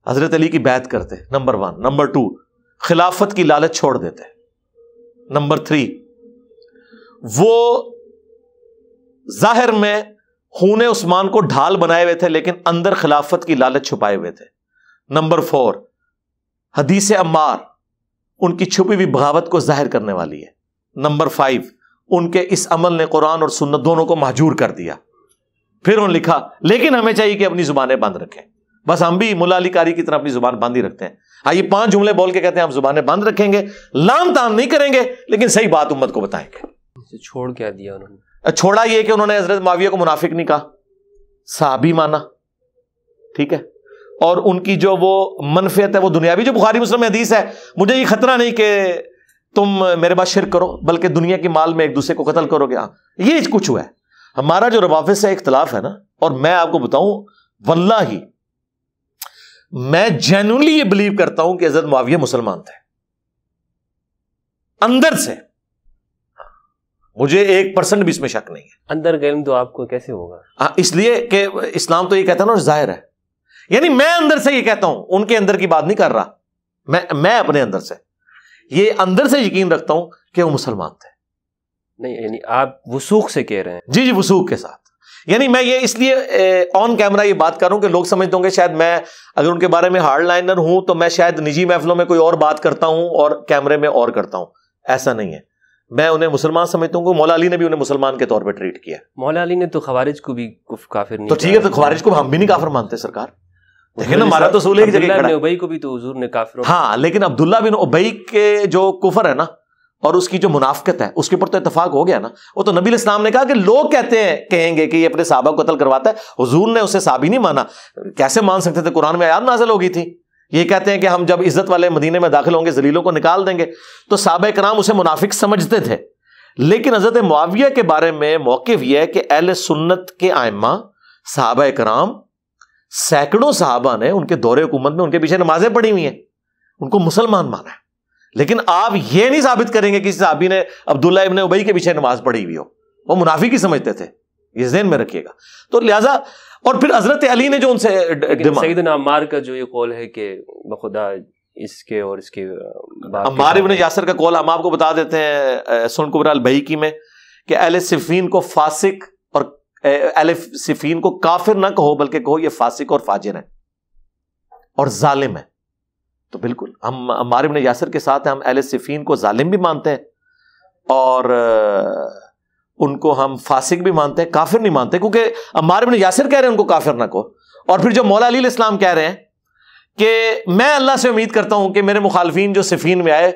[SPEAKER 2] हज़रत अली की बैत करते नंबर वन नंबर टू खिलाफत की लालच छोड़ देते नंबर थ्री वो जाहिर में हूने उस्मान को ढाल बनाए हुए थे लेकिन अंदर खिलाफत की लालच छुपाए हुए थे नंबर फोर हदीस अम्मार उनकी छुपी हुई बगावत को जाहिर करने वाली है नंबर फाइव उनके इस अमल ने कुरान और सुन्नत दोनों को महजूर कर दिया फिर उन्होंने लिखा लेकिन हमें चाहिए कि अपनी जुबानें बंद रखें बस हम भी मुला कारी की तरह अपनी जुबान बंद ही रखते हैं हाँ ये पांच जुमले बोल के कहते हैं हम जुबानें बंद रखेंगे लाम ताम नहीं करेंगे लेकिन सही बात उम्मत को बताएंगे
[SPEAKER 1] छोड़ क्या दिया उन्होंने
[SPEAKER 2] छोड़ा ये कि उन्होंने हजरत माविया को मुनाफिक नहीं कहा साहबी माना ठीक है और उनकी जो वो मनफियत है वो दुनियावी जो बुखारी मुस्लिम हदीस है मुझे ये खतरा नहीं कि तुम मेरे पास शिर करो बल्कि दुनिया के माल में एक दूसरे को कत्ल करोगे हाँ ये कुछ हुआ है हमारा जो रवाफे से इख्तलाफ है ना और मैं आपको बताऊं वल्ला ही मैं जेनली ये बिलीव करता हूं कि हजरत माविया मुसलमान थे अंदर से मुझे एक परसेंट भी इसमें शक नहीं है
[SPEAKER 1] अंदर का इल्म तो आपको कैसे होगा
[SPEAKER 2] हाँ, इसलिए कि इस्लाम तो ये कहता है ना जाहिर है यानी मैं अंदर से ये कहता हूं उनके अंदर की बात नहीं कर रहा मैं मैं अपने अंदर से ये अंदर से यकीन रखता हूं कि वो मुसलमान थे नहीं यानी आप वसूख से कह रहे हैं जी जी वसूख के साथ यानी मैं ये इसलिए ऑन कैमरा ये बात कर रहा हूं कि लोग समझ होंगे शायद मैं अगर उनके बारे में हार्ड लाइनर हूं तो मैं शायद निजी महफिलों में कोई और बात करता हूं और कैमरे में और करता हूं ऐसा नहीं है मैं उन्हें मुसलमान समझता हूँ मौला अली ने भी उन्हें मुसलमान के तौर पर ट्रीट किया
[SPEAKER 1] मौला अली ने तो खवारिज को भी काफिर तो ठीक है तो खबारिज को
[SPEAKER 2] हम भी नहीं काफिर मानते सरकार तो, तो
[SPEAKER 1] को भी तो
[SPEAKER 2] हाँ लेकिन अब्दुल्ला के जो कुफर है ना और उसकी जो मुनाफ्त है उसके ऊपर तो इतफाक हो गया ना वो तो नबी इस्लाम ने कहा कि लोग कहते हैं कहेंगे कि ये अपने साहबा को कत्ल करवाता है उसे साबी नहीं माना कैसे मान सकते थे कुरान में आयात नाजल हो थी ये कहते हैं कि हम जब इज्जत वाले मदीने में दाखिल होंगे जलीलों को निकाल देंगे तो साबक कराम उसे मुनाफिक समझते थे लेकिन हजरत मुआविया के बारे में मौक़ यह है कि अहल सुन्नत के आयमा साहबा कराम सैकड़ों साहबा ने उनके दौरे हुकूमत में उनके पीछे नमाजें पढ़ी हुई हैं उनको मुसलमान माना है लेकिन आप यह नहीं साबित करेंगे कि साहबी ने अब्दुल्ला इबन उबई के पीछे नमाज पढ़ी हुई हो वो मुनाफिक ही समझते थे ये जहन में रखिएगा तो लिहाजा और फिर हजरत अली ने जो उनसे
[SPEAKER 1] अम्मार का जो ये कॉल है कि बखुदा इसके और इसके अम्मार इबन
[SPEAKER 2] यासर का कॉल हम आपको बता देते हैं सुन कुबराल बहीकी में कि अहल सिफीन को फासिक और अहल सिफीन को काफिर ना कहो बल्कि कहो ये फासिक और फाजिर है और जालिम है तो बिल्कुल हम अम्मार इबन यासर के साथ हम अहल सिफीन को जालिम भी मानते हैं और उनको हम फासिक भी मानते हैं काफिर नहीं मानते क्योंकि अमार बिन यासिर कह रहे हैं उनको काफिर ना को और फिर जो मौला अली इस्लाम कह रहे हैं कि मैं अल्लाह से उम्मीद करता हूं कि मेरे मुखालफिन जो सिफीन में आए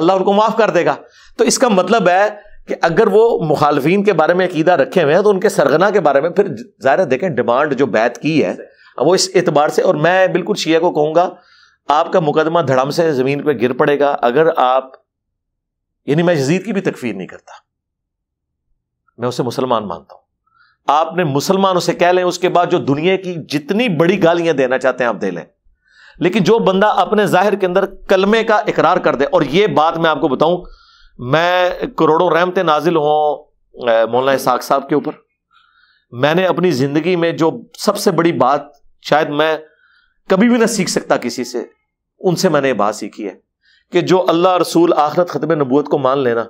[SPEAKER 2] अल्लाह उनको माफ़ कर देगा तो इसका मतलब है कि अगर वो मुखालफी के बारे में अकीदा रखे हुए हैं तो उनके सरगना के बारे में फिर ज़ाहिर देखें डिमांड जो बैत की है वो इस एतबार से और मैं बिल्कुल शिया को कहूँगा आपका मुकदमा धड़म से ज़मीन पर गिर पड़ेगा अगर आप यानी मैं जजीद की भी तकफीर नहीं करता मैं उसे मुसलमान मानता हूं आपने मुसलमान उसे कह लें उसके बाद जो दुनिया की जितनी बड़ी गालियां देना चाहते हैं आप दे लें लेकिन जो बंदा अपने जाहिर के अंदर कलमे का इकरार कर दे और ये बात मैं आपको बताऊं मैं करोड़ों रहमते नाजिल हों मौलाना इसाक साहब के ऊपर मैंने अपनी जिंदगी में जो सबसे बड़ी बात शायद मैं कभी भी ना सीख सकता किसी से उनसे मैंने ये बात सीखी है कि जो अल्लाह रसूल आखरत खत्म नबूत को मान लेना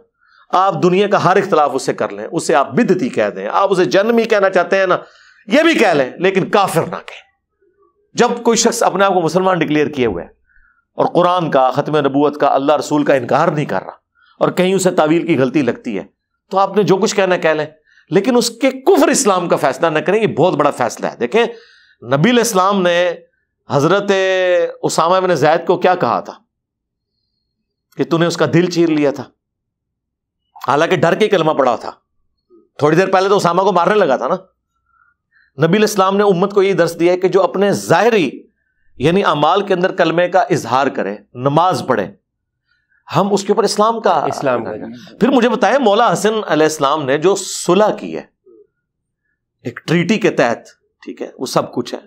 [SPEAKER 2] आप दुनिया का हर इख्तलाफ उसे कर लें उसे आप बिदती कह दें आप उसे जन्म ही कहना चाहते हैं ना यह भी कह लें लेकिन काफिर ना कहें जब कोई शख्स अपने आप को मुसलमान डिक्लेयर किए हुए हैं और कुरान का ख़त्म नबूत का अल्लाह रसूल का इनकार नहीं कर रहा और कहीं उसे तावील की गलती लगती है तो आपने जो कुछ कहना कह लें लेकिन उसके कुफर इस्लाम का फैसला ना करें ये बहुत बड़ा फैसला है देखें नबील इस्लाम ने हजरत उसामा बिन जैद को क्या कहा था कि तूने उसका दिल चीर लिया था हालांकि डर के कलमा पड़ा था थोड़ी देर पहले तो उसामा को मारने लगा था ना नबी इस्लाम ने उम्मत को यह दर्श दिया है कि जो अपने जाहरी यानी अमाल के अंदर कलमे का इजहार करे नमाज पढ़े हम उसके ऊपर इस्लाम का इस्लाम का फिर मुझे बताया मौला हसन अलैहिस्सलाम ने जो सुलह की है एक ट्रीटी के तहत ठीक है वो सब कुछ है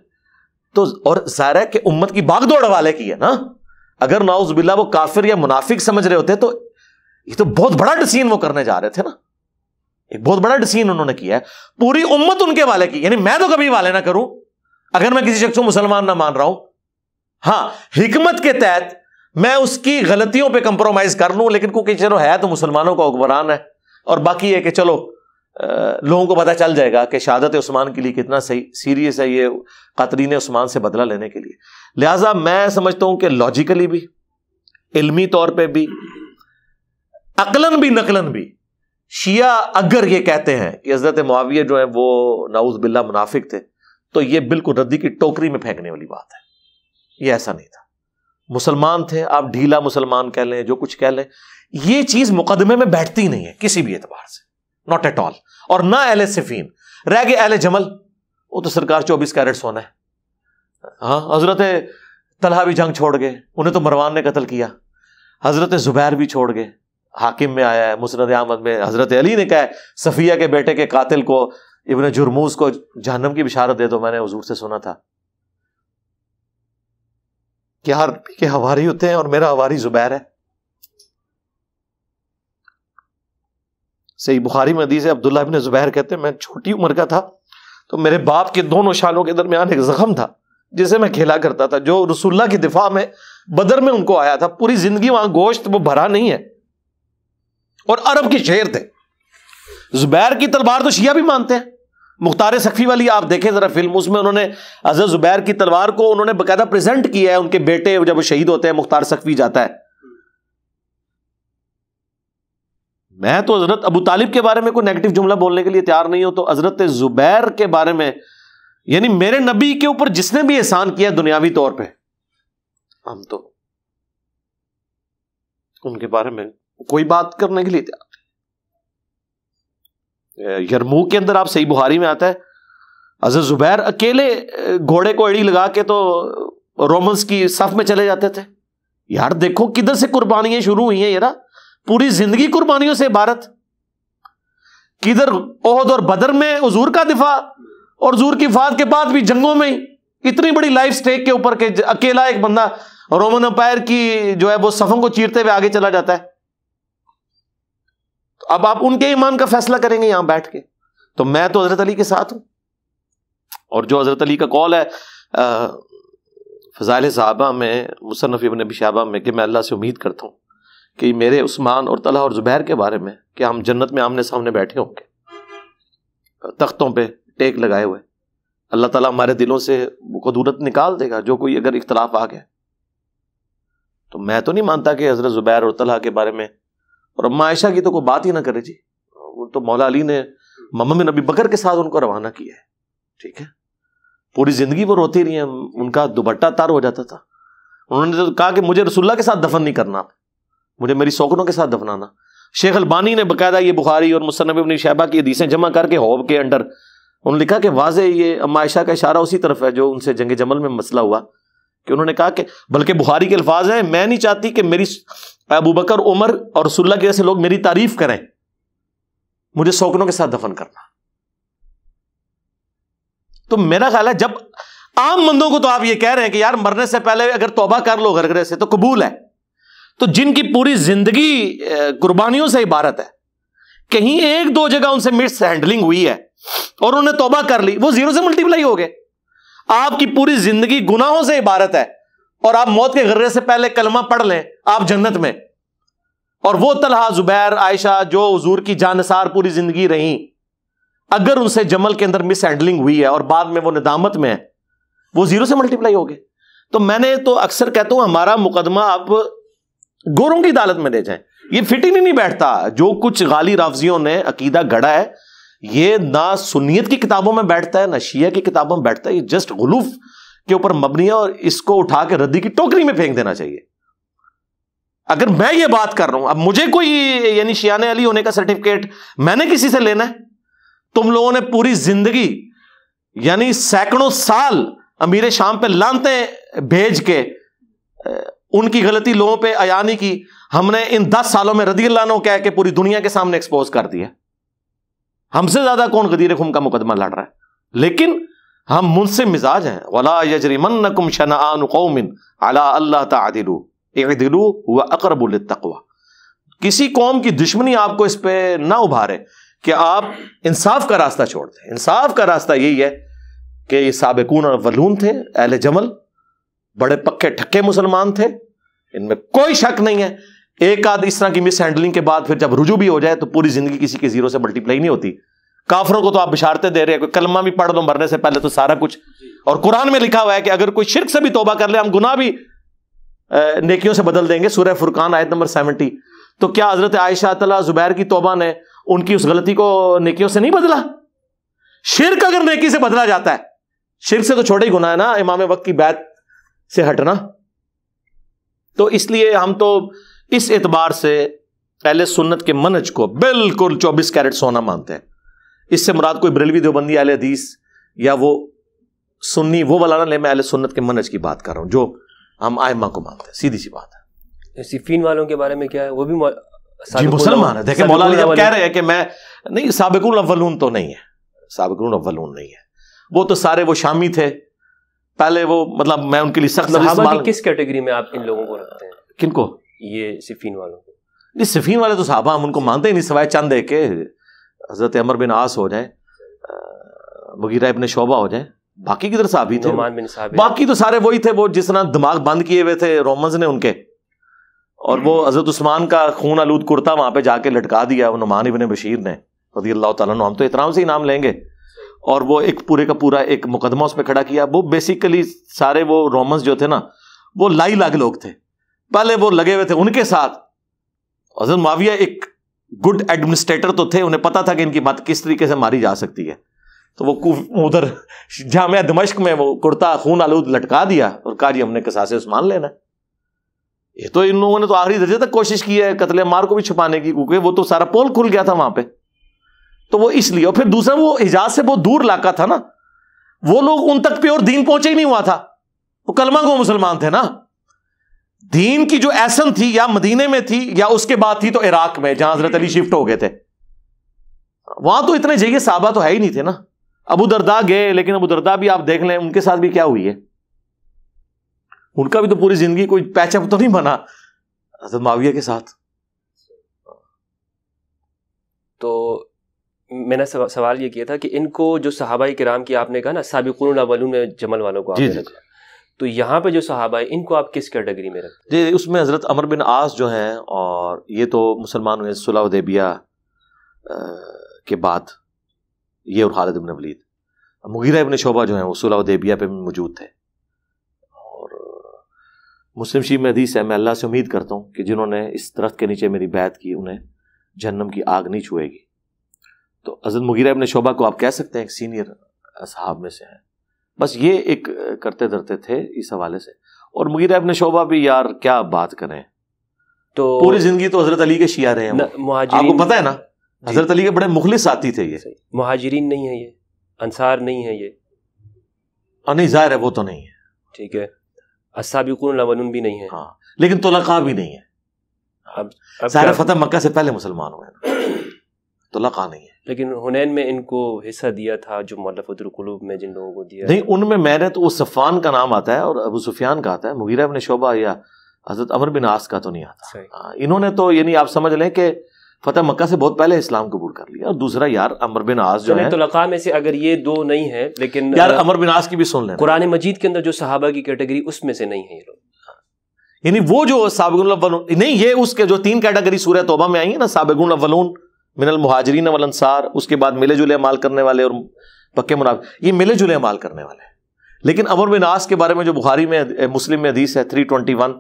[SPEAKER 2] तो और जाहिर है कि उम्मत की बागदौड़ वाले की है ना अगर नाउज बिल्ला वो काफिर या मुनाफिक समझ रहे होते तो ये तो बहुत बड़ा डिसीजन वो करने जा रहे थे ना एक बहुत बड़ा डिसीजन उन्होंने किया है पूरी उम्मत उनके वाले की यानी मैं तो कभी वाले ना करूं अगर मैं किसी शख्स को मुसलमान ना मान रहा हूं हां हिकमत के तहत मैं उसकी गलतियों पे कंप्रोमाइज कर लूं लेकिन क्योंकि चलो है तो मुसलमानों का हुक्मरान है और बाकी है कि चलो लोगों को पता चल जाएगा कि शहादत उस्मान के लिए कितना सही सीरियस है ये कातरीन उस्मान से बदला लेने के लिए लिहाजा मैं समझता हूं कि लॉजिकली भी इल्मी तौर पर भी अकलन भी नकलन भी शिया अगर ये कहते हैं कि हजरत मुआविया जो है वो नाउज बिल्ला मुनाफिक थे तो ये बिल्कुल रद्दी की टोकरी में फेंकने वाली बात है ये ऐसा नहीं था मुसलमान थे आप ढीला मुसलमान कह लें जो कुछ कह लें ये चीज मुकदमे में बैठती नहीं है किसी भी एतबार से नॉट एट ऑल और ना एल सिफीन रह गए एल जमल वो तो सरकार चौबीस कैरेट सोना है हाँ हजरत तलहा भी जंग छोड़ गए उन्हें तो मरवान ने कत्ल किया हजरत जुबैर भी छोड़ गए हाकिम में आया है मुसरत अहमद में हज़रत अली ने कहा है सफ़िया के बेटे के कातिल को इबन जुर्मूस को जहनम की बिशारत दे दो मैंने हजूर से सुना था क्या अरबी के हवारी होते हैं और मेरा हवारी जुबैर है सही बुखारी में हदीस है अब्दुल्ला इबन जुबैर कहते हैं मैं छोटी उम्र का था तो मेरे बाप के दोनों शालों के दरमियान एक जख्म था जिसे मैं खेला करता था जो रसुल्ला की दिफा में बदर में उनको आया था पूरी जिंदगी वहां गोश्त वो भरा नहीं है और अरब के शेर थे जुबैर की तलवार तो शिया भी मानते हैं मुख्तार सख्फी वाली आप देखें ज़रा फिल्म उसमें उन्होंने अजहर जुबैर की तलवार को उन्होंने बकायदा प्रेजेंट किया है उनके बेटे जब शहीद होते हैं मुख्तार सख्फी जाता है मैं तो हजरत अबू तालिब के बारे में कोई नेगेटिव जुमला बोलने के लिए तैयार नहीं हूं तो हजरत जुबैर के बारे में यानी मेरे नबी के ऊपर जिसने भी एहसान किया दुनियावी तौर पर हम तो उनके बारे में कोई बात करने के लिए तैयार यरमू के अंदर आप सही बुहारी में आता है अजर जुबैर अकेले घोड़े को एड़ी लगा के तो रोमन्स की सफ में चले जाते थे यार देखो किधर से कुर्बानियां शुरू हुई हैं यार पूरी जिंदगी कुर्बानियों से भारत किधर ओहद और बदर में हजूर का दिफा और जूर की फात के बाद भी जंगों में इतनी बड़ी लाइफ स्टेक के ऊपर के अकेला एक बंदा रोमन अंपायर की जो है वो सफों को चीरते हुए आगे चला जाता है अब आप उनके ईमान का फैसला करेंगे यहां बैठ के तो मैं तो हजरत अली के साथ हूं और जो हजरत अली का कॉल है फजाल साहबा में मुसनफ़ इबन बिशाबा में कि मैं अल्लाह से उम्मीद करता हूँ कि मेरे उस्मान और तला और जुबैर के बारे में कि हम जन्नत में आमने सामने बैठे होंगे तख्तों पर टेक लगाए हुए अल्लाह तला हमारे दिलों से वो कदूरत निकाल देगा जो कोई अगर इख्तलाफ आ गया तो मैं तो नहीं मानता कि हज़रत जुबैर और तलहा के बारे में और अम्मा आयशा की तो कोई बात ही ना करे जी तो मौला अली ने मम्मी नबी बकर के साथ उनको रवाना किया है ठीक है पूरी जिंदगी वो रोती रही हैं उनका दुबट्टा तार हो जाता था उन्होंने तो कहा कि मुझे रसुल्ला के साथ दफन नहीं करना मुझे मेरी सौकनों के साथ दफनाना शेख अलबानी ने बकायदा ये बुखारी और मुसनब अपनी शहबा की हदीसें जमा करके होब के अंडर उन्होंने लिखा कि वाजे ये अम्मा आयशा का इशारा उसी तरफ है जो उनसे जंग जमल में मसला हुआ कि उन्होंने कहा कि बल्कि बुखारी के अल्फाज हैं मैं नहीं चाहती कि मेरी अबू बकर उमर और रसुल्ला के जैसे लोग मेरी तारीफ करें मुझे शौकनों के साथ दफन करना तो मेरा ख्याल है जब आम मंदों को तो आप यह कह रहे हैं कि यार मरने से पहले अगर तोबा कर लो घर घर से तो कबूल है तो जिनकी पूरी जिंदगी कुर्बानियों से इबारत है कहीं एक दो जगह उनसे मिस हैंडलिंग हुई है और उन्होंने तोबा कर ली वो जीरो से मल्टीप्लाई हो गए आपकी पूरी जिंदगी गुनाहों से इबारत है और आप मौत के गर्रे से पहले कलमा पढ़ लें आप जन्नत में और वो तलहा जुबैर आयशा जो हजूर की जानसार पूरी जिंदगी रही अगर उनसे जमल के अंदर मिस हैंडलिंग हुई है और बाद में वो निदामत में है वो जीरो से मल्टीप्लाई हो गए तो मैंने तो अक्सर कहता हूं हमारा मुकदमा आप गोरों की अदालत में दे जाए ये फिटिंग ही नहीं बैठता जो कुछ गाली राफजियों ने अकीदा गढ़ा है ये ना सुनीत की किताबों में बैठता है ना शिया की किताबों में बैठता है ये जस्ट गुलूफ के ऊपर मबनी है और इसको उठा के रद्दी की टोकरी में फेंक देना चाहिए अगर मैं ये बात कर रहा हूं अब मुझे कोई यानी शियान अली होने का सर्टिफिकेट मैंने किसी से लेना है तुम लोगों ने पूरी जिंदगी यानी सैकड़ों साल अमीर शाम पे लानते भेज के उनकी गलती लोगों पे अयानी की हमने इन दस सालों में रदी लानो कह के पूरी दुनिया के सामने एक्सपोज कर दिया हमसे ज्यादा कौन गदीर खुम का मुकदमा लड़ रहा है लेकिन हम मुनसिम मिजाज हैं वला यजरिमन कुम शनान कौमिन अला अल्लाह तदिलू इदिलु व अक़रबु लितक्वा किसी कौम की दुश्मनी आपको इस पर ना उभारे कि आप इंसाफ का रास्ता छोड़ दें इंसाफ का रास्ता यही है कि ये सबकून और वलून थे अहल जमल बड़े पक्के ठक्के मुसलमान थे इनमें कोई शक नहीं है एक आध इस तरह की मिस हैंडलिंग के बाद फिर जब रुजू भी हो जाए तो पूरी जिंदगी किसी के जीरो से मल्टीप्लाई नहीं होती काफरों को तो आप बिछारते दे रहे हैं कलमा भी पढ़ दो मरने से पहले तो सारा कुछ और कुरान में लिखा हुआ है कि अगर कोई शिरक से भी तोबा कर ले हम गुना भी नेकियों से बदल देंगे सूर्य फुरकान आयत नंबर सेवेंटी तो क्या हजरत आयशा तला जुबैर की तोबा ने उनकी उस गलती को नेकियों से नहीं बदला शिरक अगर नेकी से बदला जाता है शिरक से तो छोटे ही गुना है ना इमाम वक्त की बैत से हटना तो इसलिए हम तो इस एतबार से पहले सुन्नत के मनज को बिल्कुल चौबीस कैरेट सोना मानते हैं इससे मुराद कोई बरेलवी देवबंदी आल हदीस या वो सुन्नी वो वाला ना ले मैं आल सुन्नत के मनज की बात कर रहा हूँ जो हम आयमा को मानते हैं सीधी सी बात
[SPEAKER 1] है सिफिन वालों के बारे में क्या है वो भी जी मुसलमान है देखे मौला जब कह रहे हैं
[SPEAKER 2] कि मैं नहीं सबकून अवलून तो नहीं है सबकून अवलून नहीं है वो तो सारे वो शामी थे पहले वो मतलब मैं उनके लिए सख्त किस
[SPEAKER 1] कैटेगरी में आप इन लोगों को रखते हैं
[SPEAKER 2] किनको ये सिफिन वालों को नहीं सिफिन वाले तो साहबा हम उनको मानते ही नहीं सवाए चंद है के हज़रत अमर बिन आस हो जाए मुगीरा इबन शोबा हो जाए बाकी किधर साहबी थे बाकी तो सारे वही थे वो जिस तरह दिमाग बंद किए हुए थे रोमन्स ने उनके और वो हम्म। हजरत उस्मान का खून आलूद कुर्ता वहां पे जाके लटका दिया वो नुमान इबन बशीर ने रजी अल्लाह तला हम तो इतना से ही नाम लेंगे और वो एक पूरे का पूरा एक मुकदमा उस पर खड़ा किया वो बेसिकली सारे वो रोमन्स जो थे ना वो लाई लाग लोग थे पहले वो लगे हुए थे उनके साथ हजरत माविया एक गुड एडमिनिस्ट्रेटर तो थे उन्हें पता था कि इनकी मत किस तरीके से मारी जा सकती है तो वो उधर जामिया दमश्क में वो कुर्ता खून आलूद लटका दिया और कहा जी हमने कसासे उस्मान लेना ये तो इन लोगों ने तो आखिरी दर्जे तक कोशिश की है कतले मार को भी छुपाने की क्योंकि वो तो सारा पोल खुल गया था वहां पे तो वो इसलिए और फिर दूसरा वो हिजाज से बहुत दूर इलाका था ना वो लोग उन तक प्योर दीन पहुंचे ही नहीं हुआ था वो कलमा को मुसलमान थे ना दीन की जो एसन थी या मदीने में थी या उसके बाद थी तो इराक में जहां हजरत अली शिफ्ट हो गए थे वहां तो इतने जगह साहबा तो है ही नहीं थे ना अबू दरदा गए लेकिन अबू दरदा भी आप देख लें उनके साथ भी क्या हुई है उनका भी तो पूरी जिंदगी कोई पैचअप तो नहीं बना हजरत माविया के साथ
[SPEAKER 1] तो मैंने सवाल ये किया था कि इनको जो सहाबाई राम की आपने कहा ना साबिकुन अवलून में जमल वालों को आपने जी, जी, तो यहाँ पे जो सहाबा है इनको आप किस कैटेगरी में
[SPEAKER 2] रखते जी उसमें हज़रत अमर बिन आस जो हैं और ये तो मुसलमान हुए सुलाउदेबिया के बाद ये और Khalid ibn Walid Mughira ibn Shoba जो हैं वो सुलाउदेबिया पे मौजूद थे और मुस्लिम शीब में हदीस है मैं अल्लाह से उम्मीद करता हूँ कि जिन्होंने इस दरख्त के नीचे मेरी बैत की उन्हें जन्म की आग नहीं छुएगी तो हजरत मुगीरा इबन शोबा को आप कह सकते हैं एक सीनियर असहाब में से हैं बस ये एक करते धरते थे इस हवाले से और मुगीर अपने शोभा भी यार क्या बात करें तो पूरी जिंदगी तो हजरत अली के शिया रहे हैं आपको पता है ना हजरत अली के बड़े मुखलिस साथी थे ये
[SPEAKER 1] महाजरीन नहीं है ये अंसार नहीं है ये
[SPEAKER 2] नहीं जाहिर है वो तो नहीं है
[SPEAKER 1] ठीक है असाबिकून भी नहीं है हाँ
[SPEAKER 2] लेकिन तोलका भी नहीं है
[SPEAKER 1] अब, अब फतेह
[SPEAKER 2] मक्का से पहले मुसलमान हुए तोलका नहीं है
[SPEAKER 1] लेकिन हुनैन में इनको हिस्सा दिया था जो मल्लफ़ुद्रकलूब में जिन लोगों को दिया नहीं
[SPEAKER 2] उनमें मैंने तो उस सफ़ान का नाम आता है और अबू सुफियान का आता है मुगीर अपने शोबा या हज़रत अमर बिन आस का तो नहीं आता हाँ, इन्होंने तो यानी आप समझ लें कि फतेह मक्का से बहुत पहले इस्लाम कबूल कर लिया और दूसरा यार अमर बिन आस जो है
[SPEAKER 1] तो में से अगर ये दो नहीं है लेकिन यार अमर
[SPEAKER 2] बिन आस की भी सुन लें कुरान मजीद के अंदर जो सहाबा की कैटेगरी उसमें से नहीं है ये लोग यानी वो जो सबगुन नहीं ये उसके जो तीन कैटेगरी सूर्य तोबा में आई है ना सबगुन अवलून मिनल मुहाजरीन वल अंसार उसके बाद मिले जुले अमाल करने वाले और पक्के मुनाफ ये मिले जुले अमाल करने वाले लेकिन अमर बिनास के बारे में जो बुखारी में मुस्लिम में हदीस है थ्री ट्वेंटी वन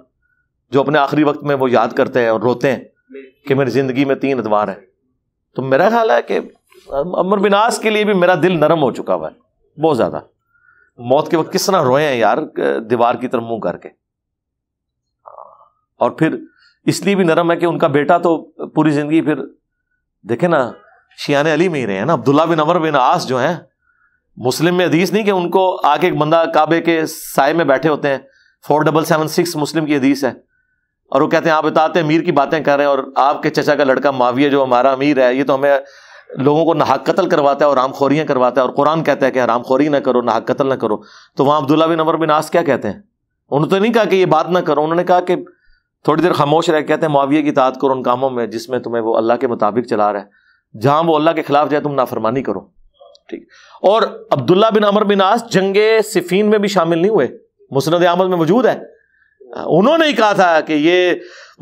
[SPEAKER 2] जो अपने आखिरी वक्त में वो याद करते हैं और रोते हैं कि मेरी जिंदगी में तीन अतवार हैं तो मेरा ख्याल है कि अमर बिनास के लिए भी मेरा दिल नरम हो चुका हुआ है बहुत ज़्यादा मौत के वक्त किस तरह रोए हैं यार दीवार की तरफ मुंह करके और फिर इसलिए भी नरम है कि उनका बेटा तो पूरी जिंदगी फिर देखे ना शियाने अली में ही रहे हैं ना अब्दुल्ला बिन अमर बिन आस जो है मुस्लिम में हदीस नहीं कि उनको आके एक बंदा काबे के साय में बैठे होते हैं फोर डबल सेवन सिक्स मुस्लिम की हदीस है और वो कहते हैं आप बताते अमीर की बातें कर रहे हैं और आपके चचा का लड़का माविया जो हमारा अमीर है ये तो हमें लोगों को नाहक कतल करवाता है और राम खोरियाँ करवाता है और कुरान कहता है कि राम खोरी ना करो नाहक कतल ना करो तो वहाँ अब्दुल्ला बिन अमर बिन आस क्या कहते हैं उन्होंने तो नहीं कहा कि ये बात ना करो उन्होंने कहा कि थोड़ी देर खामोश रह कहते हैं माविया की ताद करो उन कामों में जिसमें तुम्हें वो अल्लाह के मुताबिक चला रहा है जहां वो अल्लाह के खिलाफ जाए तुम नाफरमानी करो ठीक और अब्दुल्ला बिन अमर बिन आस जंग सिफीन में भी शामिल नहीं हुए मुसनद आमद में मौजूद है उन्होंने ही कहा था कि ये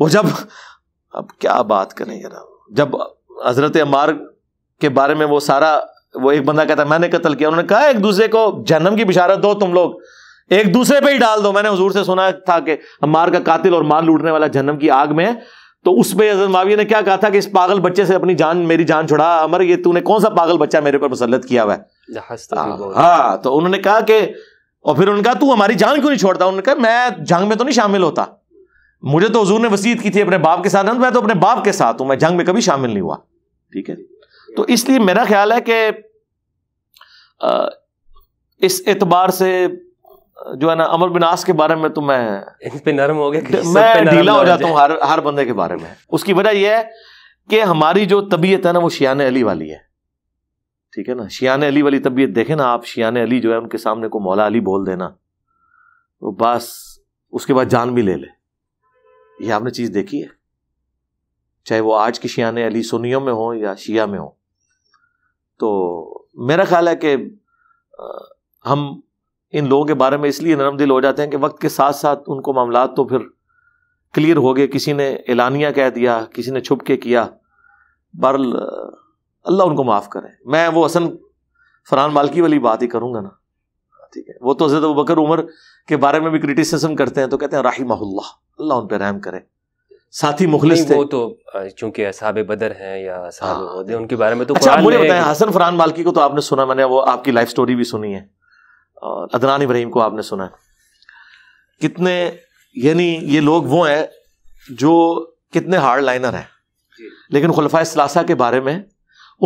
[SPEAKER 2] वो जब अब क्या बात करें यार जब हजरत अमार के बारे में वो सारा वो एक बंदा कहता है मैंने कत्ल किया उन्होंने कहा एक दूसरे को जन्म की बिशारत दो तुम लोग एक दूसरे पे ही डाल दो मैंने हजूर से सुना था कि मार का कातिल और मार लूटने वाला जन्म की आग में है तो उसमें हजरत माविया ने क्या कहा था कि इस पागल बच्चे से अपनी जान मेरी जान छुड़ा अमर ये तूने कौन सा पागल बच्चा मेरे ऊपर मुसलत किया हुआ
[SPEAKER 1] तो
[SPEAKER 2] हाँ तो उन्होंने कहा कि और फिर उनका तू हमारी जान क्यों नहीं छोड़ता उन्होंने कहा मैं जंग में तो नहीं शामिल होता मुझे तो हजूर ने वसीयत की थी अपने बाप के साथ मैं तो अपने बाप के साथ हूं मैं जंग में कभी शामिल नहीं हुआ ठीक है तो इसलिए मेरा ख्याल है कि इस एतबार से जो है ना अमर विनाश के बारे में तो मैं इस पे नरम हो गया मैं ढीला हो जाता हूँ हर हर बंदे के बारे में उसकी वजह यह है कि हमारी जो तबीयत है ना वो शियाने अली वाली है ठीक है ना शियाने अली वाली तबीयत देखे ना आप शियाने अली जो है उनके सामने को मौला अली बोल देना तो बस उसके बाद जान भी ले ले ये आपने चीज देखी है चाहे वो आज की शियाने अली सुनियों में हो या शिया में हो तो मेरा ख्याल है कि हम इन लोगों के बारे में इसलिए नरम दिल हो जाते हैं कि वक्त के साथ साथ उनको मामला तो फिर क्लियर हो गए किसी ने एलानिया कह दिया किसी ने छुप के किया बहरल अल्लाह उनको माफ़ करे मैं वो हसन फरहान मालकी वाली बात ही करूँगा ना ठीक है वो तो हजरत बकर उमर के बारे में भी क्रिटिसिज्म करते हैं तो कहते हैं राही माहुल्ला अल्लाह उन पर रहम करे साथी मुखलिस थे वो तो चूंकि असाब बदर हैं या असाब हाँ। उनके बारे में तो अच्छा मुझे बताएं हसन फरहान मालकी को तो आपने सुना मैंने वो आपकी लाइफ स्टोरी भी सुनी है और अदनान इब्राहिम को आपने सुना है कितने यानी ये लोग वो हैं जो कितने हार्ड लाइनर हैं लेकिन खुलफा सलासा के बारे में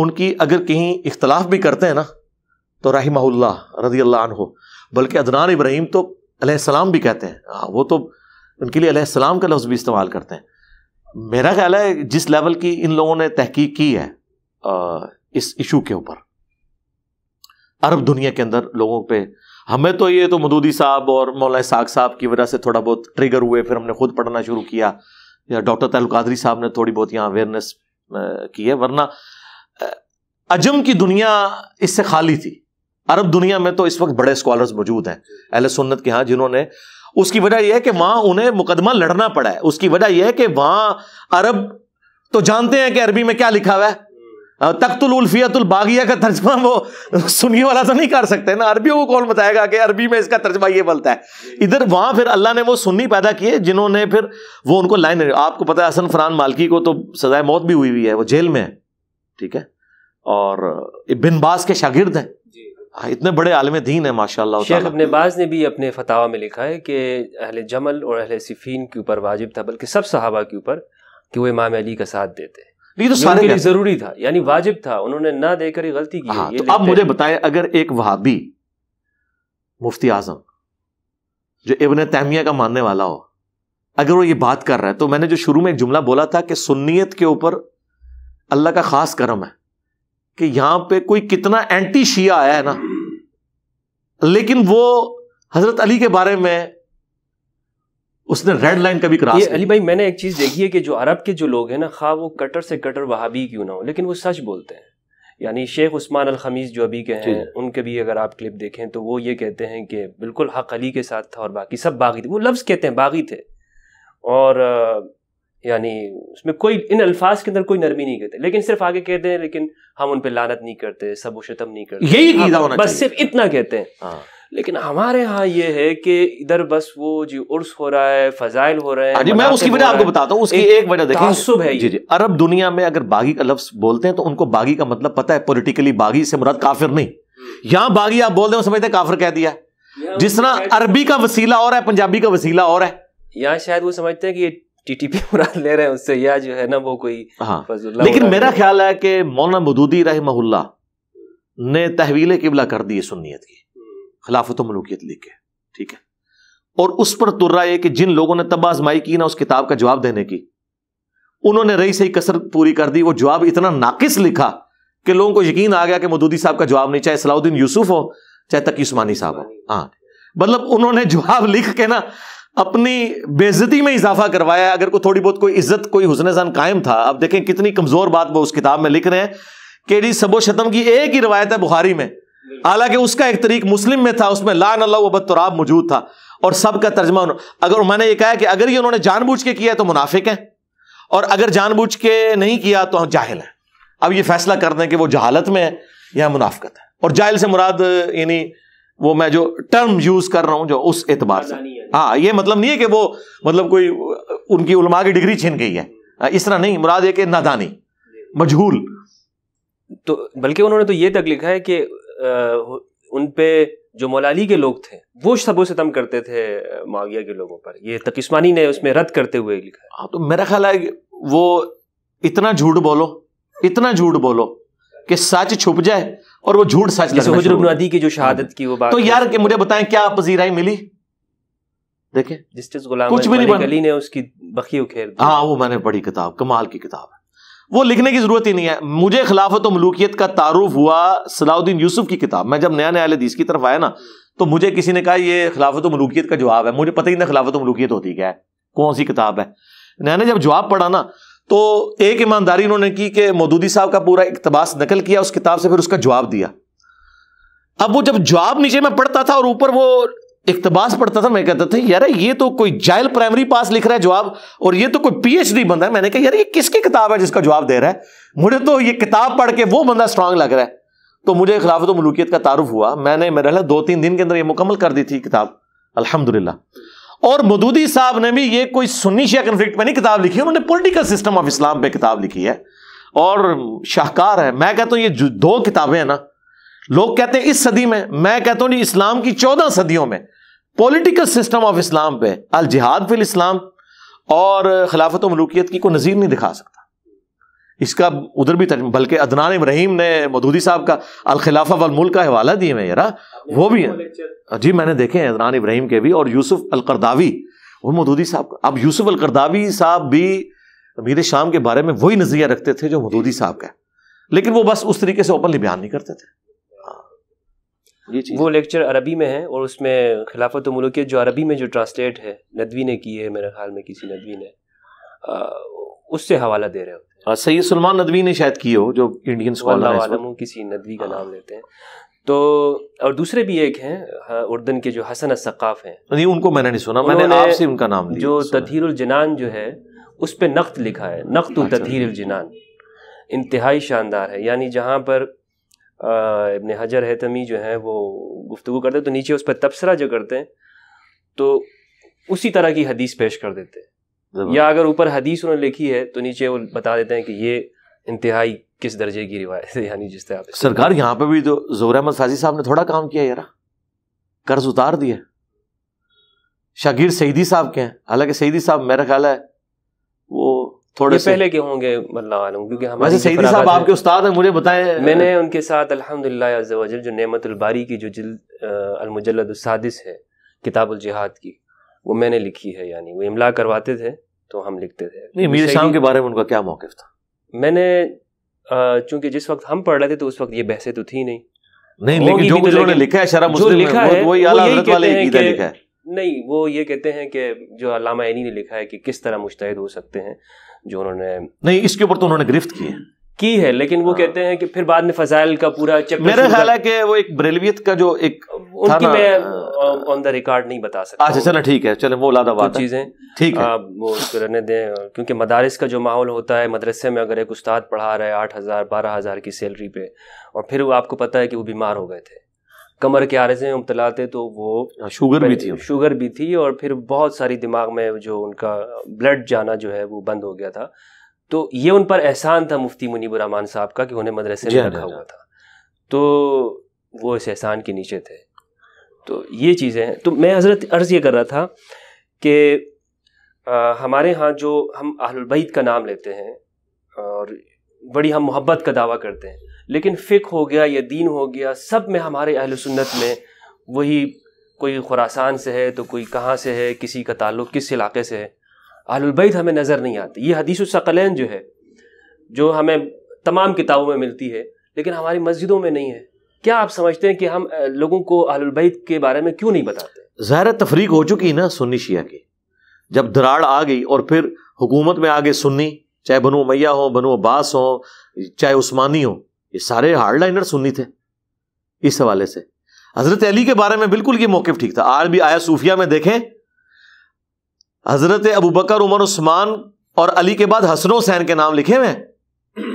[SPEAKER 2] उनकी अगर कहीं इख्तलाफ भी करते हैं ना तो रहीमल्ला रजी अल्लाह हो बल्कि अदनान इब्राहिम तो अलैहिस्सलाम भी कहते हैं हाँ, वो तो उनके लिए अलैहिस्सलाम का लफ्ज़ भी इस्तेमाल करते हैं मेरा ख्याल है जिस लेवल की इन लोगों ने तहकीक की है इस इशू के ऊपर अरब दुनिया के अंदर लोगों पे हमें तो ये तो मदूदी साहब और मौलाना साग साहब की वजह से थोड़ा बहुत ट्रिगर हुए फिर हमने खुद पढ़ना शुरू किया या डॉक्टर तालुकादरी साहब ने थोड़ी बहुत यहाँ अवेयरनेस की है वरना अजम की दुनिया इससे खाली थी अरब दुनिया में तो इस वक्त बड़े स्कॉलर्स मौजूद हैं अहल सुन्नत के यहाँ जिन्होंने उसकी वजह यह है कि वहां उन्हें मुकदमा लड़ना पड़ा है उसकी वजह यह है कि वहां अरब तो जानते हैं कि अरबी में क्या लिखा हुआ है तख्तुलफियतुल बागिया का तर्जमा वो सुनिए वाला तो नहीं कर सकते ना अरबियों को कौन बताएगा कि अरबी में इसका तर्जमा ये बोलता है इधर वहाँ फिर अल्लाह ने वो सुन्नी पैदा किए जिन्होंने फिर वो उनको लाइन आपको पता है हसन फरान मालकी को तो सजाए मौत भी हुई हुई है वो जेल में है ठीक है और बिन बास के शागिर्द हैं हाँ, इतने बड़े आलम दीन है माशाल्लाह शेख अपने
[SPEAKER 1] बाज ने भी अपने फतावा में लिखा है कि अहल जमल और अहल सिफीन के ऊपर वाजिब था बल्कि सब सहाबा के ऊपर कि वो इमाम अली का साथ देते लेकिन तो सारे लिए जरूरी था यानी वाजिब था
[SPEAKER 2] उन्होंने ना देकर ही गलती की हाँ, तो अब मुझे बताएं अगर एक वहाबी मुफ्ती आजम जो इबन तहमिया का मानने वाला हो अगर वो ये बात कर रहा है तो मैंने जो शुरू में एक जुमला बोला था कि सुन्नीत के ऊपर अल्लाह का खास करम है कि यहां पे कोई कितना एंटी शिया आया है ना लेकिन वो हजरत अली के बारे में उसने रेड लाइन कभी क्रॉस अली भाई मैंने
[SPEAKER 1] एक चीज देखी है कि जो अरब के जो लोग हैं ना खा वो कटर से कटर वहाबी क्यों ना हो लेकिन वो सच बोलते हैं यानी शेख उस्मान अल खमीज जो अभी के हैं उनके भी अगर आप क्लिप देखें तो वो ये कहते हैं कि बिल्कुल हक अली के साथ था और बाकी सब बागी थे वो लफ्ज़ कहते हैं बागी थे और यानी उसमें कोई इन अल्फाज के अंदर कोई नरमी नहीं कहते लेकिन सिर्फ आगे कहते हैं लेकिन हम उन पर लानत नहीं करते सब शतम नहीं करते यही हाँ, बस सिर्फ इतना कहते हैं हाँ। लेकिन हमारे यहाँ ये है कि इधर बस वो जी उर्स हो रहा है फजाइल हो रहे हैं हाँ जी मैं उसकी वजह आपको बताता हूँ उसकी एक वजह देखिए है
[SPEAKER 2] जी जी अरब दुनिया में अगर बागी का लफ्ज बोलते हैं तो उनको बागी का मतलब पता है पोलिटिकली बागी से मुराद काफिर नहीं हम्म। यहाँ बागी आप बोल हैं समझते समझते काफिर कह दिया
[SPEAKER 1] जिस तरह अरबी का वसीला
[SPEAKER 2] और है पंजाबी का वसीला और है
[SPEAKER 1] यहाँ शायद वो समझते हैं कि ये टीटीपी मुराद ले रहे हैं उससे या जो है ना वो कोई हाँ लेकिन मेरा
[SPEAKER 2] ख्याल है कि मौलाना मदूदी रही ने तहवील किबला कर दी सुन्नीत की खिलाफत मलूकियत लिख के ठीक है और उस पर तुर्रा है कि जिन लोगों ने तब आजमाई की ना उस किताब का जवाब देने की उन्होंने रही सही कसर पूरी कर दी वो जवाब इतना नाकिस लिखा कि लोगों को यकीन आ गया कि मदूदी साहब का जवाब नहीं चाहे सलाउद्दीन यूसुफ हो चाहे तकी उस्मानी साहब हो हाँ मतलब उन्होंने जवाब लिख के ना अपनी बेजती में इजाफा करवाया अगर कोई थोड़ी बहुत कोई इज्जत कोई हुसन जान कायम था अब देखें कितनी कमजोर बात वो उस किताब में लिख रहे हैं केडी सबो शतम की एक ही रवायत है बुखारी में हालांकि उसका एक तरीक मुस्लिम में था उसमें लान अल्लाह तो मौजूद था और सबका तर्जमा अगर मैंने ये कहा कि अगर ये उन्होंने जानबूझ के किया तो मुनाफिक है और अगर जानबूझ के नहीं किया तो जाहिल है अब ये फैसला कर दें कि वो जहालत में है या मुनाफकत है और जाहिल से मुराद यानी वो मैं जो टर्म यूज कर रहा हूं जो उस एतबार से हाँ ये मतलब नहीं है कि वो मतलब कोई उनकी उलमा की डिग्री छीन गई है हाँ, इस तरह नहीं मुराद एक कि नादानी मजहूल
[SPEAKER 1] तो बल्कि उन्होंने तो ये तक लिखा है कि उन पे जो मौलाली के लोग थे वो सबों तम करते थे माविया के लोगों पर ये तकिस्मानी ने उसमें रद्द करते हुए लिखा
[SPEAKER 2] हाँ तो मेरा ख्याल है वो इतना झूठ बोलो इतना झूठ बोलो कि सच छुप जाए और वो झूठ सच नदी की जो शहादत की वो बात तो यार कि मुझे बताएं क्या पजीराई मिली देखे जस्टिस गुलाम कुछ भी नहीं अली ने उसकी बखी उखेर हाँ वो मैंने बड़ी किताब कमाल की किताब है वो लिखने की जरूरत ही नहीं है मुझे खिलाफत मलूकियत का तारुफ हुआ सलाउद्दीन यूसुफ की किताब मैं जब नया नया की तरफ आया ना तो मुझे किसी ने कहा यह खिलाफत मलूकियत का जवाब है मुझे पता ही ना खिलाफत मलूकियत होती क्या है कौन सी किताब है ने जब जवाब पढ़ा ना तो एक ईमानदारी उन्होंने की कि मोदूदी साहब का पूरा इकतबास नकल किया उस किताब से फिर उसका जवाब दिया अब वो जब जवाब नीचे में पढ़ता था और ऊपर वो इकतबास पढ़ता था मैं कहता था यार ये तो कोई जायल प्राइमरी पास लिख रहा है जवाब और ये तो कोई पीएचडी बंदा है मैंने कहा यार ये किसकी किताब है जिसका जवाब दे रहा है मुझे तो ये किताब पढ़ के वो बंदा स्ट्रांग लग रहा है तो मुझे खिलाफत तो मलूकियत का तारुफ हुआ मैंने मेरे ख्याल दो तीन दिन के अंदर ये मुकम्मल कर दी थी किताब अलहमदुल्ला और मदूदी साहब ने भी ये कोई सुन्नी कन्फ्लिक्ट में नहीं किताब लिखी उन्होंने पोलिटिकल सिस्टम ऑफ इस्लाम पे किताब लिखी है और शाहकार है मैं कहता हूँ ये दो किताबें हैं ना लोग कहते हैं इस सदी में मैं कहता हूं जी इस्लाम की चौदह सदियों में पॉलिटिकल सिस्टम ऑफ इस्लाम पे अल जिहाद फिल इस्लाम और खिलाफत मलूकियत की कोई नज़ीर नहीं दिखा सकता इसका उधर भी बल्कि अदनान इब्राहिम ने मदूदी साहब का अल खिलाफा वल मुल्क का हवाला दिए मैं यारा वो भी है जी मैंने देखे हैं अदनान इब्राहिम के भी और यूसुफ अल करदावी वो मदूदी साहब का अब यूसुफ अल करदावी साहब भी अमीर शाम के बारे में वही नज़रिया रखते थे जो मदूदी साहब का लेकिन वो बस उस तरीके से ओपनली बयान नहीं करते थे
[SPEAKER 1] ये वो लेक्चर अरबी में है और उसमें खिलाफत मलुकियत जो अरबी में जो ट्रांसलेट है नदवी ने की है मेरे ख्याल में किसी नदवी ने आ, उससे हवाला दे रहे होते
[SPEAKER 2] हैं हाँ, सैयद सलमान नदवी ने शायद की हो जो इंडियन
[SPEAKER 1] किसी नदवी का हाँ। नाम लेते हैं तो और दूसरे भी एक हैं हाँ, उर्दन के जो हसन असकाफ हैं
[SPEAKER 2] नहीं उनको मैंने नहीं सुना मैंने आपसे उनका नाम जो
[SPEAKER 1] तथीर जनान जो है उस पर नक्त लिखा है नक्त अच्छा। तथीर जनान इंतहाई शानदार है यानी जहाँ पर इबन हजर हैतमी जो है वो गुफ्तु करते हैं तो नीचे उस पर तबसरा जो करते हैं तो उसी तरह की हदीस पेश कर देते हैं या अगर ऊपर हदीस उन्होंने लिखी है तो नीचे वो बता देते हैं कि ये इंतहाई किस दर्जे की रिवायत है यानी
[SPEAKER 2] जिस तरह सरकार यहाँ पे भी तो जोर अहमद साजी साहब ने थोड़ा काम किया यार कर्ज उतार दिया शाकिर सईदी साहब के हैं हालांकि सईदी साहब मेरा ख्याल है वो थोड़े से पहले
[SPEAKER 1] के होंगे क्योंकि हमारे साहब आपके
[SPEAKER 2] उस्ताद हैं मुझे बताएं मैंने
[SPEAKER 1] उनके साथ अल्हम्दुलिल्लाह जो नेमतुल बारी की जो जिल्द अलमुजल्लद है किताब जिहाद की वो मैंने लिखी है यानी वो इमला करवाते थे तो हम लिखते थे
[SPEAKER 2] मीर शाह के बारे में उनका क्या मौक़ था
[SPEAKER 1] मैंने चूंकि जिस वक्त हम पढ़ रहे थे तो उस वक्त ये बहसें तो थी नहीं
[SPEAKER 2] नहीं लेकिन जो कुछ तो, उन्होंने लिखा है शरा मुस्लिम लिखा है वही आला हजरत वाले अकीदा लिखा है
[SPEAKER 1] नहीं वो ये कहते हैं कि जो अलामा ऐनी ने लिखा है कि किस तरह मुश्तैद हो सकते हैं जो उन्होंने
[SPEAKER 2] नहीं इसके ऊपर तो उन्होंने गिरफ्त की है
[SPEAKER 1] की है लेकिन वो कहते हैं कि फिर बाद में फजाइल का पूरा चैप्टर मेरा ख्याल है
[SPEAKER 2] कि वो एक ब्रेलवियत का जो एक उनकी मैं
[SPEAKER 1] ऑन द रिकॉर्ड नहीं बता सकता अच्छा चलो
[SPEAKER 2] ठीक है चलो वो लादा बात चीज़ें ठीक है आप वो उसको रहने दें
[SPEAKER 1] क्योंकि मदारस का जो माहौल होता है मदरसे में अगर एक उस्ताद पढ़ा रहा है आठ हज़ार बारह हज़ार की सैलरी पे और फिर वो आपको पता है कि वो बीमार हो गए थे कमर के आरे में मुबतला थे तो वो
[SPEAKER 2] हाँ, शुगर भी थी
[SPEAKER 1] शुगर भी थी और फिर बहुत सारी दिमाग में जो उनका ब्लड जाना जो है वो बंद हो गया था तो ये उन पर एहसान था मुफ्ती मुनीब रहमान साहब का कि उन्हें मदरसे में हाँ, रखा हाँ, हुआ था तो वो इस एहसान के नीचे थे तो ये चीज़ें हैं तो मैं हज़रत अर्ज़ ये कर रहा था कि हमारे यहाँ जो हम अहलबैत का नाम लेते हैं और बड़ी हम मोहब्बत का दावा करते हैं लेकिन फ़िक हो गया या दीन हो गया सब में हमारे अहल सुन्नत में वही कोई खुरासान से है तो कोई कहाँ से है किसी का ताल्लुक किस इलाके से है अहलबैद हमें नज़र नहीं आती ये हदीसकलैन जो है जो हमें तमाम किताबों में मिलती है लेकिन हमारी मस्जिदों में नहीं है क्या आप समझते हैं कि हम लोगों को अहलबैद के बारे में क्यों नहीं
[SPEAKER 2] बताते ज़ाहिर तफरीक हो चुकी ना सुन्नी शिया की जब दराड़ आ गई और फिर हुकूमत में आगे सुन्नी चाहे बनु मैया हो बनु अब्बास हो चाहे उस्मानी हो ये सारे हार्ड लाइनर सुनी थे इस हवाले से हजरत अली के बारे में बिल्कुल ये मौकफ ठीक था आज भी आया सूफिया में देखें हजरत अबू बकर उमर उस्मान और अली के बाद हसन हुसैन के नाम लिखे हुए हैं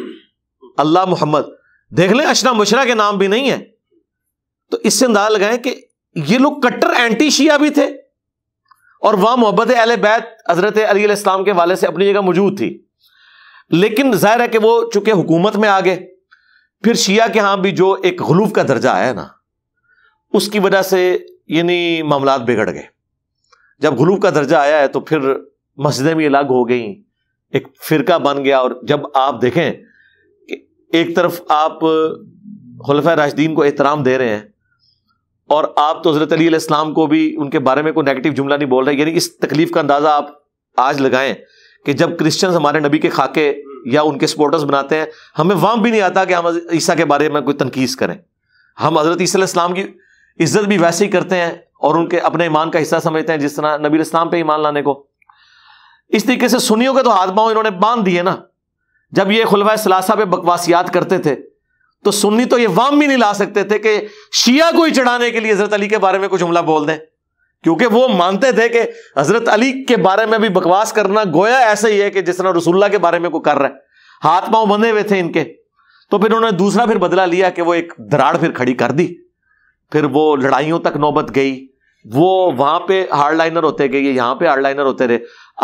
[SPEAKER 2] अल्लाह मोहम्मद देख लें अशना मुशरा के नाम भी नहीं है तो इससे अंदाजा लगाएं कि ये लोग कट्टर एंटी शिया भी थे और वहां मोहब्बत अल बैत हजरत अली इस्लाम के वाले से अपनी जगह मौजूद थी लेकिन जाहिर है कि वो चूंकि हुकूमत में आ गए फिर शिया के यहां भी जो एक गलूफ का दर्जा आया ना उसकी वजह से यानी मामला बिगड़ गए जब गलूफ का दर्जा आया है तो फिर मस्जिदें भी अलग हो गई एक फिरका बन गया और जब आप देखें कि एक तरफ आप खलफा राशदीन को एहतराम दे रहे हैं और आप तो हजरत अली इस्लाम को भी उनके बारे में कोई नेगेटिव जुमला नहीं बोल रहे यानी इस तकलीफ का अंदाज़ा आप आज लगाएं कि जब क्रिश्चियंस हमारे नबी के खाके या उनके सपोर्टर्स बनाते हैं हमें वहां भी नहीं आता कि हम ईसा के बारे में कोई तनकीस करें हम हजरत ईसीम की इज्जत भी वैसे ही करते हैं और उनके अपने ईमान का हिस्सा समझते हैं जिस तरह नबी इस्लाम पे ईमान लाने को इस तरीके से सुनियों के तो हाथ पांव इन्होंने बांध दिए ना जब ये खुलवा सलासा पे बकवासियात करते थे तो सुन्नी तो ये वाम भी नहीं ला सकते थे कि शिया को ही चढ़ाने के लिए हजरत अली के बारे में कुछ हमला बोल दें क्योंकि वो मानते थे कि हजरत अली के बारे में भी बकवास करना गोया ऐसा ही है कि जिस तरह रसुल्ला के बारे में को कर रहा है हाथ पांव बंधे हुए थे इनके तो फिर उन्होंने दूसरा फिर बदला लिया कि वो एक दराड़ फिर खड़ी कर दी फिर वो लड़ाइयों तक नौबत गई वो वहां पे हार्ड लाइनर होते गए यहां पे हार्ड लाइनर होते रहे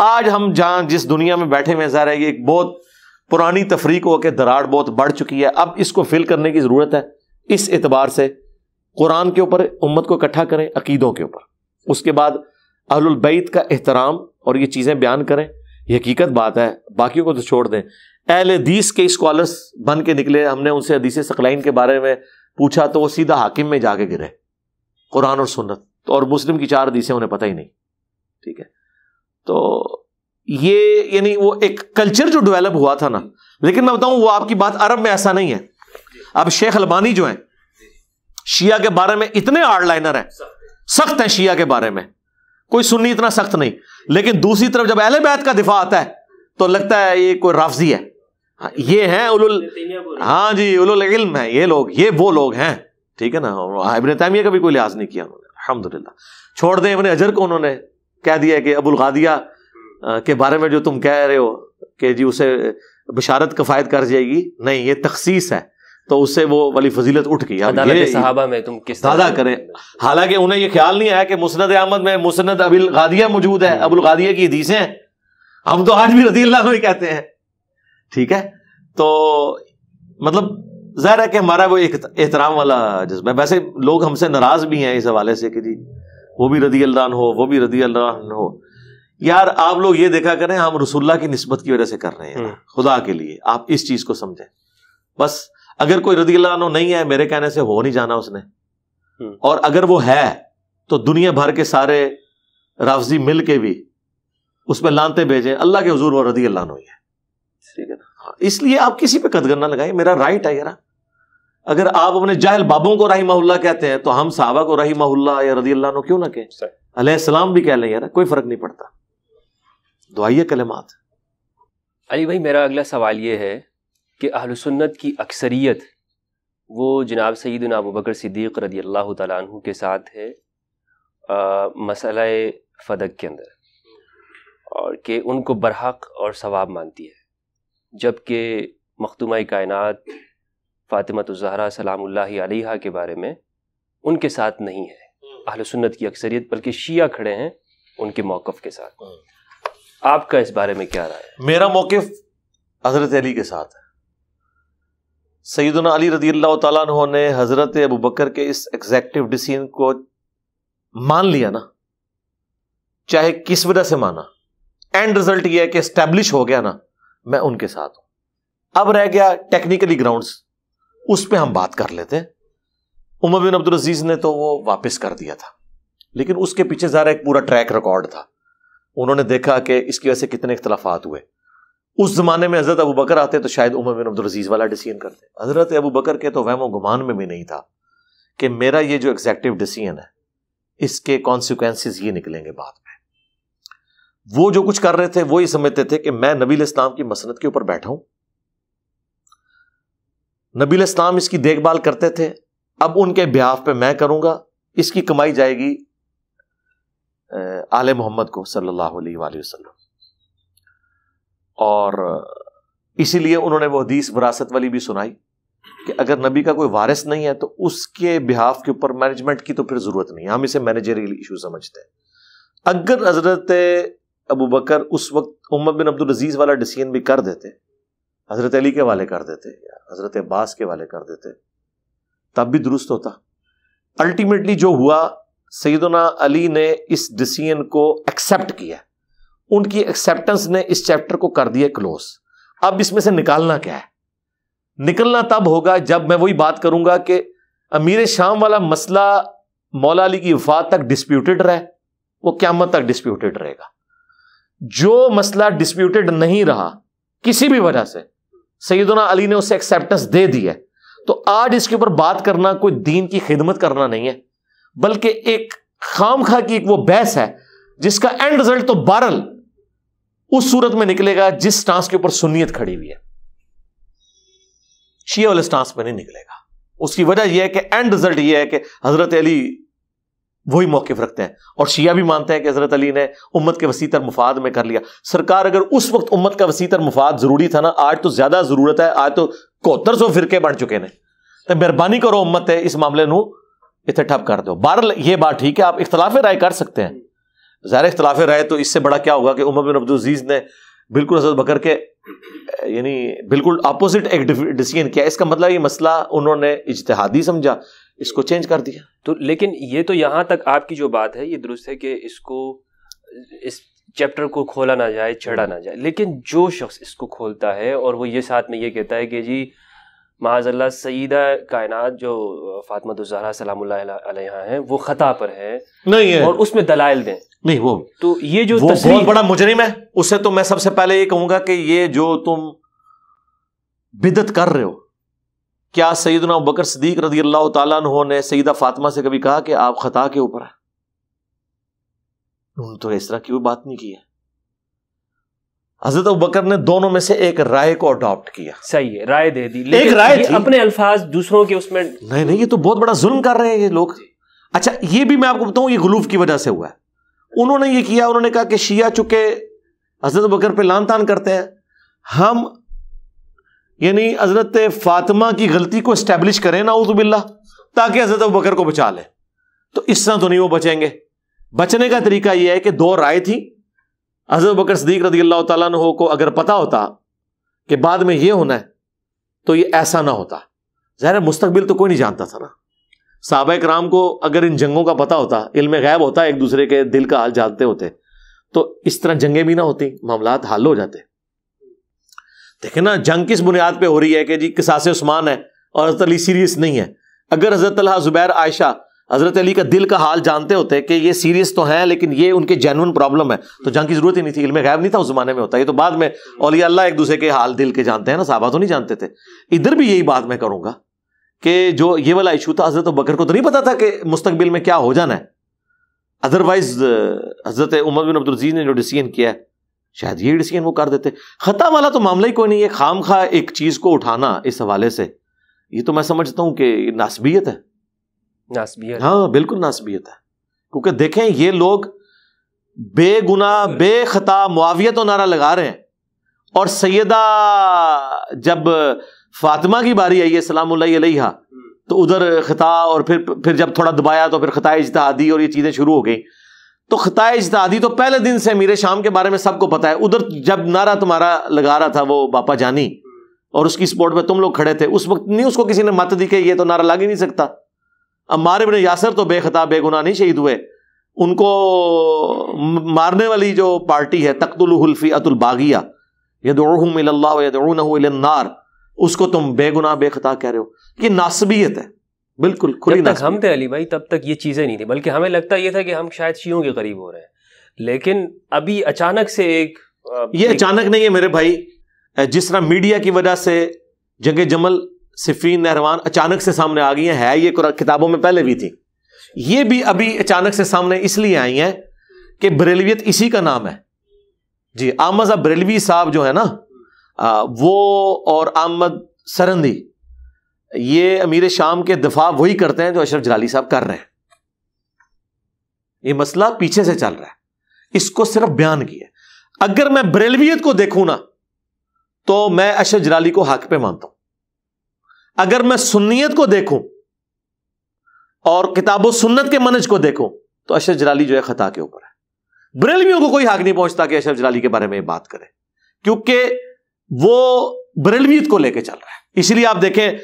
[SPEAKER 2] आज हम जहां जिस दुनिया में बैठे हुए जा रहे ये एक बहुत पुरानी तफरीक हो के दराड़ बहुत बढ़ चुकी है अब इसको फिल करने की जरूरत है इस एतबार से कुरान के ऊपर उम्मत को इकट्ठा करें अकीदों के ऊपर उसके बाद अहलबैत का एहतराम और ये चीज़ें बयान करें ये हकीकत बात है बाकियों को तो छोड़ दें एल हदीस के स्कॉलर्स बन के निकले हमने उनसे हदीस सकलाइन के बारे में पूछा तो वो सीधा हाकिम में जाके गिरे कुरान और सुन्नत तो और मुस्लिम की चार हदीसें उन्हें पता ही नहीं ठीक है तो ये यानी वो एक कल्चर जो डेवलप हुआ था ना लेकिन मैं बताऊं वो आपकी बात अरब में ऐसा नहीं है अब शेख अलबानी जो है शिया के बारे में इतने आर्ड लाइनर हैं सख्त है शिया के बारे में कोई सुन्नी इतना सख्त नहीं लेकिन दूसरी तरफ जब अहल बैत का दिफा आता है तो लगता है ये कोई राफजी है हाँ, ये हैं उलुल हाँ जी उलुल इल्म है ये लोग ये वो लोग हैं ठीक है ना इबन तैमिया का भी कोई लिहाज नहीं किया उन्होंने अलहमदिल्ला छोड़ दें अपने अजर को उन्होंने कह दिया कि अबुल गादिया हम्म। के बारे में जो तुम कह रहे हो कि जी उसे बशारत कफायत कर जाएगी नहीं ये तखसीस है तो उससे वो वाली फजीलत उठ गई सहाबा में
[SPEAKER 1] तुम किस दादा करें
[SPEAKER 2] हालांकि उन्हें ये ख्याल नहीं आया कि मुसनद अहमद में मुसनद अबिल गादिया मौजूद है हम्म। अबुल गादिया की हदीसें हैं हम तो आज भी रजी अल्लाह ही कहते हैं ठीक है तो मतलब जाहिर है कि हमारा वो एक एहतराम वाला जज्बा है वैसे लोग हमसे नाराज भी हैं इस हवाले से कि जी वो भी रदी अल्लाह हो वो भी रदी अल्लाह हो यार आप लोग ये देखा करें हम रसुल्ला की नस्बत की वजह से कर रहे हैं हम्म। खुदा के लिए आप इस चीज को समझें बस अगर कोई रदीला नहीं है मेरे कहने से हो नहीं जाना उसने
[SPEAKER 3] हम्म।
[SPEAKER 2] और अगर वो है तो दुनिया भर के सारे राफजी मिल के भी उसमें लानते भेजे अल्लाह के हजूर और रदी अल्लाह ठीक है ना हाँ, इसलिए आप किसी पे कदगर ना लगाए मेरा राइट है यारा अगर आप अपने जाहल बाबों को रही महुल्ला कहते हैं तो हम साहबा को रही महुल्ला या रदी अल्लाह क्यों ना कहें अल्लाम भी कह लें यार कोई फर्क नहीं पड़ता दुआइए कलेमात
[SPEAKER 1] अली भाई मेरा अगला सवाल ये है कि अहलसन्नत की अक्सरियत वो जनाब सईद अबू सिद्दीक़ रदी अल्लाह तु के साथ है मसला फ़दक के अंदर और कि उनको बरहक और सवाब मानती है जबकि मखदूमा कायनत फ़ातिमत ज़हरा सलामुल्ला के बारे में उनके साथ नहीं है अहल की अक्सरियत बल्कि शीह खड़े हैं उनके मौक़ के साथ हम्म। आपका इस बारे में क्या राय है
[SPEAKER 2] मेरा मौक़ हज़रत अली के साथ है सैदना अली रदी अल्लाह तु ने हज़रत अबू बकर के इस एग्जैक्टिव डिसीजन को मान लिया ना चाहे किस वजह से माना एंड रिजल्ट यह है कि स्टैब्लिश हो गया ना मैं उनके साथ हूं अब रह गया टेक्निकली ग्राउंड उस पर हम बात कर लेते हैं उमर बिन अब्दुल अजीज ने तो वो वापस कर दिया था लेकिन उसके पीछे जा रहा एक पूरा ट्रैक रिकॉर्ड था उन्होंने देखा कि इसकी वजह से कितने इख्तलाफात हुए उस जमाने में हजरत अबू बकर आते तो शायद उमर बिन अब्दुल अजीज़ वाला डिसीजन करते हजरत अबू बकर के तो वहमो गुमान में भी नहीं था कि मेरा ये जो एग्जैक्टिव डिसीजन है इसके कॉन्सिक्वेंसिस ये निकलेंगे बाद में वो जो कुछ कर रहे थे वो ये समझते थे कि मैं नबील इस्लाम की मसनत के ऊपर बैठा हूं नबील इस्लाम इसकी देखभाल करते थे अब उनके ब्याह पे मैं करूंगा इसकी कमाई जाएगी आले मोहम्मद को सल्लल्लाहु अलैहि वसल्लम और इसीलिए उन्होंने वो हदीस विरासत वाली भी सुनाई कि अगर नबी का कोई वारिस नहीं है तो उसके बिहाफ के ऊपर मैनेजमेंट की तो फिर ज़रूरत नहीं है हम इसे मैनेजरियल इशू समझते हैं अगर हज़रत अबू बकर उस वक्त उम्मद बिन अब्दुल अजीज़ वाला डिसीजन भी कर देते हज़रत अली के वाले कर देते या हज़रत अब्बास के वाले कर देते तब भी दुरुस्त होता अल्टीमेटली जो हुआ सैदना अली ने इस डिसीजन को एक्सेप्ट किया उनकी एक्सेप्टेंस ने इस चैप्टर को कर दिया क्लोज अब इसमें से निकालना क्या है निकलना तब होगा जब मैं वही बात करूंगा कि अमीर शाम वाला मसला मौला अली की वफात तक डिस्प्यूटेड रहे वो क्यामत तक डिस्प्यूटेड रहेगा जो मसला डिस्प्यूटेड नहीं रहा किसी भी वजह से सईदना अली ने उसे एक्सेप्टेंस दे दी है तो आज इसके ऊपर बात करना कोई दीन की खिदमत करना नहीं है बल्कि एक खाम खा की एक वो बहस है जिसका एंड रिजल्ट तो बारल उस सूरत में निकलेगा जिस स्टांस के ऊपर सुनियत खड़ी हुई है शिया वाले स्टांस में नहीं निकलेगा उसकी वजह यह है कि एंड रिजल्ट यह है कि हजरत अली वही मौके रखते हैं और शिया भी मानते हैं कि हजरत अली ने उम्मत के वसीतर मुफाद में कर लिया सरकार अगर उस वक्त उम्मत का वसीतर मुफाद जरूरी था ना आज तो ज्यादा जरूरत है आज तो कोहत्तर सौ फिरके बन चुके हैं तो मेहरबानी करो उम्मत है इस मामले में इतने ठप कर दो बहर यह बात ठीक है आप इख्तलाफ राय कर सकते हैं ज़ाहिर इख्तलाफ राय तो इससे बड़ा क्या होगा कि उमर बिन अब्दुलजीज़ ने बिल्कुल हजरत बकर के यानी बिल्कुल अपोजिट एक डिसीजन किया इसका मतलब ये मसला उन्होंने इजतहादी समझा इसको चेंज कर दिया तो लेकिन ये तो यहाँ तक आपकी जो बात है ये
[SPEAKER 1] दुरुस्त है कि इसको इस चैप्टर को खोला ना जाए चढ़ा ना जाए लेकिन जो शख्स इसको खोलता है और वो ये साथ में ये कहता है कि जी माजल्ला सईदा कायनात जो फातमत तो दुजहरा सलाम है वो खता पर है नहीं है और
[SPEAKER 2] उसमें दलाइल दें नहीं वो तो ये जो वो बहुत बड़ा मुजरिम है उसे तो मैं सबसे पहले ये कहूंगा कि ये जो तुम बिदत कर रहे हो क्या सईदना बकर सदीक रजी अल्लाह तु ने सईदा फातमा से कभी कहा कि आप खता के ऊपर है उन्होंने तो इस तरह की बात नहीं की है हजरत बकर ने दोनों में से एक राय को अडॉप्ट किया सही है राय दे दी एक राय अपने अल्फाज दूसरों के उसमें नहीं नहीं ये तो बहुत बड़ा जुल्म कर रहे हैं ये लोग अच्छा ये भी मैं आपको बताऊं ये गलूफ की वजह से हुआ है उन्होंने ये किया उन्होंने कहा कि शिया चुके हजरत बकर पे लान तान करते हैं हम यानी हजरत फातिमा की गलती को स्टैब्लिश करें ना उजबिल्ला ताकि हजरत बकर को बचा ले तो इस तरह तो नहीं वो बचेंगे बचने का तरीका यह है कि दो राय थी हजरत बकर सदीक रदी अल्लाह तु को अगर पता होता कि बाद में यह होना है तो यह ऐसा ना होता ज़ाहिर मुस्तबिल तो कोई नहीं जानता था ना साहबा कराम को अगर इन जंगों का पता होता इल्म गैब होता एक दूसरे के दिल का हाल जानते होते तो इस तरह जंगे भी ना होती मामला हल हो जाते देखे ना जंग किस बुनियाद पर हो रही है कि जी किसास उस्मान है और हजरत अली सीरियस नहीं है अगर हजरत जुबैर आयशा हज़रत अली का दिल का हाल जानते होते कि ये सीरियस तो है लेकिन ये उनके जेनवन प्रॉब्लम है तो जंग की ज़रूरत ही नहीं थी इल्म गैब नहीं था उस ज़माने में होता ये तो बाद में औलिया अल्लाह एक दूसरे के हाल दिल के जानते हैं ना साहबा तो नहीं जानते थे इधर भी यही बात मैं करूंगा कि जो ये वाला इशू था हज़रत बकर को तो नहीं पता था कि मुस्तबिल में क्या हो जाना है अदरवाइज हज़रत उमर बिन अब्दुलजीज़ ने जो डिसीजन किया है शायद ये डिसीजन वो कर देते ख़ता वाला तो मामला ही कोई नहीं है खाम खा एक चीज़ को उठाना इस हवाले से ये तो मैं समझता हूं कि नासबियत है नासबियत हाँ बिल्कुल नासबियत है क्योंकि देखें ये लोग बेगुना हाँ। बेखता मुआवियत तो नारा लगा रहे हैं और सैदा जब फातिमा की बारी आई है सलाम अलैहा हम्म। तो उधर खता और फिर फिर जब थोड़ा दबाया तो फिर खता इजतहादी और ये चीज़ें शुरू हो गई तो खता इजतहादी तो पहले दिन से मेरे शाम के बारे में सबको पता है उधर जब नारा तुम्हारा लगा रहा था वो बापा जानी हम्म। और उसकी स्पोर्ट में तुम लोग खड़े थे उस वक्त नहीं उसको किसी ने मत दी कि ये तो नारा लग ही नहीं सकता अम्मार इबन यासर तो बेखता बेगुना नहीं शहीद हुए उनको मारने वाली जो पार्टी है तख्तुलफी अतुल बागिया यदूमिल्लार उसको तुम बेगुना बेखता कह रहे हो ये नासबियत है बिल्कुल खुली तक हम
[SPEAKER 1] थे अली भाई तब तक ये चीज़ें नहीं थी बल्कि हमें लगता ये था कि हम शायद
[SPEAKER 2] शीयों के करीब हो रहे हैं लेकिन अभी अचानक से एक ये अचानक नहीं है मेरे भाई जिस तरह मीडिया की वजह से जंग जमल सिफीन नहरवान अचानक से सामने आ गई है ये किताबों में पहले भी थी ये भी अभी अचानक से सामने इसलिए आई हैं कि बरेलवियत इसी का नाम है जी आमद बरेलवी साहब जो है ना आ, वो और आमद सरंदी ये अमीर शाम के दफा वही करते हैं जो अशरफ जलाली साहब कर रहे हैं ये मसला पीछे से चल रहा है इसको सिर्फ बयान किया अगर मैं बरेलवियत को देखूं ना तो मैं अशरफ जलाली को हक पे मानता हूं अगर मैं सुन्नीत को देखूं और किताब सुन्नत के मनज को देखूं तो अशरफ जलाली जो है खता के ऊपर है बरेलवियों को कोई हक नहीं पहुंचता कि अशरफ जलाली के बारे में बात करें क्योंकि वो बरेलवियत को लेकर चल रहा है इसीलिए आप देखें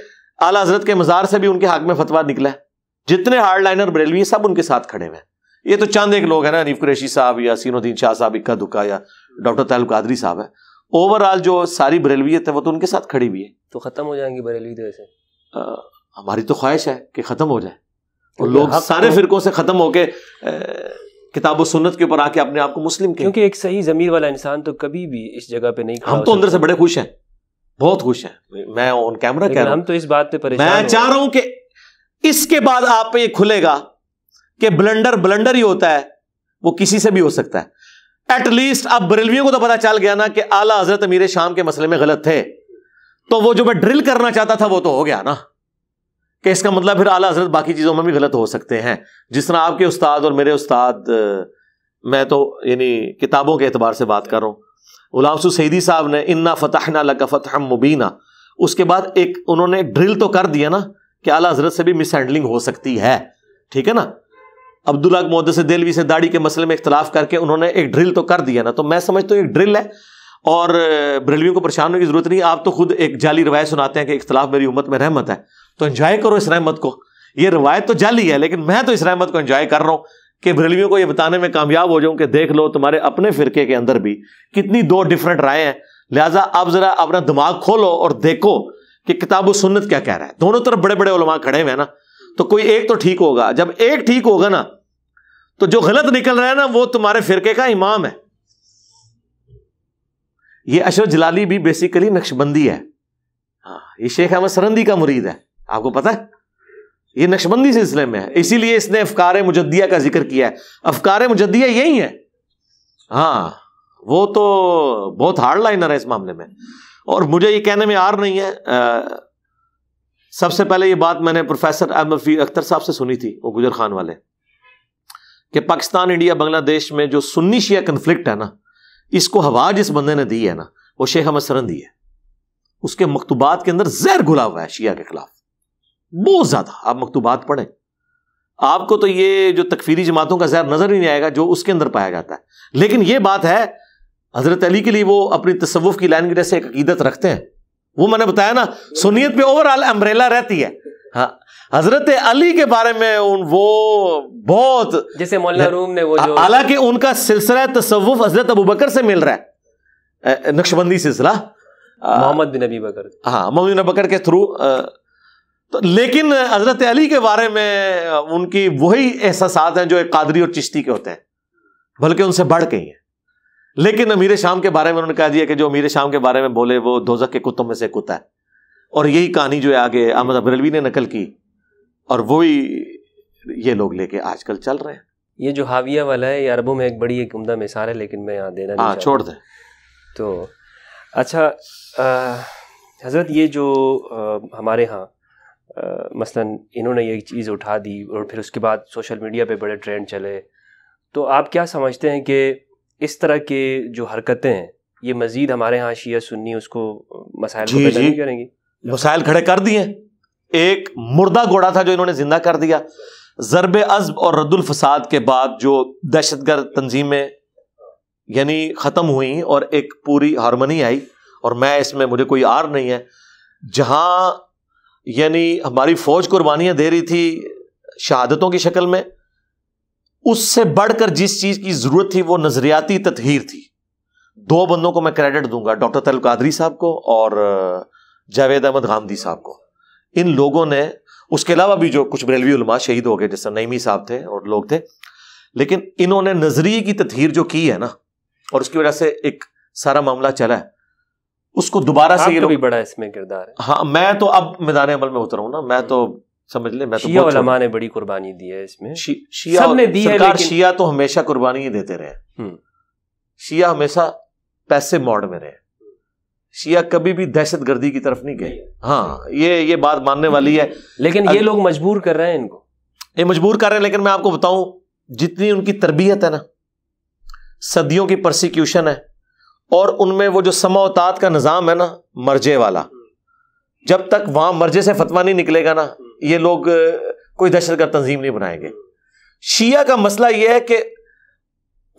[SPEAKER 2] आला हजरत के मजार से भी उनके हक में फतवा निकला है जितने हार्ड लाइनर बरेलवी सब उनके साथ खड़े हुए हैं ये तो चांद एक लोग हैं ना अनीफ कुरेशी साहब या सीनुद्दीन शाह साहब इक्का दुक्का या डॉक्टर तालब कादरी साहब है ओवरऑल जो सारी बरेलवियत है वो तो उनके साथ खड़ी हुई है
[SPEAKER 1] तो खत्म हो जाएंगी बरेलवी तो ऐसे
[SPEAKER 2] हमारी तो ख्वाहिश है कि खत्म हो जाए और तो लोग सारे फिरकों से खत्म होके किताब सुन्नत के ऊपर आके अपने आप को मुस्लिम के क्योंकि एक सही जमीर वाला इंसान तो कभी भी इस जगह पे नहीं हम तो अंदर से बड़े खुश हैं बहुत खुश हैं मैं ऑन कैमरा कह रहा हूं हम तो इस बात पे परेशान मैं चाह रहा हूं कि इसके बाद आप पे ये खुलेगा कि ब्लंडर ब्लंडर ही होता है वो किसी से भी हो सकता है एटलीस्ट अब बरेलवियों को तो पता चल गया ना कि आला हजरत अमीर शाम के मसले में गलत थे तो वो जो मैं ड्रिल करना चाहता था वो तो हो गया ना कि इसका मतलब फिर आला हजरत बाकी चीज़ों में भी गलत हो सकते हैं जिस तरह आपके उस्ताद और मेरे उस्ताद मैं तो यानी किताबों के अतबार से बात कर रहा हूँ गुलामसू साहब ने इन्ना फतहना लका फतह मुबीना उसके बाद एक उन्होंने ड्रिल तो कर दिया ना कि आला हजरत से भी मिस हो सकती है ठीक है ना अब्दुल्ला मोहदस दिलवी से दाढ़ी के मसले में इख्तलाफ करके उन्होंने एक ड्रिल तो कर दिया ना तो मैं समझता हूँ एक ड्रिल है और बरेलवियों को परेशान होने की जरूरत नहीं आप तो खुद एक जाली रवायत सुनाते हैं कि इख्तलाफ मेरी उम्मत में रहमत है तो एंजॉय करो इस रहमत को ये रवायत तो जाली है लेकिन मैं तो इस रहमत को एंजॉय कर रहा हूँ कि बरेलवियों को ये बताने में कामयाब हो जाऊं कि देख लो तुम्हारे अपने फिरके के अंदर भी कितनी दो डिफरेंट राय हैं लिहाजा आप जरा अपना दिमाग खोलो और देखो कि किताब सुन्नत क्या कह रहा है दोनों तरफ बड़े बड़े उलमा खड़े हुए हैं ना तो कोई एक तो ठीक होगा जब एक ठीक होगा ना तो जो गलत निकल रहा है ना वो तुम्हारे फिरके का इमाम है ये अशर जलाली भी बेसिकली नक्शबंदी है हाँ ये शेख अहमद सरंदी का मुरीद है आपको पता है ये नक्शबंदी सिलसिले में है इसीलिए इसने अफकार मुजदिया का जिक्र किया है अफकार मुजदिया यही है हाँ वो तो बहुत हार्ड लाइनर है इस मामले में और मुझे ये कहने में आर नहीं है सबसे पहले ये बात मैंने प्रोफेसर एम एफ अख्तर साहब से सुनी थी वो गुजर खान वाले कि पाकिस्तान इंडिया बांग्लादेश में जो सुन्नी शिया कन्फ्लिक्ट है ना इसको हवा जिस बंदे ने दी है ना वो शेख अहमद सरन दी है उसके मकतूबात के अंदर जहर घुला हुआ है शिया के खिलाफ बहुत ज्यादा आप मकतूबात पढ़े आपको तो ये जो तकफीरी जमातों का जहर नजर ही नहीं आएगा जो उसके अंदर पाया जाता है लेकिन यह बात है हजरत अली के लिए वो अपनी तसवुफ की लाइन की जैसे एक अकीदत रखते हैं वो मैंने बताया ना सुनीत पे ओवरऑल अम्ब्रेला रहती है हाँ हजरत अली के बारे में उन वो बहुत जैसे रूम ने वो हालांकि उनका सिलसिला तसवुफ हजरत अबू बकर से मिल रहा है नक्शबंदी सिलसिला मोहम्मद बिन अबी बकर हाँ मोहम्मद बिन बकर के थ्रू तो लेकिन हजरत अली के बारे में उनकी वही एहसास हैं जो एक कादरी और चिश्ती के होते हैं बल्कि उनसे बढ़ गई हैं लेकिन अमीर शाम के बारे में उन्होंने कहा दिया कि जो अमीर शाम के बारे में बोले वो दोजक के कुत्तों में से कुत्ता है और यही कहानी जो है आगे अहमद अबरलवी ने नकल की और वही ये लोग लेके आजकल चल रहे हैं ये जो हाविया
[SPEAKER 1] वाला है ये अरबों में एक बड़ी एक उमदा मिसाल है लेकिन मैं यहाँ देना हाँ छोड़ दें तो अच्छा हज़रत ये जो आ, हमारे यहाँ मसलन इन्होंने ये चीज़ उठा दी और फिर उसके बाद सोशल मीडिया पे बड़े ट्रेंड चले तो आप क्या समझते हैं कि इस तरह के जो हरकतें हैं ये मजीद हमारे यहाँ शिया
[SPEAKER 2] सुन्नी उसको मसाइल जी, जी, मसाइल खड़े कर दिए एक मुर्दा घोड़ा था जो इन्होंने जिंदा कर दिया ज़रब अजब और रद्दुल फसाद के बाद जो दहशत गर्द तंजीमें यानी ख़त्म हुई और एक पूरी हारमोनी आई और मैं इसमें मुझे कोई आर नहीं है जहां यानी हमारी फ़ौज कुर्बानियाँ दे रही थी शहादतों की शक्ल में उससे बढ़कर जिस चीज की जरूरत थी वो नजरियाती तथहीर थी दो बंदों को मैं क्रेडिट दूंगा डॉक्टर तल कादरी साहब को और जावेद अहमद गांधी साहब को इन लोगों ने उसके अलावा भी जो कुछ बरेलवी उलमा शहीद हो गए जैसे नईमी साहब थे और लोग थे लेकिन इन्होंने नजरिए की तथहीर जो की है ना और उसकी वजह से एक सारा मामला चला है उसको दोबारा से ये तो भी बड़ा इसमें किरदार है हाँ मैं तो अब मैदान अमल में उतरा हूँ ना मैं तो समझ ले मैं तो शिया ने बड़ी कुर्बानी दी है इसमें शी, शिया सब ने दी सरकार है लेकिन... शिया तो हमेशा कुर्बानी ही देते रहे हम्म। शिया हमेशा पैसे मोड में रहे शिया कभी भी दहशत गर्दी की तरफ नहीं गए हाँ ये ये बात मानने वाली है लेकिन ये लोग मजबूर कर रहे हैं इनको ये मजबूर कर रहे हैं लेकिन मैं आपको बताऊं जितनी उनकी तरबियत है ना सदियों की प्रोसिक्यूशन है और उनमें वो जो समावतात का निज़ाम है ना मर्जे वाला जब तक वहां मर्जे से फतवा नहीं निकलेगा ना ये लोग कोई दहशतगर्द तंजीम नहीं बनाएंगे शिया का मसला यह है कि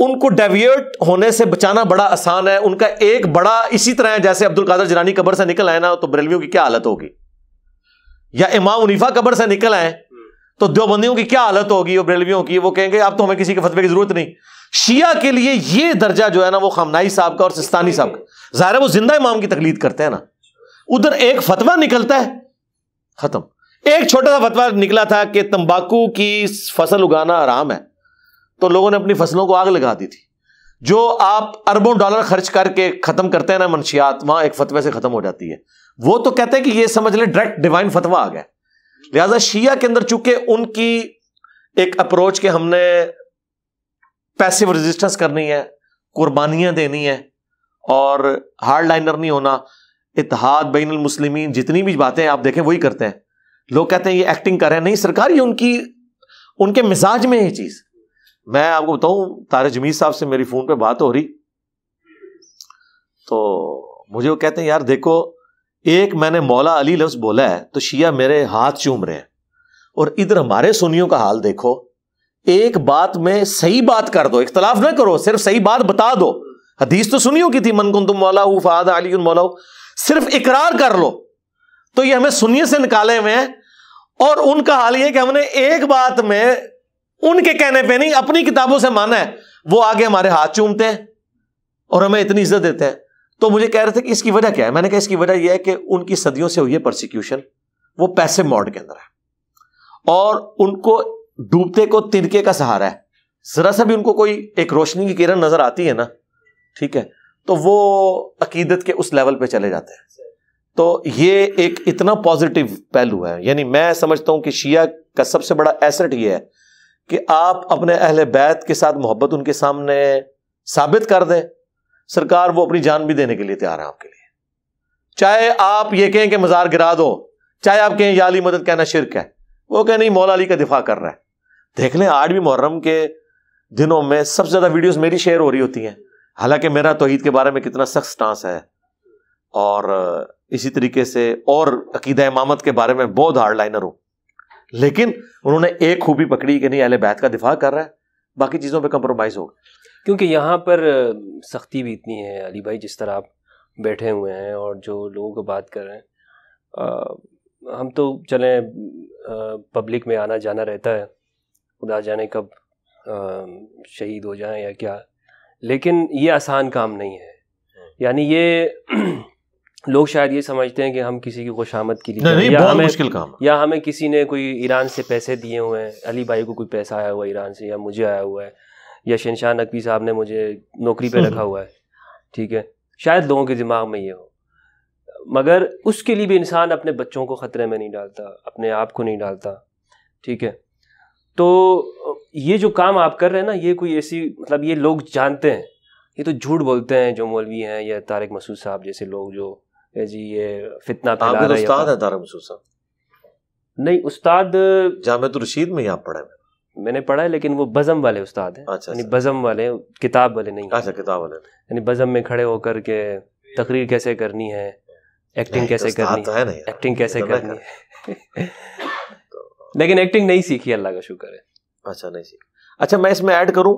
[SPEAKER 2] उनको डेविएट होने से बचाना बड़ा आसान है उनका एक बड़ा इसी तरह है जैसे अब्दुल कादर जरानी कबर से निकल आए ना तो बरेलवियों की क्या हालत होगी या इमाम उनीफा कब्र से निकल आए तो देवबंदियों की क्या हालत होगी और बरेलवियों की वो कहेंगे अब तो हमें किसी के फतवे की जरूरत नहीं शिया के लिए यह दर्जा जो है ना वो खामनाई साहब का और सिस्तानी साहब का ज़ाहिर है वो जिंदा इमाम की तकलीद करते हैं ना उधर एक फतवा निकलता है खत्म एक छोटा सा फतवा निकला था कि तंबाकू की फसल उगाना आराम है तो लोगों ने अपनी फसलों को आग लगा दी थी जो आप अरबों डॉलर खर्च करके खत्म करते हैं ना मनशियात वहां एक फतवे से खत्म हो जाती है वो तो कहते हैं कि ये समझ ले डायरेक्ट डिवाइन फतवा आ गया लिहाजा शिया के अंदर चूंकि उनकी एक अप्रोच के हमने पैसिव रेजिस्टेंस करनी है कुर्बानियां देनी है और हार्ड लाइनर नहीं होना इतिहाद बैन मुस्लिमीन जितनी भी बातें आप देखें वही करते हैं लोग कहते हैं ये एक्टिंग कर रहे हैं नहीं सरकार ये उनकी उनके मिजाज में है चीज मैं आपको बताऊं तारे जमीर साहब से मेरी फोन पे बात हो रही तो मुझे वो कहते हैं यार देखो एक मैंने मौला अली लफ्ज बोला है तो शिया मेरे हाथ चूम रहे हैं और इधर हमारे सुनियों का हाल देखो एक बात में सही बात कर दो इख्तलाफ ना करो सिर्फ सही बात बता दो हदीस तो सुनियो की थी मन तुम मौला फहद अली मौला सिर्फ इकरार कर लो तो ये हमें सुनिए से निकाले हुए हैं और उनका हाल यह कि हमने एक बात में उनके कहने पे नहीं अपनी किताबों से माना है वो आगे हमारे हाथ चूमते हैं और हमें इतनी इज्जत देते हैं तो मुझे कह रहे थे कि इसकी वजह क्या है मैंने कहा इसकी वजह यह है कि उनकी सदियों से हुई है प्रोसिक्यूशन वो पैसे मॉड के अंदर है और उनको डूबते को तिरके का सहारा है जरा सा भी उनको कोई एक रोशनी की किरण नजर आती है ना ठीक है तो वो अकीदत के उस लेवल पे चले जाते हैं तो ये एक इतना पॉजिटिव पहलू है यानी मैं समझता हूं कि शिया का सबसे बड़ा एसेट ये है कि आप अपने अहल बैत के साथ मोहब्बत उनके सामने साबित कर दें सरकार वो अपनी जान भी देने के लिए तैयार है आपके लिए चाहे आप ये कहें कि मजार गिरा दो चाहे आप कहें याली मदद कहना शिरक है वो कहें नहीं मौला अली का दिफा कर रहा है देख लें आज भी मुहर्रम के दिनों में सबसे ज्यादा वीडियोस मेरी शेयर हो रही होती हैं हालांकि मेरा तोहहीद के बारे में कितना सख्त स्टांस है और इसी तरीके से और अकीद इमामत के बारे में बहुत हार्ड लाइनर हूं लेकिन उन्होंने एक खूबी पकड़ी कि नहीं अहल बैत का दिफा कर रहा है बाकी चीज़ों पर कंप्रोमाइज़ हो
[SPEAKER 1] क्योंकि यहाँ पर सख्ती भी इतनी है अली भाई जिस तरह आप बैठे हुए हैं और जो लोगों को बात कर रहे हैं आ, हम तो चलें पब्लिक में आना जाना रहता है खुदा जाने कब शहीद हो जाए या क्या लेकिन ये आसान काम नहीं है हम्म। यानी ये लोग शायद ये समझते हैं कि हम किसी की खुशामद के लिए नहीं, नहीं, या हमें मुश्किल काम या हमें किसी ने कोई ईरान से पैसे दिए हुए हैं अली भाई को कोई पैसा आया हुआ है ईरान से या मुझे आया हुआ है या शनशाह नकवी साहब ने मुझे नौकरी पे रखा हुआ है ठीक है शायद लोगों के दिमाग में ये हो मगर उसके लिए भी इंसान अपने बच्चों को ख़तरे में नहीं डालता अपने आप को नहीं डालता ठीक है तो ये जो काम आप कर रहे हैं ना ये कोई ऐसी मतलब ये लोग जानते हैं ये तो झूठ बोलते हैं जो मौलवी हैं या तारक मसूद साहब जैसे लोग जो जी ये फितना फैला रहा उस्ताद है तारा मसूद साहब नहीं उस्ताद जामे तो रशीद में यहाँ पढ़ा है मैंने पढ़ा है लेकिन वो बज़म वाले उस्ताद हैं अच्छा यानी अच्छा। बज़म वाले किताब वाले नहीं अच्छा किताब वाले यानी बज़म में खड़े होकर के तकरीर कैसे करनी है एक्टिंग कैसे करनी तो है एक्टिंग कैसे तो करनी है
[SPEAKER 2] लेकिन एक्टिंग नहीं सीखी अल्लाह का शुक्र है अच्छा नहीं सीखी अच्छा मैं इसमें ऐड करूं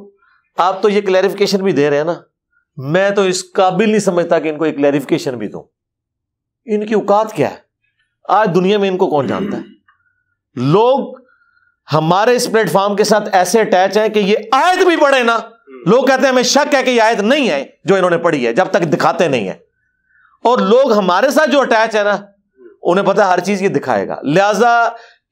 [SPEAKER 2] आप तो ये क्लैरिफिकेशन भी दे रहे हैं ना मैं तो इस काबिल नहीं समझता कि इनको एक क्लैरिफिकेशन भी दूं इनकी औकात क्या है आज दुनिया में इनको कौन जानता है लोग हमारे इस प्लेटफॉर्म के साथ ऐसे अटैच हैं कि ये आयत भी पढ़े ना लोग कहते हैं हमें शक है कि ये आयत नहीं है जो इन्होंने पढ़ी है जब तक दिखाते नहीं है और लोग हमारे साथ जो अटैच है ना उन्हें पता हर चीज ये दिखाएगा लिहाजा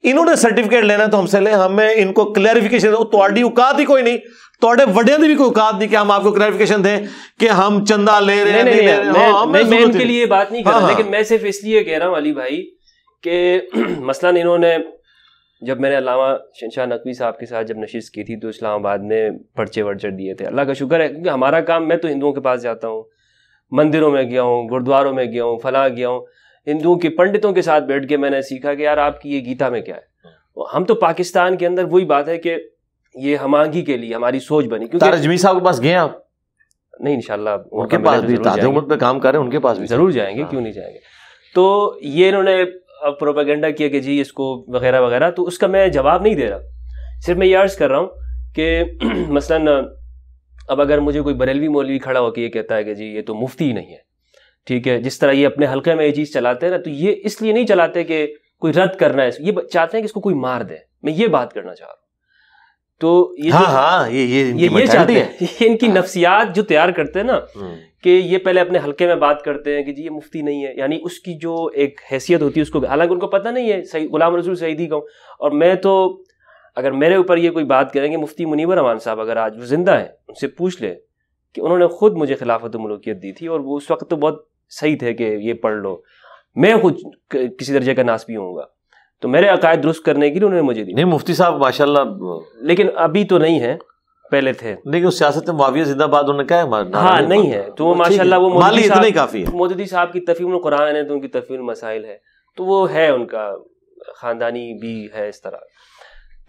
[SPEAKER 2] इन्होंने सर्टिफिकेट लेना तो हमसे ले हमें इनको क्लैरिफिकेशन थोड़ी औकात ही कोई नहीं थोड़े वडे भी कोई औकात नहीं कि हम आपको क्लैरिफिकेशन दें कि हम चंदा ले रहे हैं नहीं, हाँ, मैं, मैं इनके लिए बात नहीं कर रहा हाँ, हाँ। लेकिन
[SPEAKER 1] मैं सिर्फ इसलिए कह रहा हूँ अली भाई कि मसला इन्होंने जब मैंने अलावा शनशाह नकवी साहब के साथ जब नशीस की थी तो इस्लामाबाद ने पर्चे वर्चर दिए थे अल्लाह का शुक्र है क्योंकि हमारा काम मैं तो हिंदुओं के पास जाता हूँ मंदिरों में गया हूँ गुरुद्वारों में गया हूँ फला गया हूँ हिंदुओं के पंडितों के साथ बैठ के मैंने सीखा कि यार आपकी ये गीता में क्या है हाँ। हम तो पाकिस्तान के अंदर वही बात है कि ये हमांगी के लिए हमारी सोच बनी क्योंकि रजमी
[SPEAKER 2] साहब के पास गए आप नहीं इनशाला उनके पास भी पे काम कर रहे हैं उनके पास भी जरूर जाएंगे क्यों हाँ। नहीं जाएंगे
[SPEAKER 1] तो ये इन्होंने अब प्रोपागेंडा किया कि जी इसको वगैरह वगैरह तो उसका मैं जवाब नहीं दे रहा सिर्फ मैं ये अर्ज कर रहा हूँ कि मसलन अब अगर मुझे कोई बरेलवी मौलवी खड़ा होकर ये कहता है कि जी ये तो मुफ्ती ही नहीं है ठीक है जिस तरह ये अपने हल्के में ये चीज़ चलाते हैं ना तो ये इसलिए नहीं चलाते कि कोई रद्द करना है ये चाहते हैं कि इसको कोई मार दे मैं ये बात करना चाह रहा हूं तो ये हाँ, तो, हाँ, ये ये ये, ये चाहते हैं ये इनकी हाँ। नफ्सियात जो तैयार करते हैं ना हम्म। कि ये पहले अपने हल्के में बात करते हैं कि जी ये मुफ्ती नहीं है यानी उसकी जो एक हैसियत होती है उसको हालांकि उनको पता नहीं है सही गुलाम रसूल सईदी का और मैं तो अगर मेरे ऊपर ये कोई बात करेंगे मुफ्ती मुनीबर रमान साहब अगर आज वो जिंदा हैं उनसे पूछ ले कि उन्होंने खुद मुझे खिलाफत मलोकियत दी थी और वो उस वक्त तो बहुत सही थे कि ये पढ़ लो मैं खुद किसी दर्जे का नास भी होऊंगा तो मेरे अकायद दुरुस्त
[SPEAKER 2] करने के लिए उन्होंने मुझे दी नहीं मुफ्ती साहब माशाल्लाह लेकिन अभी तो नहीं है पहले थे लेकिन उस सियासत में माविया जिंदाबाद उन्होंने कहा हाँ नहीं नहीं है तो वो माशाल्लाह वो मोदी इतना ही काफी है
[SPEAKER 1] मोदी साहब की तफीम कुरान है तो उनकी तफीम मसाइल है तो वो है उनका खानदानी भी है इस तरह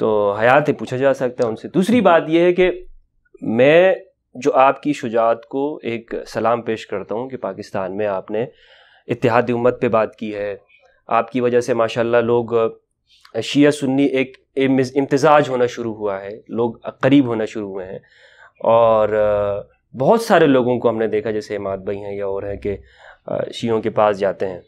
[SPEAKER 1] तो हयात पूछा जा सकता है उनसे दूसरी बात यह है कि मैं जो आपकी शुजात को एक सलाम पेश करता हूँ कि पाकिस्तान में आपने इतिहाद उम्मत पे बात की है आपकी वजह से माशाल्लाह लोग शिया सुन्नी एक इम्तजाज होना शुरू हुआ है लोग करीब होना शुरू हुए हैं और बहुत सारे लोगों को हमने देखा जैसे इमाद भाई हैं या और हैं कि शियों के पास जाते हैं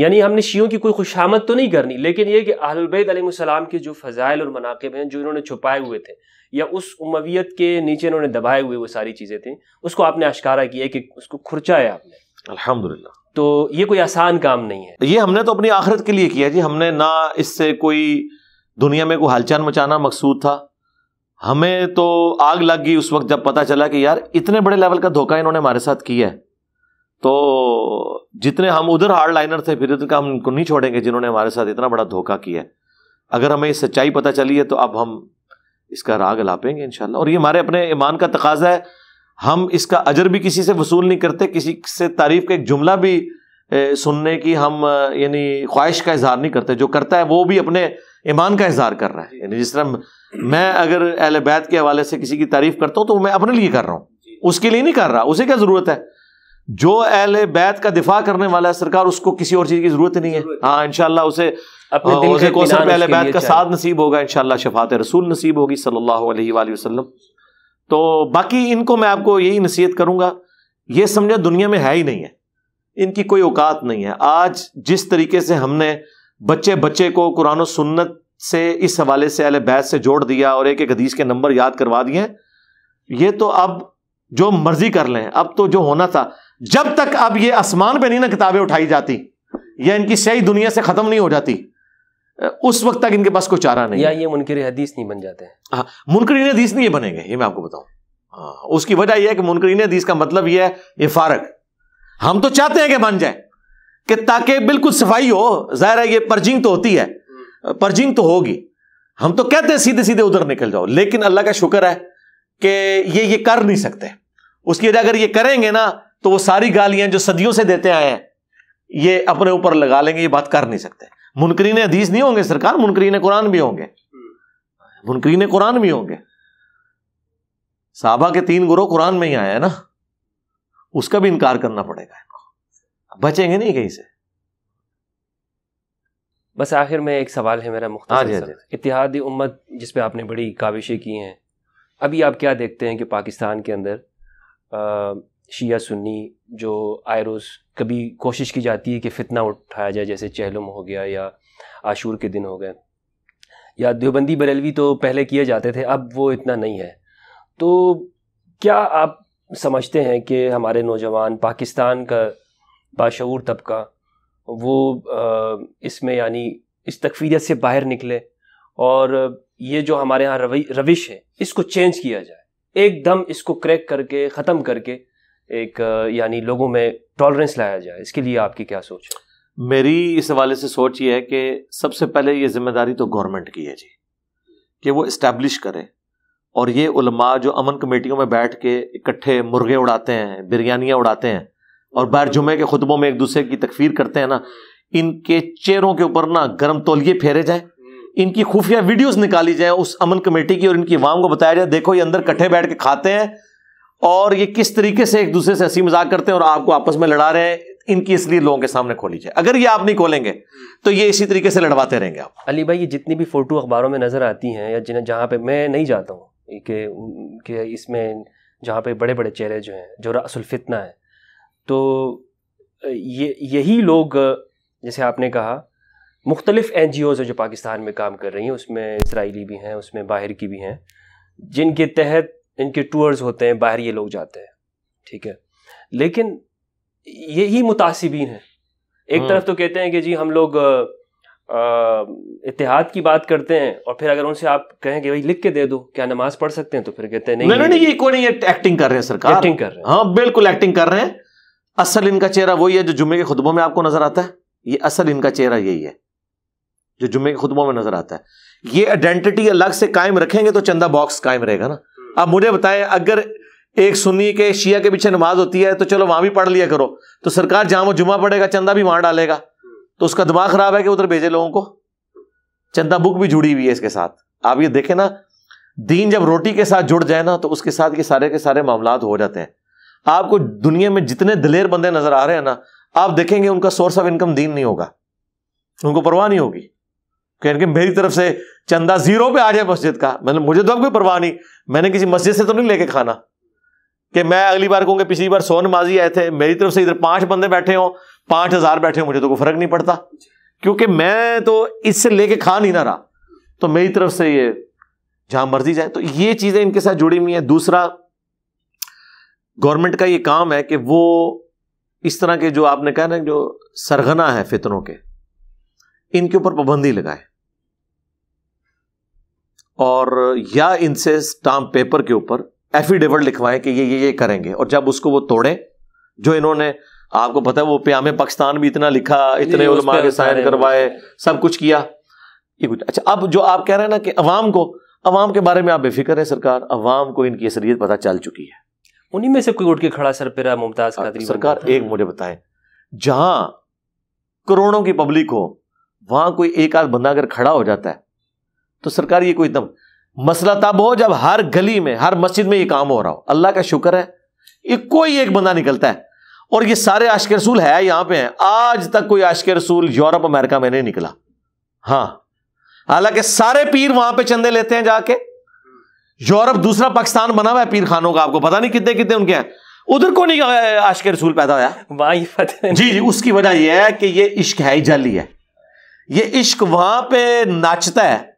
[SPEAKER 1] यानी हमने शियों की कोई खुशामद तो नहीं करनी लेकिन ये कि अहलबैद सलाम के जो फ़ज़ाइल और मनाकब हैं जो इन्होंने छुपाए हुए थे या उस उमवियत के नीचे इन्होंने दबाए हुए वो सारी चीज़ें थी उसको आपने आशकारा किया कि उसको खुर्चा आपने अल्हम्दुलिल्लाह
[SPEAKER 2] तो ये कोई आसान काम नहीं है ये हमने तो अपनी आखिरत के लिए किया जी हमने ना इससे कोई दुनिया में कोई हलचल मचाना मकसूद था हमें तो आग लग गई उस वक्त जब पता चला कि यार इतने बड़े लेवल का धोखा इन्होंने हमारे साथ किया है तो जितने हम उधर हार्ड लाइनर थे फिर का हम उनको नहीं छोड़ेंगे जिन्होंने हमारे साथ इतना बड़ा धोखा किया है अगर हमें सच्चाई पता चली है तो अब हम इसका राग लापेंगे इनशाला और ये हमारे अपने ईमान का तकाजा है हम इसका अजर भी किसी से वसूल नहीं करते किसी से तारीफ का एक जुमला भी ए, सुनने की हम यानी ख्वाहिश का इजहार नहीं करते जो करता है वो भी अपने ईमान का इजहार कर रहा है यानी जिस तरह मैं अगर अहल बैत के हवाले से किसी की तारीफ करता हूँ तो मैं अपने लिए कर रहा हूँ उसके लिए नहीं कर रहा उसे क्या ज़रूरत है जो अहल बैत का दिफा करने वाला है सरकार उसको किसी और चीज़ की ज़रूरत नहीं है हाँ इनशाला उसे अपने हाँ, दिल के कौसर पे अहले बैत का साथ नसीब होगा इंशाल्लाह शफात रसूल नसीब होगी सल्लल्लाहु अलैहि वसल्लम तो बाकी इनको मैं आपको यही नसीहत करूंगा ये समझा दुनिया में है ही नहीं है इनकी कोई औकात नहीं है आज जिस तरीके से हमने बच्चे बच्चे को कुरान सुन्नत से इस हवाले से अल बैत से जोड़ दिया और एक एक हदीस के नंबर याद करवा दिए ये तो अब जो मर्जी कर लें अब तो जो होना था जब तक अब ये आसमान पे नहीं ना किताबें उठाई जाती या इनकी सही दुनिया से ख़त्म नहीं हो जाती उस वक्त तक इनके पास कोई चारा नहीं या
[SPEAKER 1] ये मुनकर हदीस नहीं बन जाते हैं
[SPEAKER 2] हाँ मुनकरीन हदीस नहीं बनेंगे ये मैं आपको बताऊं हाँ, उसकी वजह यह है कि मुनकरीन हदीस का मतलब यह है ये फारक हम तो चाहते हैं कि बन जाए कि ताकि बिल्कुल सफाई हो जाहिर है ये परजिंग तो होती है परजिंग तो होगी हम तो कहते हैं सीधे सीधे उधर निकल जाओ लेकिन अल्लाह का शुक्र है कि ये ये कर नहीं सकते उसकी वजह अगर ये करेंगे ना तो वो सारी गालियां जो सदियों से देते आए हैं ये अपने ऊपर लगा लेंगे ये बात कर नहीं सकते मुनकरीन हदीस नहीं होंगे सरकार मुनकरीन कुरान भी होंगे मुनकरीन कुरान भी होंगे साहबा के तीन गुरु कुरान में ही आया है ना उसका भी इनकार करना पड़ेगा इनको बचेंगे नहीं कहीं से बस आखिर में एक सवाल है मेरा मुख्तार हाँ हाँ हाँ
[SPEAKER 1] इतिहादी उम्मत जिस पे आपने बड़ी काविशें की हैं अभी आप क्या देखते हैं कि पाकिस्तान के अंदर आ, शिया सुन्नी जो आयरस कभी कोशिश की जाती है कि फितना उठाया जाए जैसे चहलुम हो गया या आशूर के दिन हो गए या देवबंदी बरेलवी तो पहले किए जाते थे अब वो इतना नहीं है तो क्या आप समझते हैं कि हमारे नौजवान पाकिस्तान का बाशूर तबका वो इसमें यानी इस तकफीरियत से बाहर निकले और ये जो हमारे यहाँ रवि रविश है इसको चेंज किया जाए एकदम इसको क्रैक करके ख़त्म करके एक यानी लोगों में टॉलरेंस लाया जाए इसके लिए
[SPEAKER 2] आपकी क्या सोच है मेरी इस हवाले से सोच ये है कि सबसे पहले ये जिम्मेदारी तो गवर्नमेंट की है जी कि वो इस्टेब्लिश करे और ये उलमा जो अमन कमेटियों में बैठ के इकट्ठे मुर्गे उड़ाते हैं बिरयानियाँ उड़ाते हैं और बाहर जुमे के खुतबों में एक दूसरे की तकफीर करते हैं ना इनके चेहरों के ऊपर ना गर्म तोलिए फेरे जाए हम्म। इनकी खुफिया वीडियोस निकाली जाए उस अमन कमेटी की और इनकी आवाम को बताया जाए देखो ये अंदर कट्ठे बैठ के खाते हैं और ये किस तरीके से एक दूसरे से हंसी मजाक करते हैं और आपको आपस में लड़ा रहे हैं इनकी इसलिए लोगों के सामने खोली जाए अगर ये आप नहीं खोलेंगे तो ये इसी तरीके से लड़वाते रहेंगे आप अली भाई ये जितनी भी
[SPEAKER 1] फोटो अखबारों में नजर आती हैं या जिन्हें जहाँ पे मैं नहीं जाता हूँ कि इसमें जहाँ पे बड़े बड़े चेहरे जो हैं जो रसुलफितना है तो ये यही लोग जैसे आपने कहा मुख्तलिफ एन जी ओज़ जो पाकिस्तान में काम कर रही हैं उसमें इसराइली भी हैं उसमें बाहर की भी हैं जिनके तहत इनके टूर्स होते हैं बाहर ये लोग जाते हैं ठीक है लेकिन यही मुतासिबीन है एक हम्म। तरफ तो कहते हैं कि जी हम लोग इतिहाद की बात करते हैं और फिर अगर उनसे आप कहें कि भाई लिख के दे दो क्या नमाज पढ़ सकते हैं तो फिर कहते हैं नहीं नहीं नहीं ये कोई
[SPEAKER 2] नहीं एक्टिंग कर रहे हैं सरकार एक्टिंग कर रहे हैं हाँ बिल्कुल एक्टिंग कर रहे हैं असल इनका चेहरा वही है जो जुम्मे के खुतबों में आपको नजर आता है ये असल इनका चेहरा यही है जो जुम्मे के खुतबों में नजर आता है ये आइडेंटिटी अलग से कायम रखेंगे तो चंदा बॉक्स कायम रहेगा ना अब मुझे बताएं अगर एक सुन्नी के शिया के पीछे नमाज होती है तो चलो वहां भी पढ़ लिया करो तो सरकार जहां वो जुमा पड़ेगा चंदा भी वहां डालेगा तो उसका दिमाग खराब है कि उधर भेजे लोगों को चंदा बुक भी जुड़ी हुई है इसके साथ आप ये देखें ना दीन जब रोटी के साथ जुड़ जाए ना तो उसके साथ ये सारे के सारे मामला हो जाते हैं आपको दुनिया में जितने दिलेर बंदे नजर आ रहे हैं ना आप देखेंगे उनका सोर्स ऑफ इनकम दीन नहीं होगा उनको परवाह नहीं होगी क्योंकि मेरी तरफ से चंदा जीरो पे आ जाए मस्जिद का मतलब मुझे तो अब कोई परवाह नहीं मैंने किसी मस्जिद से तो नहीं लेके खाना कि मैं अगली बार कहूंगे पिछली बार सोन माजी आए थे मेरी तरफ से इधर पांच बंदे बैठे हों पांच हजार बैठे हों मुझे तो कोई फर्क नहीं पड़ता क्योंकि मैं तो इससे लेके खा नहीं ना रहा तो मेरी तरफ से ये जहां मर्जी जाए तो ये चीजें इनके साथ जुड़ी हुई हैं दूसरा गवर्नमेंट का ये काम है कि वो इस तरह के जो आपने कहा ना जो सरगना है फितरों के इनके ऊपर पाबंदी लगाए और या इनसे स्टाम्प पेपर के ऊपर एफिडेविट लिखवाएं कि ये ये ये करेंगे और जब उसको वो तोड़े जो इन्होंने आपको पता है वो प्यामे पाकिस्तान भी इतना लिखा इतने उलमा के साइन करवाए सब कुछ किया ये कुछ अच्छा अब जो आप कह रहे हैं ना कि अवाम को अवाम के बारे में आप बेफिक्र है सरकार अवाम को इनकी असरियत पता चल चुकी है उन्हीं में से कोई उठ के खड़ा सर पेरा मुमताज हाँ, सरकार एक मुझे बताएं जहां करोड़ों की पब्लिक हो वहां कोई एक आध बंदा अगर खड़ा हो जाता है तो सरकार ये कोई दम मसला तब हो जब हर गली में हर मस्जिद में ये काम हो रहा हो अल्लाह का शुक्र है ये कोई एक बंदा निकलता है और ये सारे के रसूल है यहां पे हैं आज तक कोई के रसूल यूरोप अमेरिका में नहीं निकला हाँ हालांकि सारे पीर वहां पे चंदे लेते हैं जाके यूरोप दूसरा पाकिस्तान बना हुआ है पीर खानों का आपको पता नहीं कितने कितने उनके हैं उधर को नहीं के रसूल पैदा होया जी जी उसकी वजह यह है कि ये इश्क है जाली है ये इश्क वहां पे नाचता है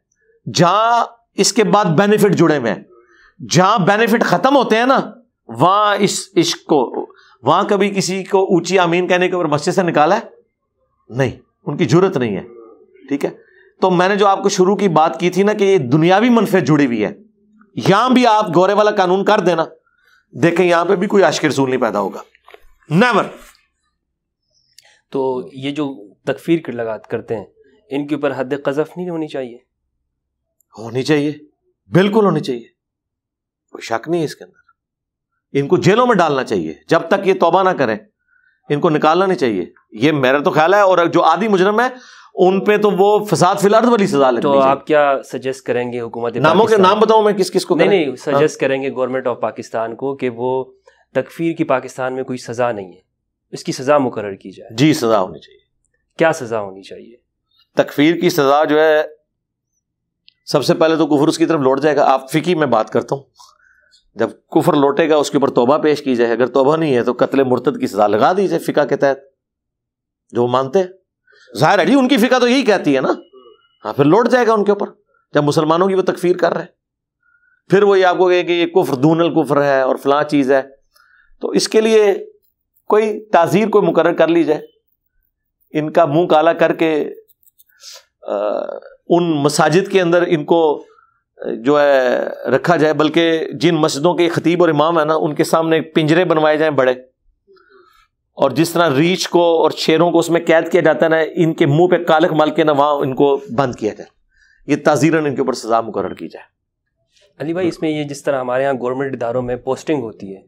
[SPEAKER 2] जहां इसके बाद बेनिफिट जुड़े हुए हैं जहां बेनिफिट खत्म होते हैं ना वहां इस इश्क को वहां कभी किसी को ऊंची आमीन कहने के ऊपर मस्जिद से निकाला है नहीं उनकी जरूरत नहीं है ठीक है तो मैंने जो आपको शुरू की बात की थी ना कि ये दुनियावी मनफे जुड़ी हुई है यहां भी आप गौरे वाला कानून कर देना देखें यहां पे भी कोई आशिक रसूल नहीं पैदा होगा नेवर
[SPEAKER 1] तो ये जो तकफीर कर लगा करते हैं इनके ऊपर हद कजफ नहीं होनी चाहिए
[SPEAKER 2] होनी चाहिए बिल्कुल होनी चाहिए कोई शक नहीं है इसके अंदर इनको जेलों में डालना चाहिए जब तक ये तोबा ना करें इनको निकालना नहीं चाहिए ये मेरा तो ख्याल है और जो आदि मुजरम है उन पे तो वो फसाद फिलहाल वाली सजा तो आप क्या सजेस्ट करेंगे हुकूमत नामों के नाम बताऊं मैं किस किस को नहीं नहीं सजेस्ट करेंगे गवर्नमेंट ऑफ पाकिस्तान
[SPEAKER 1] को कि वो तकफीर की पाकिस्तान में कोई सजा नहीं है इसकी सजा मुकर की जाए जी
[SPEAKER 2] सजा होनी चाहिए क्या सजा होनी चाहिए तकफीर की सज़ा जो है सबसे पहले तो कुफर उसकी तरफ लौट जाएगा आप फिकी में बात करता हूँ जब कुफर लौटेगा उसके ऊपर तोबा पेश की जाए अगर तोबा नहीं है तो कतले मुर्तद की सज़ा लगा दी जाए फ़िका के तहत जो मानते हैं ज़ाहिर है जी उनकी फ़िका तो यही कहती है ना हाँ फिर लौट जाएगा उनके ऊपर जब मुसलमानों की वो तकफीर कर रहे हैं फिर वही आपको कहे कि ये कुफ्र दूनल कुफर है और फला चीज़ है तो इसके लिए कोई ताज़ीर कोई मुकर कर ली जाए इनका मुंह काला करके उन मसाजिद के अंदर इनको जो है रखा जाए बल्कि जिन मस्जिदों के खतीब और इमाम है ना उनके सामने पिंजरे बनवाए जाएं बड़े और जिस तरह रीछ को और शेरों को उसमें कैद किया जाता है ना इनके मुंह पे कालक माल के ना वहाँ इनको बंद किया जाए ये ताजीरन इनके ऊपर सजा मुकर की जाए
[SPEAKER 1] अली भाई इसमें ये जिस तरह हमारे यहाँ गवर्नमेंट इदारों में पोस्टिंग होती है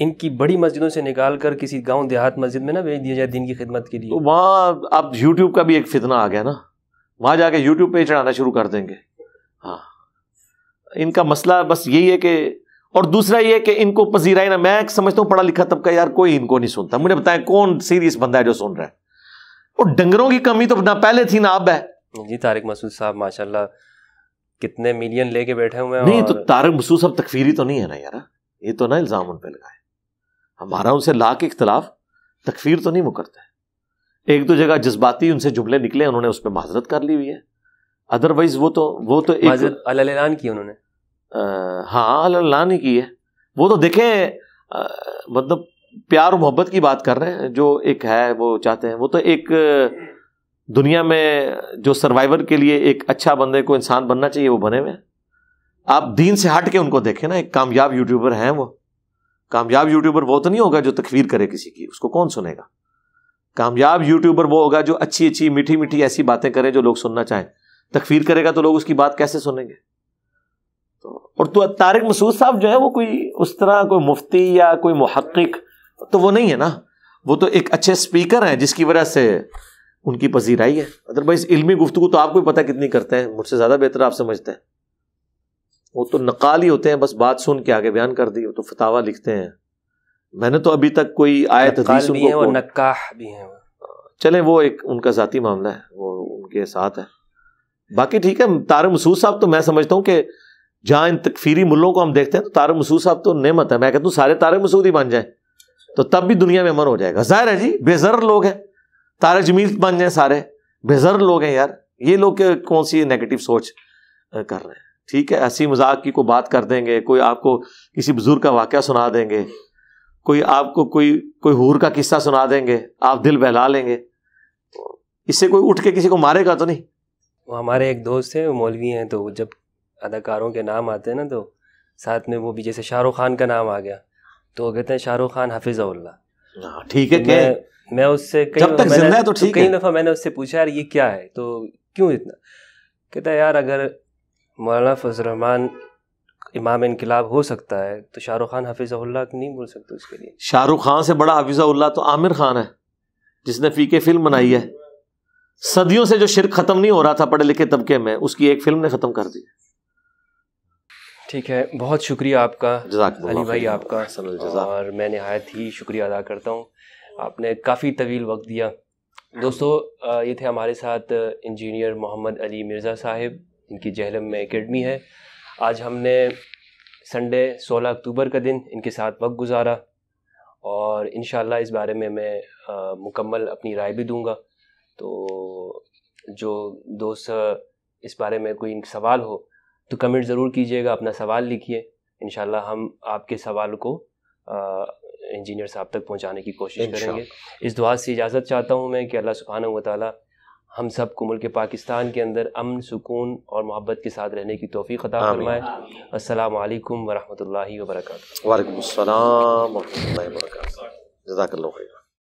[SPEAKER 1] इनकी बड़ी मस्जिदों से निकाल कर किसी गांव देहात मस्जिद में ना भेज दिया जाए दिन की
[SPEAKER 2] खिदमत के लिए वहाँ अब यूट्यूब का भी एक फितना आ गया ना वहां जाके यूट्यूब पे चढ़ाना शुरू कर देंगे हाँ इनका मसला बस यही है कि और दूसरा ये कि इनको पसीरा ना मैं समझता हूँ पढ़ा लिखा तबका यार कोई इनको नहीं सुनता मुझे बताएं कौन सीरियस बंदा है जो सुन रहा है और डंगरों की कमी तो ना पहले थी ना अब है
[SPEAKER 1] जी तारिक मसूद साहब माशाल्लाह
[SPEAKER 2] कितने मिलियन लेके बैठे हुए हैं नहीं तो और... तो तारिक मसूद साहब तकफीरी तो नहीं है ना यार हाँ। ये तो ना इल्ज़ाम उन पर लगाए हमारा उनसे ला के इख्तलाफ तकफीर तो नहीं मुकरता एक दो जगह जज्बाती उनसे जुमले निकले उन्होंने उस पर माजरत कर ली हुई है अदरवाइज वो तो वो तो एक की उन्होंने हाँ ही की है वो तो देखें मतलब प्यार मोहब्बत की बात कर रहे हैं जो एक है वो चाहते हैं वो तो एक दुनिया में जो सर्वाइवर के लिए एक अच्छा बंदे को इंसान बनना चाहिए वो बने हुए आप दीन से हट के उनको देखें ना एक कामयाब यूट्यूबर हैं वो कामयाब यूट्यूबर वो तो नहीं होगा जो तकवीर करे किसी की उसको कौन सुनेगा कामयाब यूट्यूबर वो होगा जो अच्छी अच्छी मीठी मीठी ऐसी बातें करें जो लोग सुनना चाहें तकफीर करेगा तो लोग उसकी बात कैसे सुनेंगे तो और तो तारिक मसूद साहब जो है वो कोई उस तरह कोई मुफ्ती या कोई महक्क तो वो नहीं है ना वो तो एक अच्छे स्पीकर हैं जिसकी वजह से उनकी पसीराई है अदरवाइज इलमी गुफ्तु तो आपको पता कितनी करते हैं मुझसे ज़्यादा बेहतर आप समझते हैं वो तो नकाल ही होते हैं बस बात सुन के आगे बयान कर दी वो तो फतावा लिखते हैं मैंने तो अभी तक कोई आयत हदीस भी है और नक्काह भी है चले वो एक उनका जाती मामला है वो उनके साथ है बाकी ठीक है तार मसूद साहब तो मैं समझता हूँ कि जहाँ इन तकफीरी मुल्लों को हम देखते हैं तो तार मसूद साहब तो नेमत है मैं कहता हूँ सारे तारे मसूद ही बन जाए तो तब भी दुनिया में अमन हो जाएगा जाहिर है जी बेजर लोग हैं तार जमील बन जाए सारे बेजर लोग हैं यार ये लोग कौन सी नेगेटिव सोच कर रहे हैं ठीक है ऐसी मजाक की कोई बात कर देंगे कोई आपको किसी बुजुर्ग का वाक्य सुना देंगे कोई आपको कोई कोई हूर का किस्सा सुना देंगे आप दिल बहला लेंगे इससे कोई उठ के किसी को मारेगा तो नहीं वो हमारे एक दोस्त हैं
[SPEAKER 1] मौलवी हैं तो जब अदाकारों के नाम आते हैं ना तो साथ में वो भी जैसे शाहरुख खान का नाम आ गया तो वो कहते हैं शाहरुख खान हफिज़ल्ला
[SPEAKER 2] ठीक है तो मैं,
[SPEAKER 1] मैं उससे कई जब तक जिंदा है तो ठीक तो कई दफ़ा मैंने उससे पूछा यार ये क्या है तो क्यों इतना कहता है यार अगर मौलाना फजलरहमान इमाम इनकलाब हो सकता है तो शाहरुख खान हफिज़ल्ला नहीं बोल सकते उसके लिए
[SPEAKER 2] शाहरुख खान से बड़ा हफिज़ल्ला तो आमिर खान है जिसने फी के फिल्म बनाई है सदियों से जो शिरक ख़त्म नहीं हो रहा था पढ़े लिखे तबके में उसकी एक फिल्म ने ख़त्म कर दी
[SPEAKER 1] ठीक है बहुत शुक्रिया आपका अली भाई आपका और मैं नहायत ही शुक्रिया अदा करता हूँ आपने काफ़ी तवील वक्त दिया दोस्तों ये थे हमारे साथ इंजीनियर मोहम्मद अली मिर्ज़ा साहिब इनकी जहलम में एकेडमी है आज हमने संडे 16 अक्टूबर का दिन इनके साथ वक्त गुजारा और इन इस बारे में मैं आ, मुकम्मल अपनी राय भी दूंगा तो जो दोस्त इस बारे में कोई सवाल हो तो कमेंट ज़रूर कीजिएगा अपना सवाल लिखिए इन हम आपके सवाल को इंजीनियर साहब तक पहुंचाने की कोशिश करेंगे इस दुआ से इजाज़त चाहता हूं मैं कि अल्लाह सुबहाना वाली हम सब को मुल्क पाकिस्तान के अंदर अमन सुकून और मोहब्बत के साथ रहने की तोफ़ी अता फरमाए अस्सलाम वालेकुम वरहमतुल्लाहि वाईक
[SPEAKER 2] वालेकुम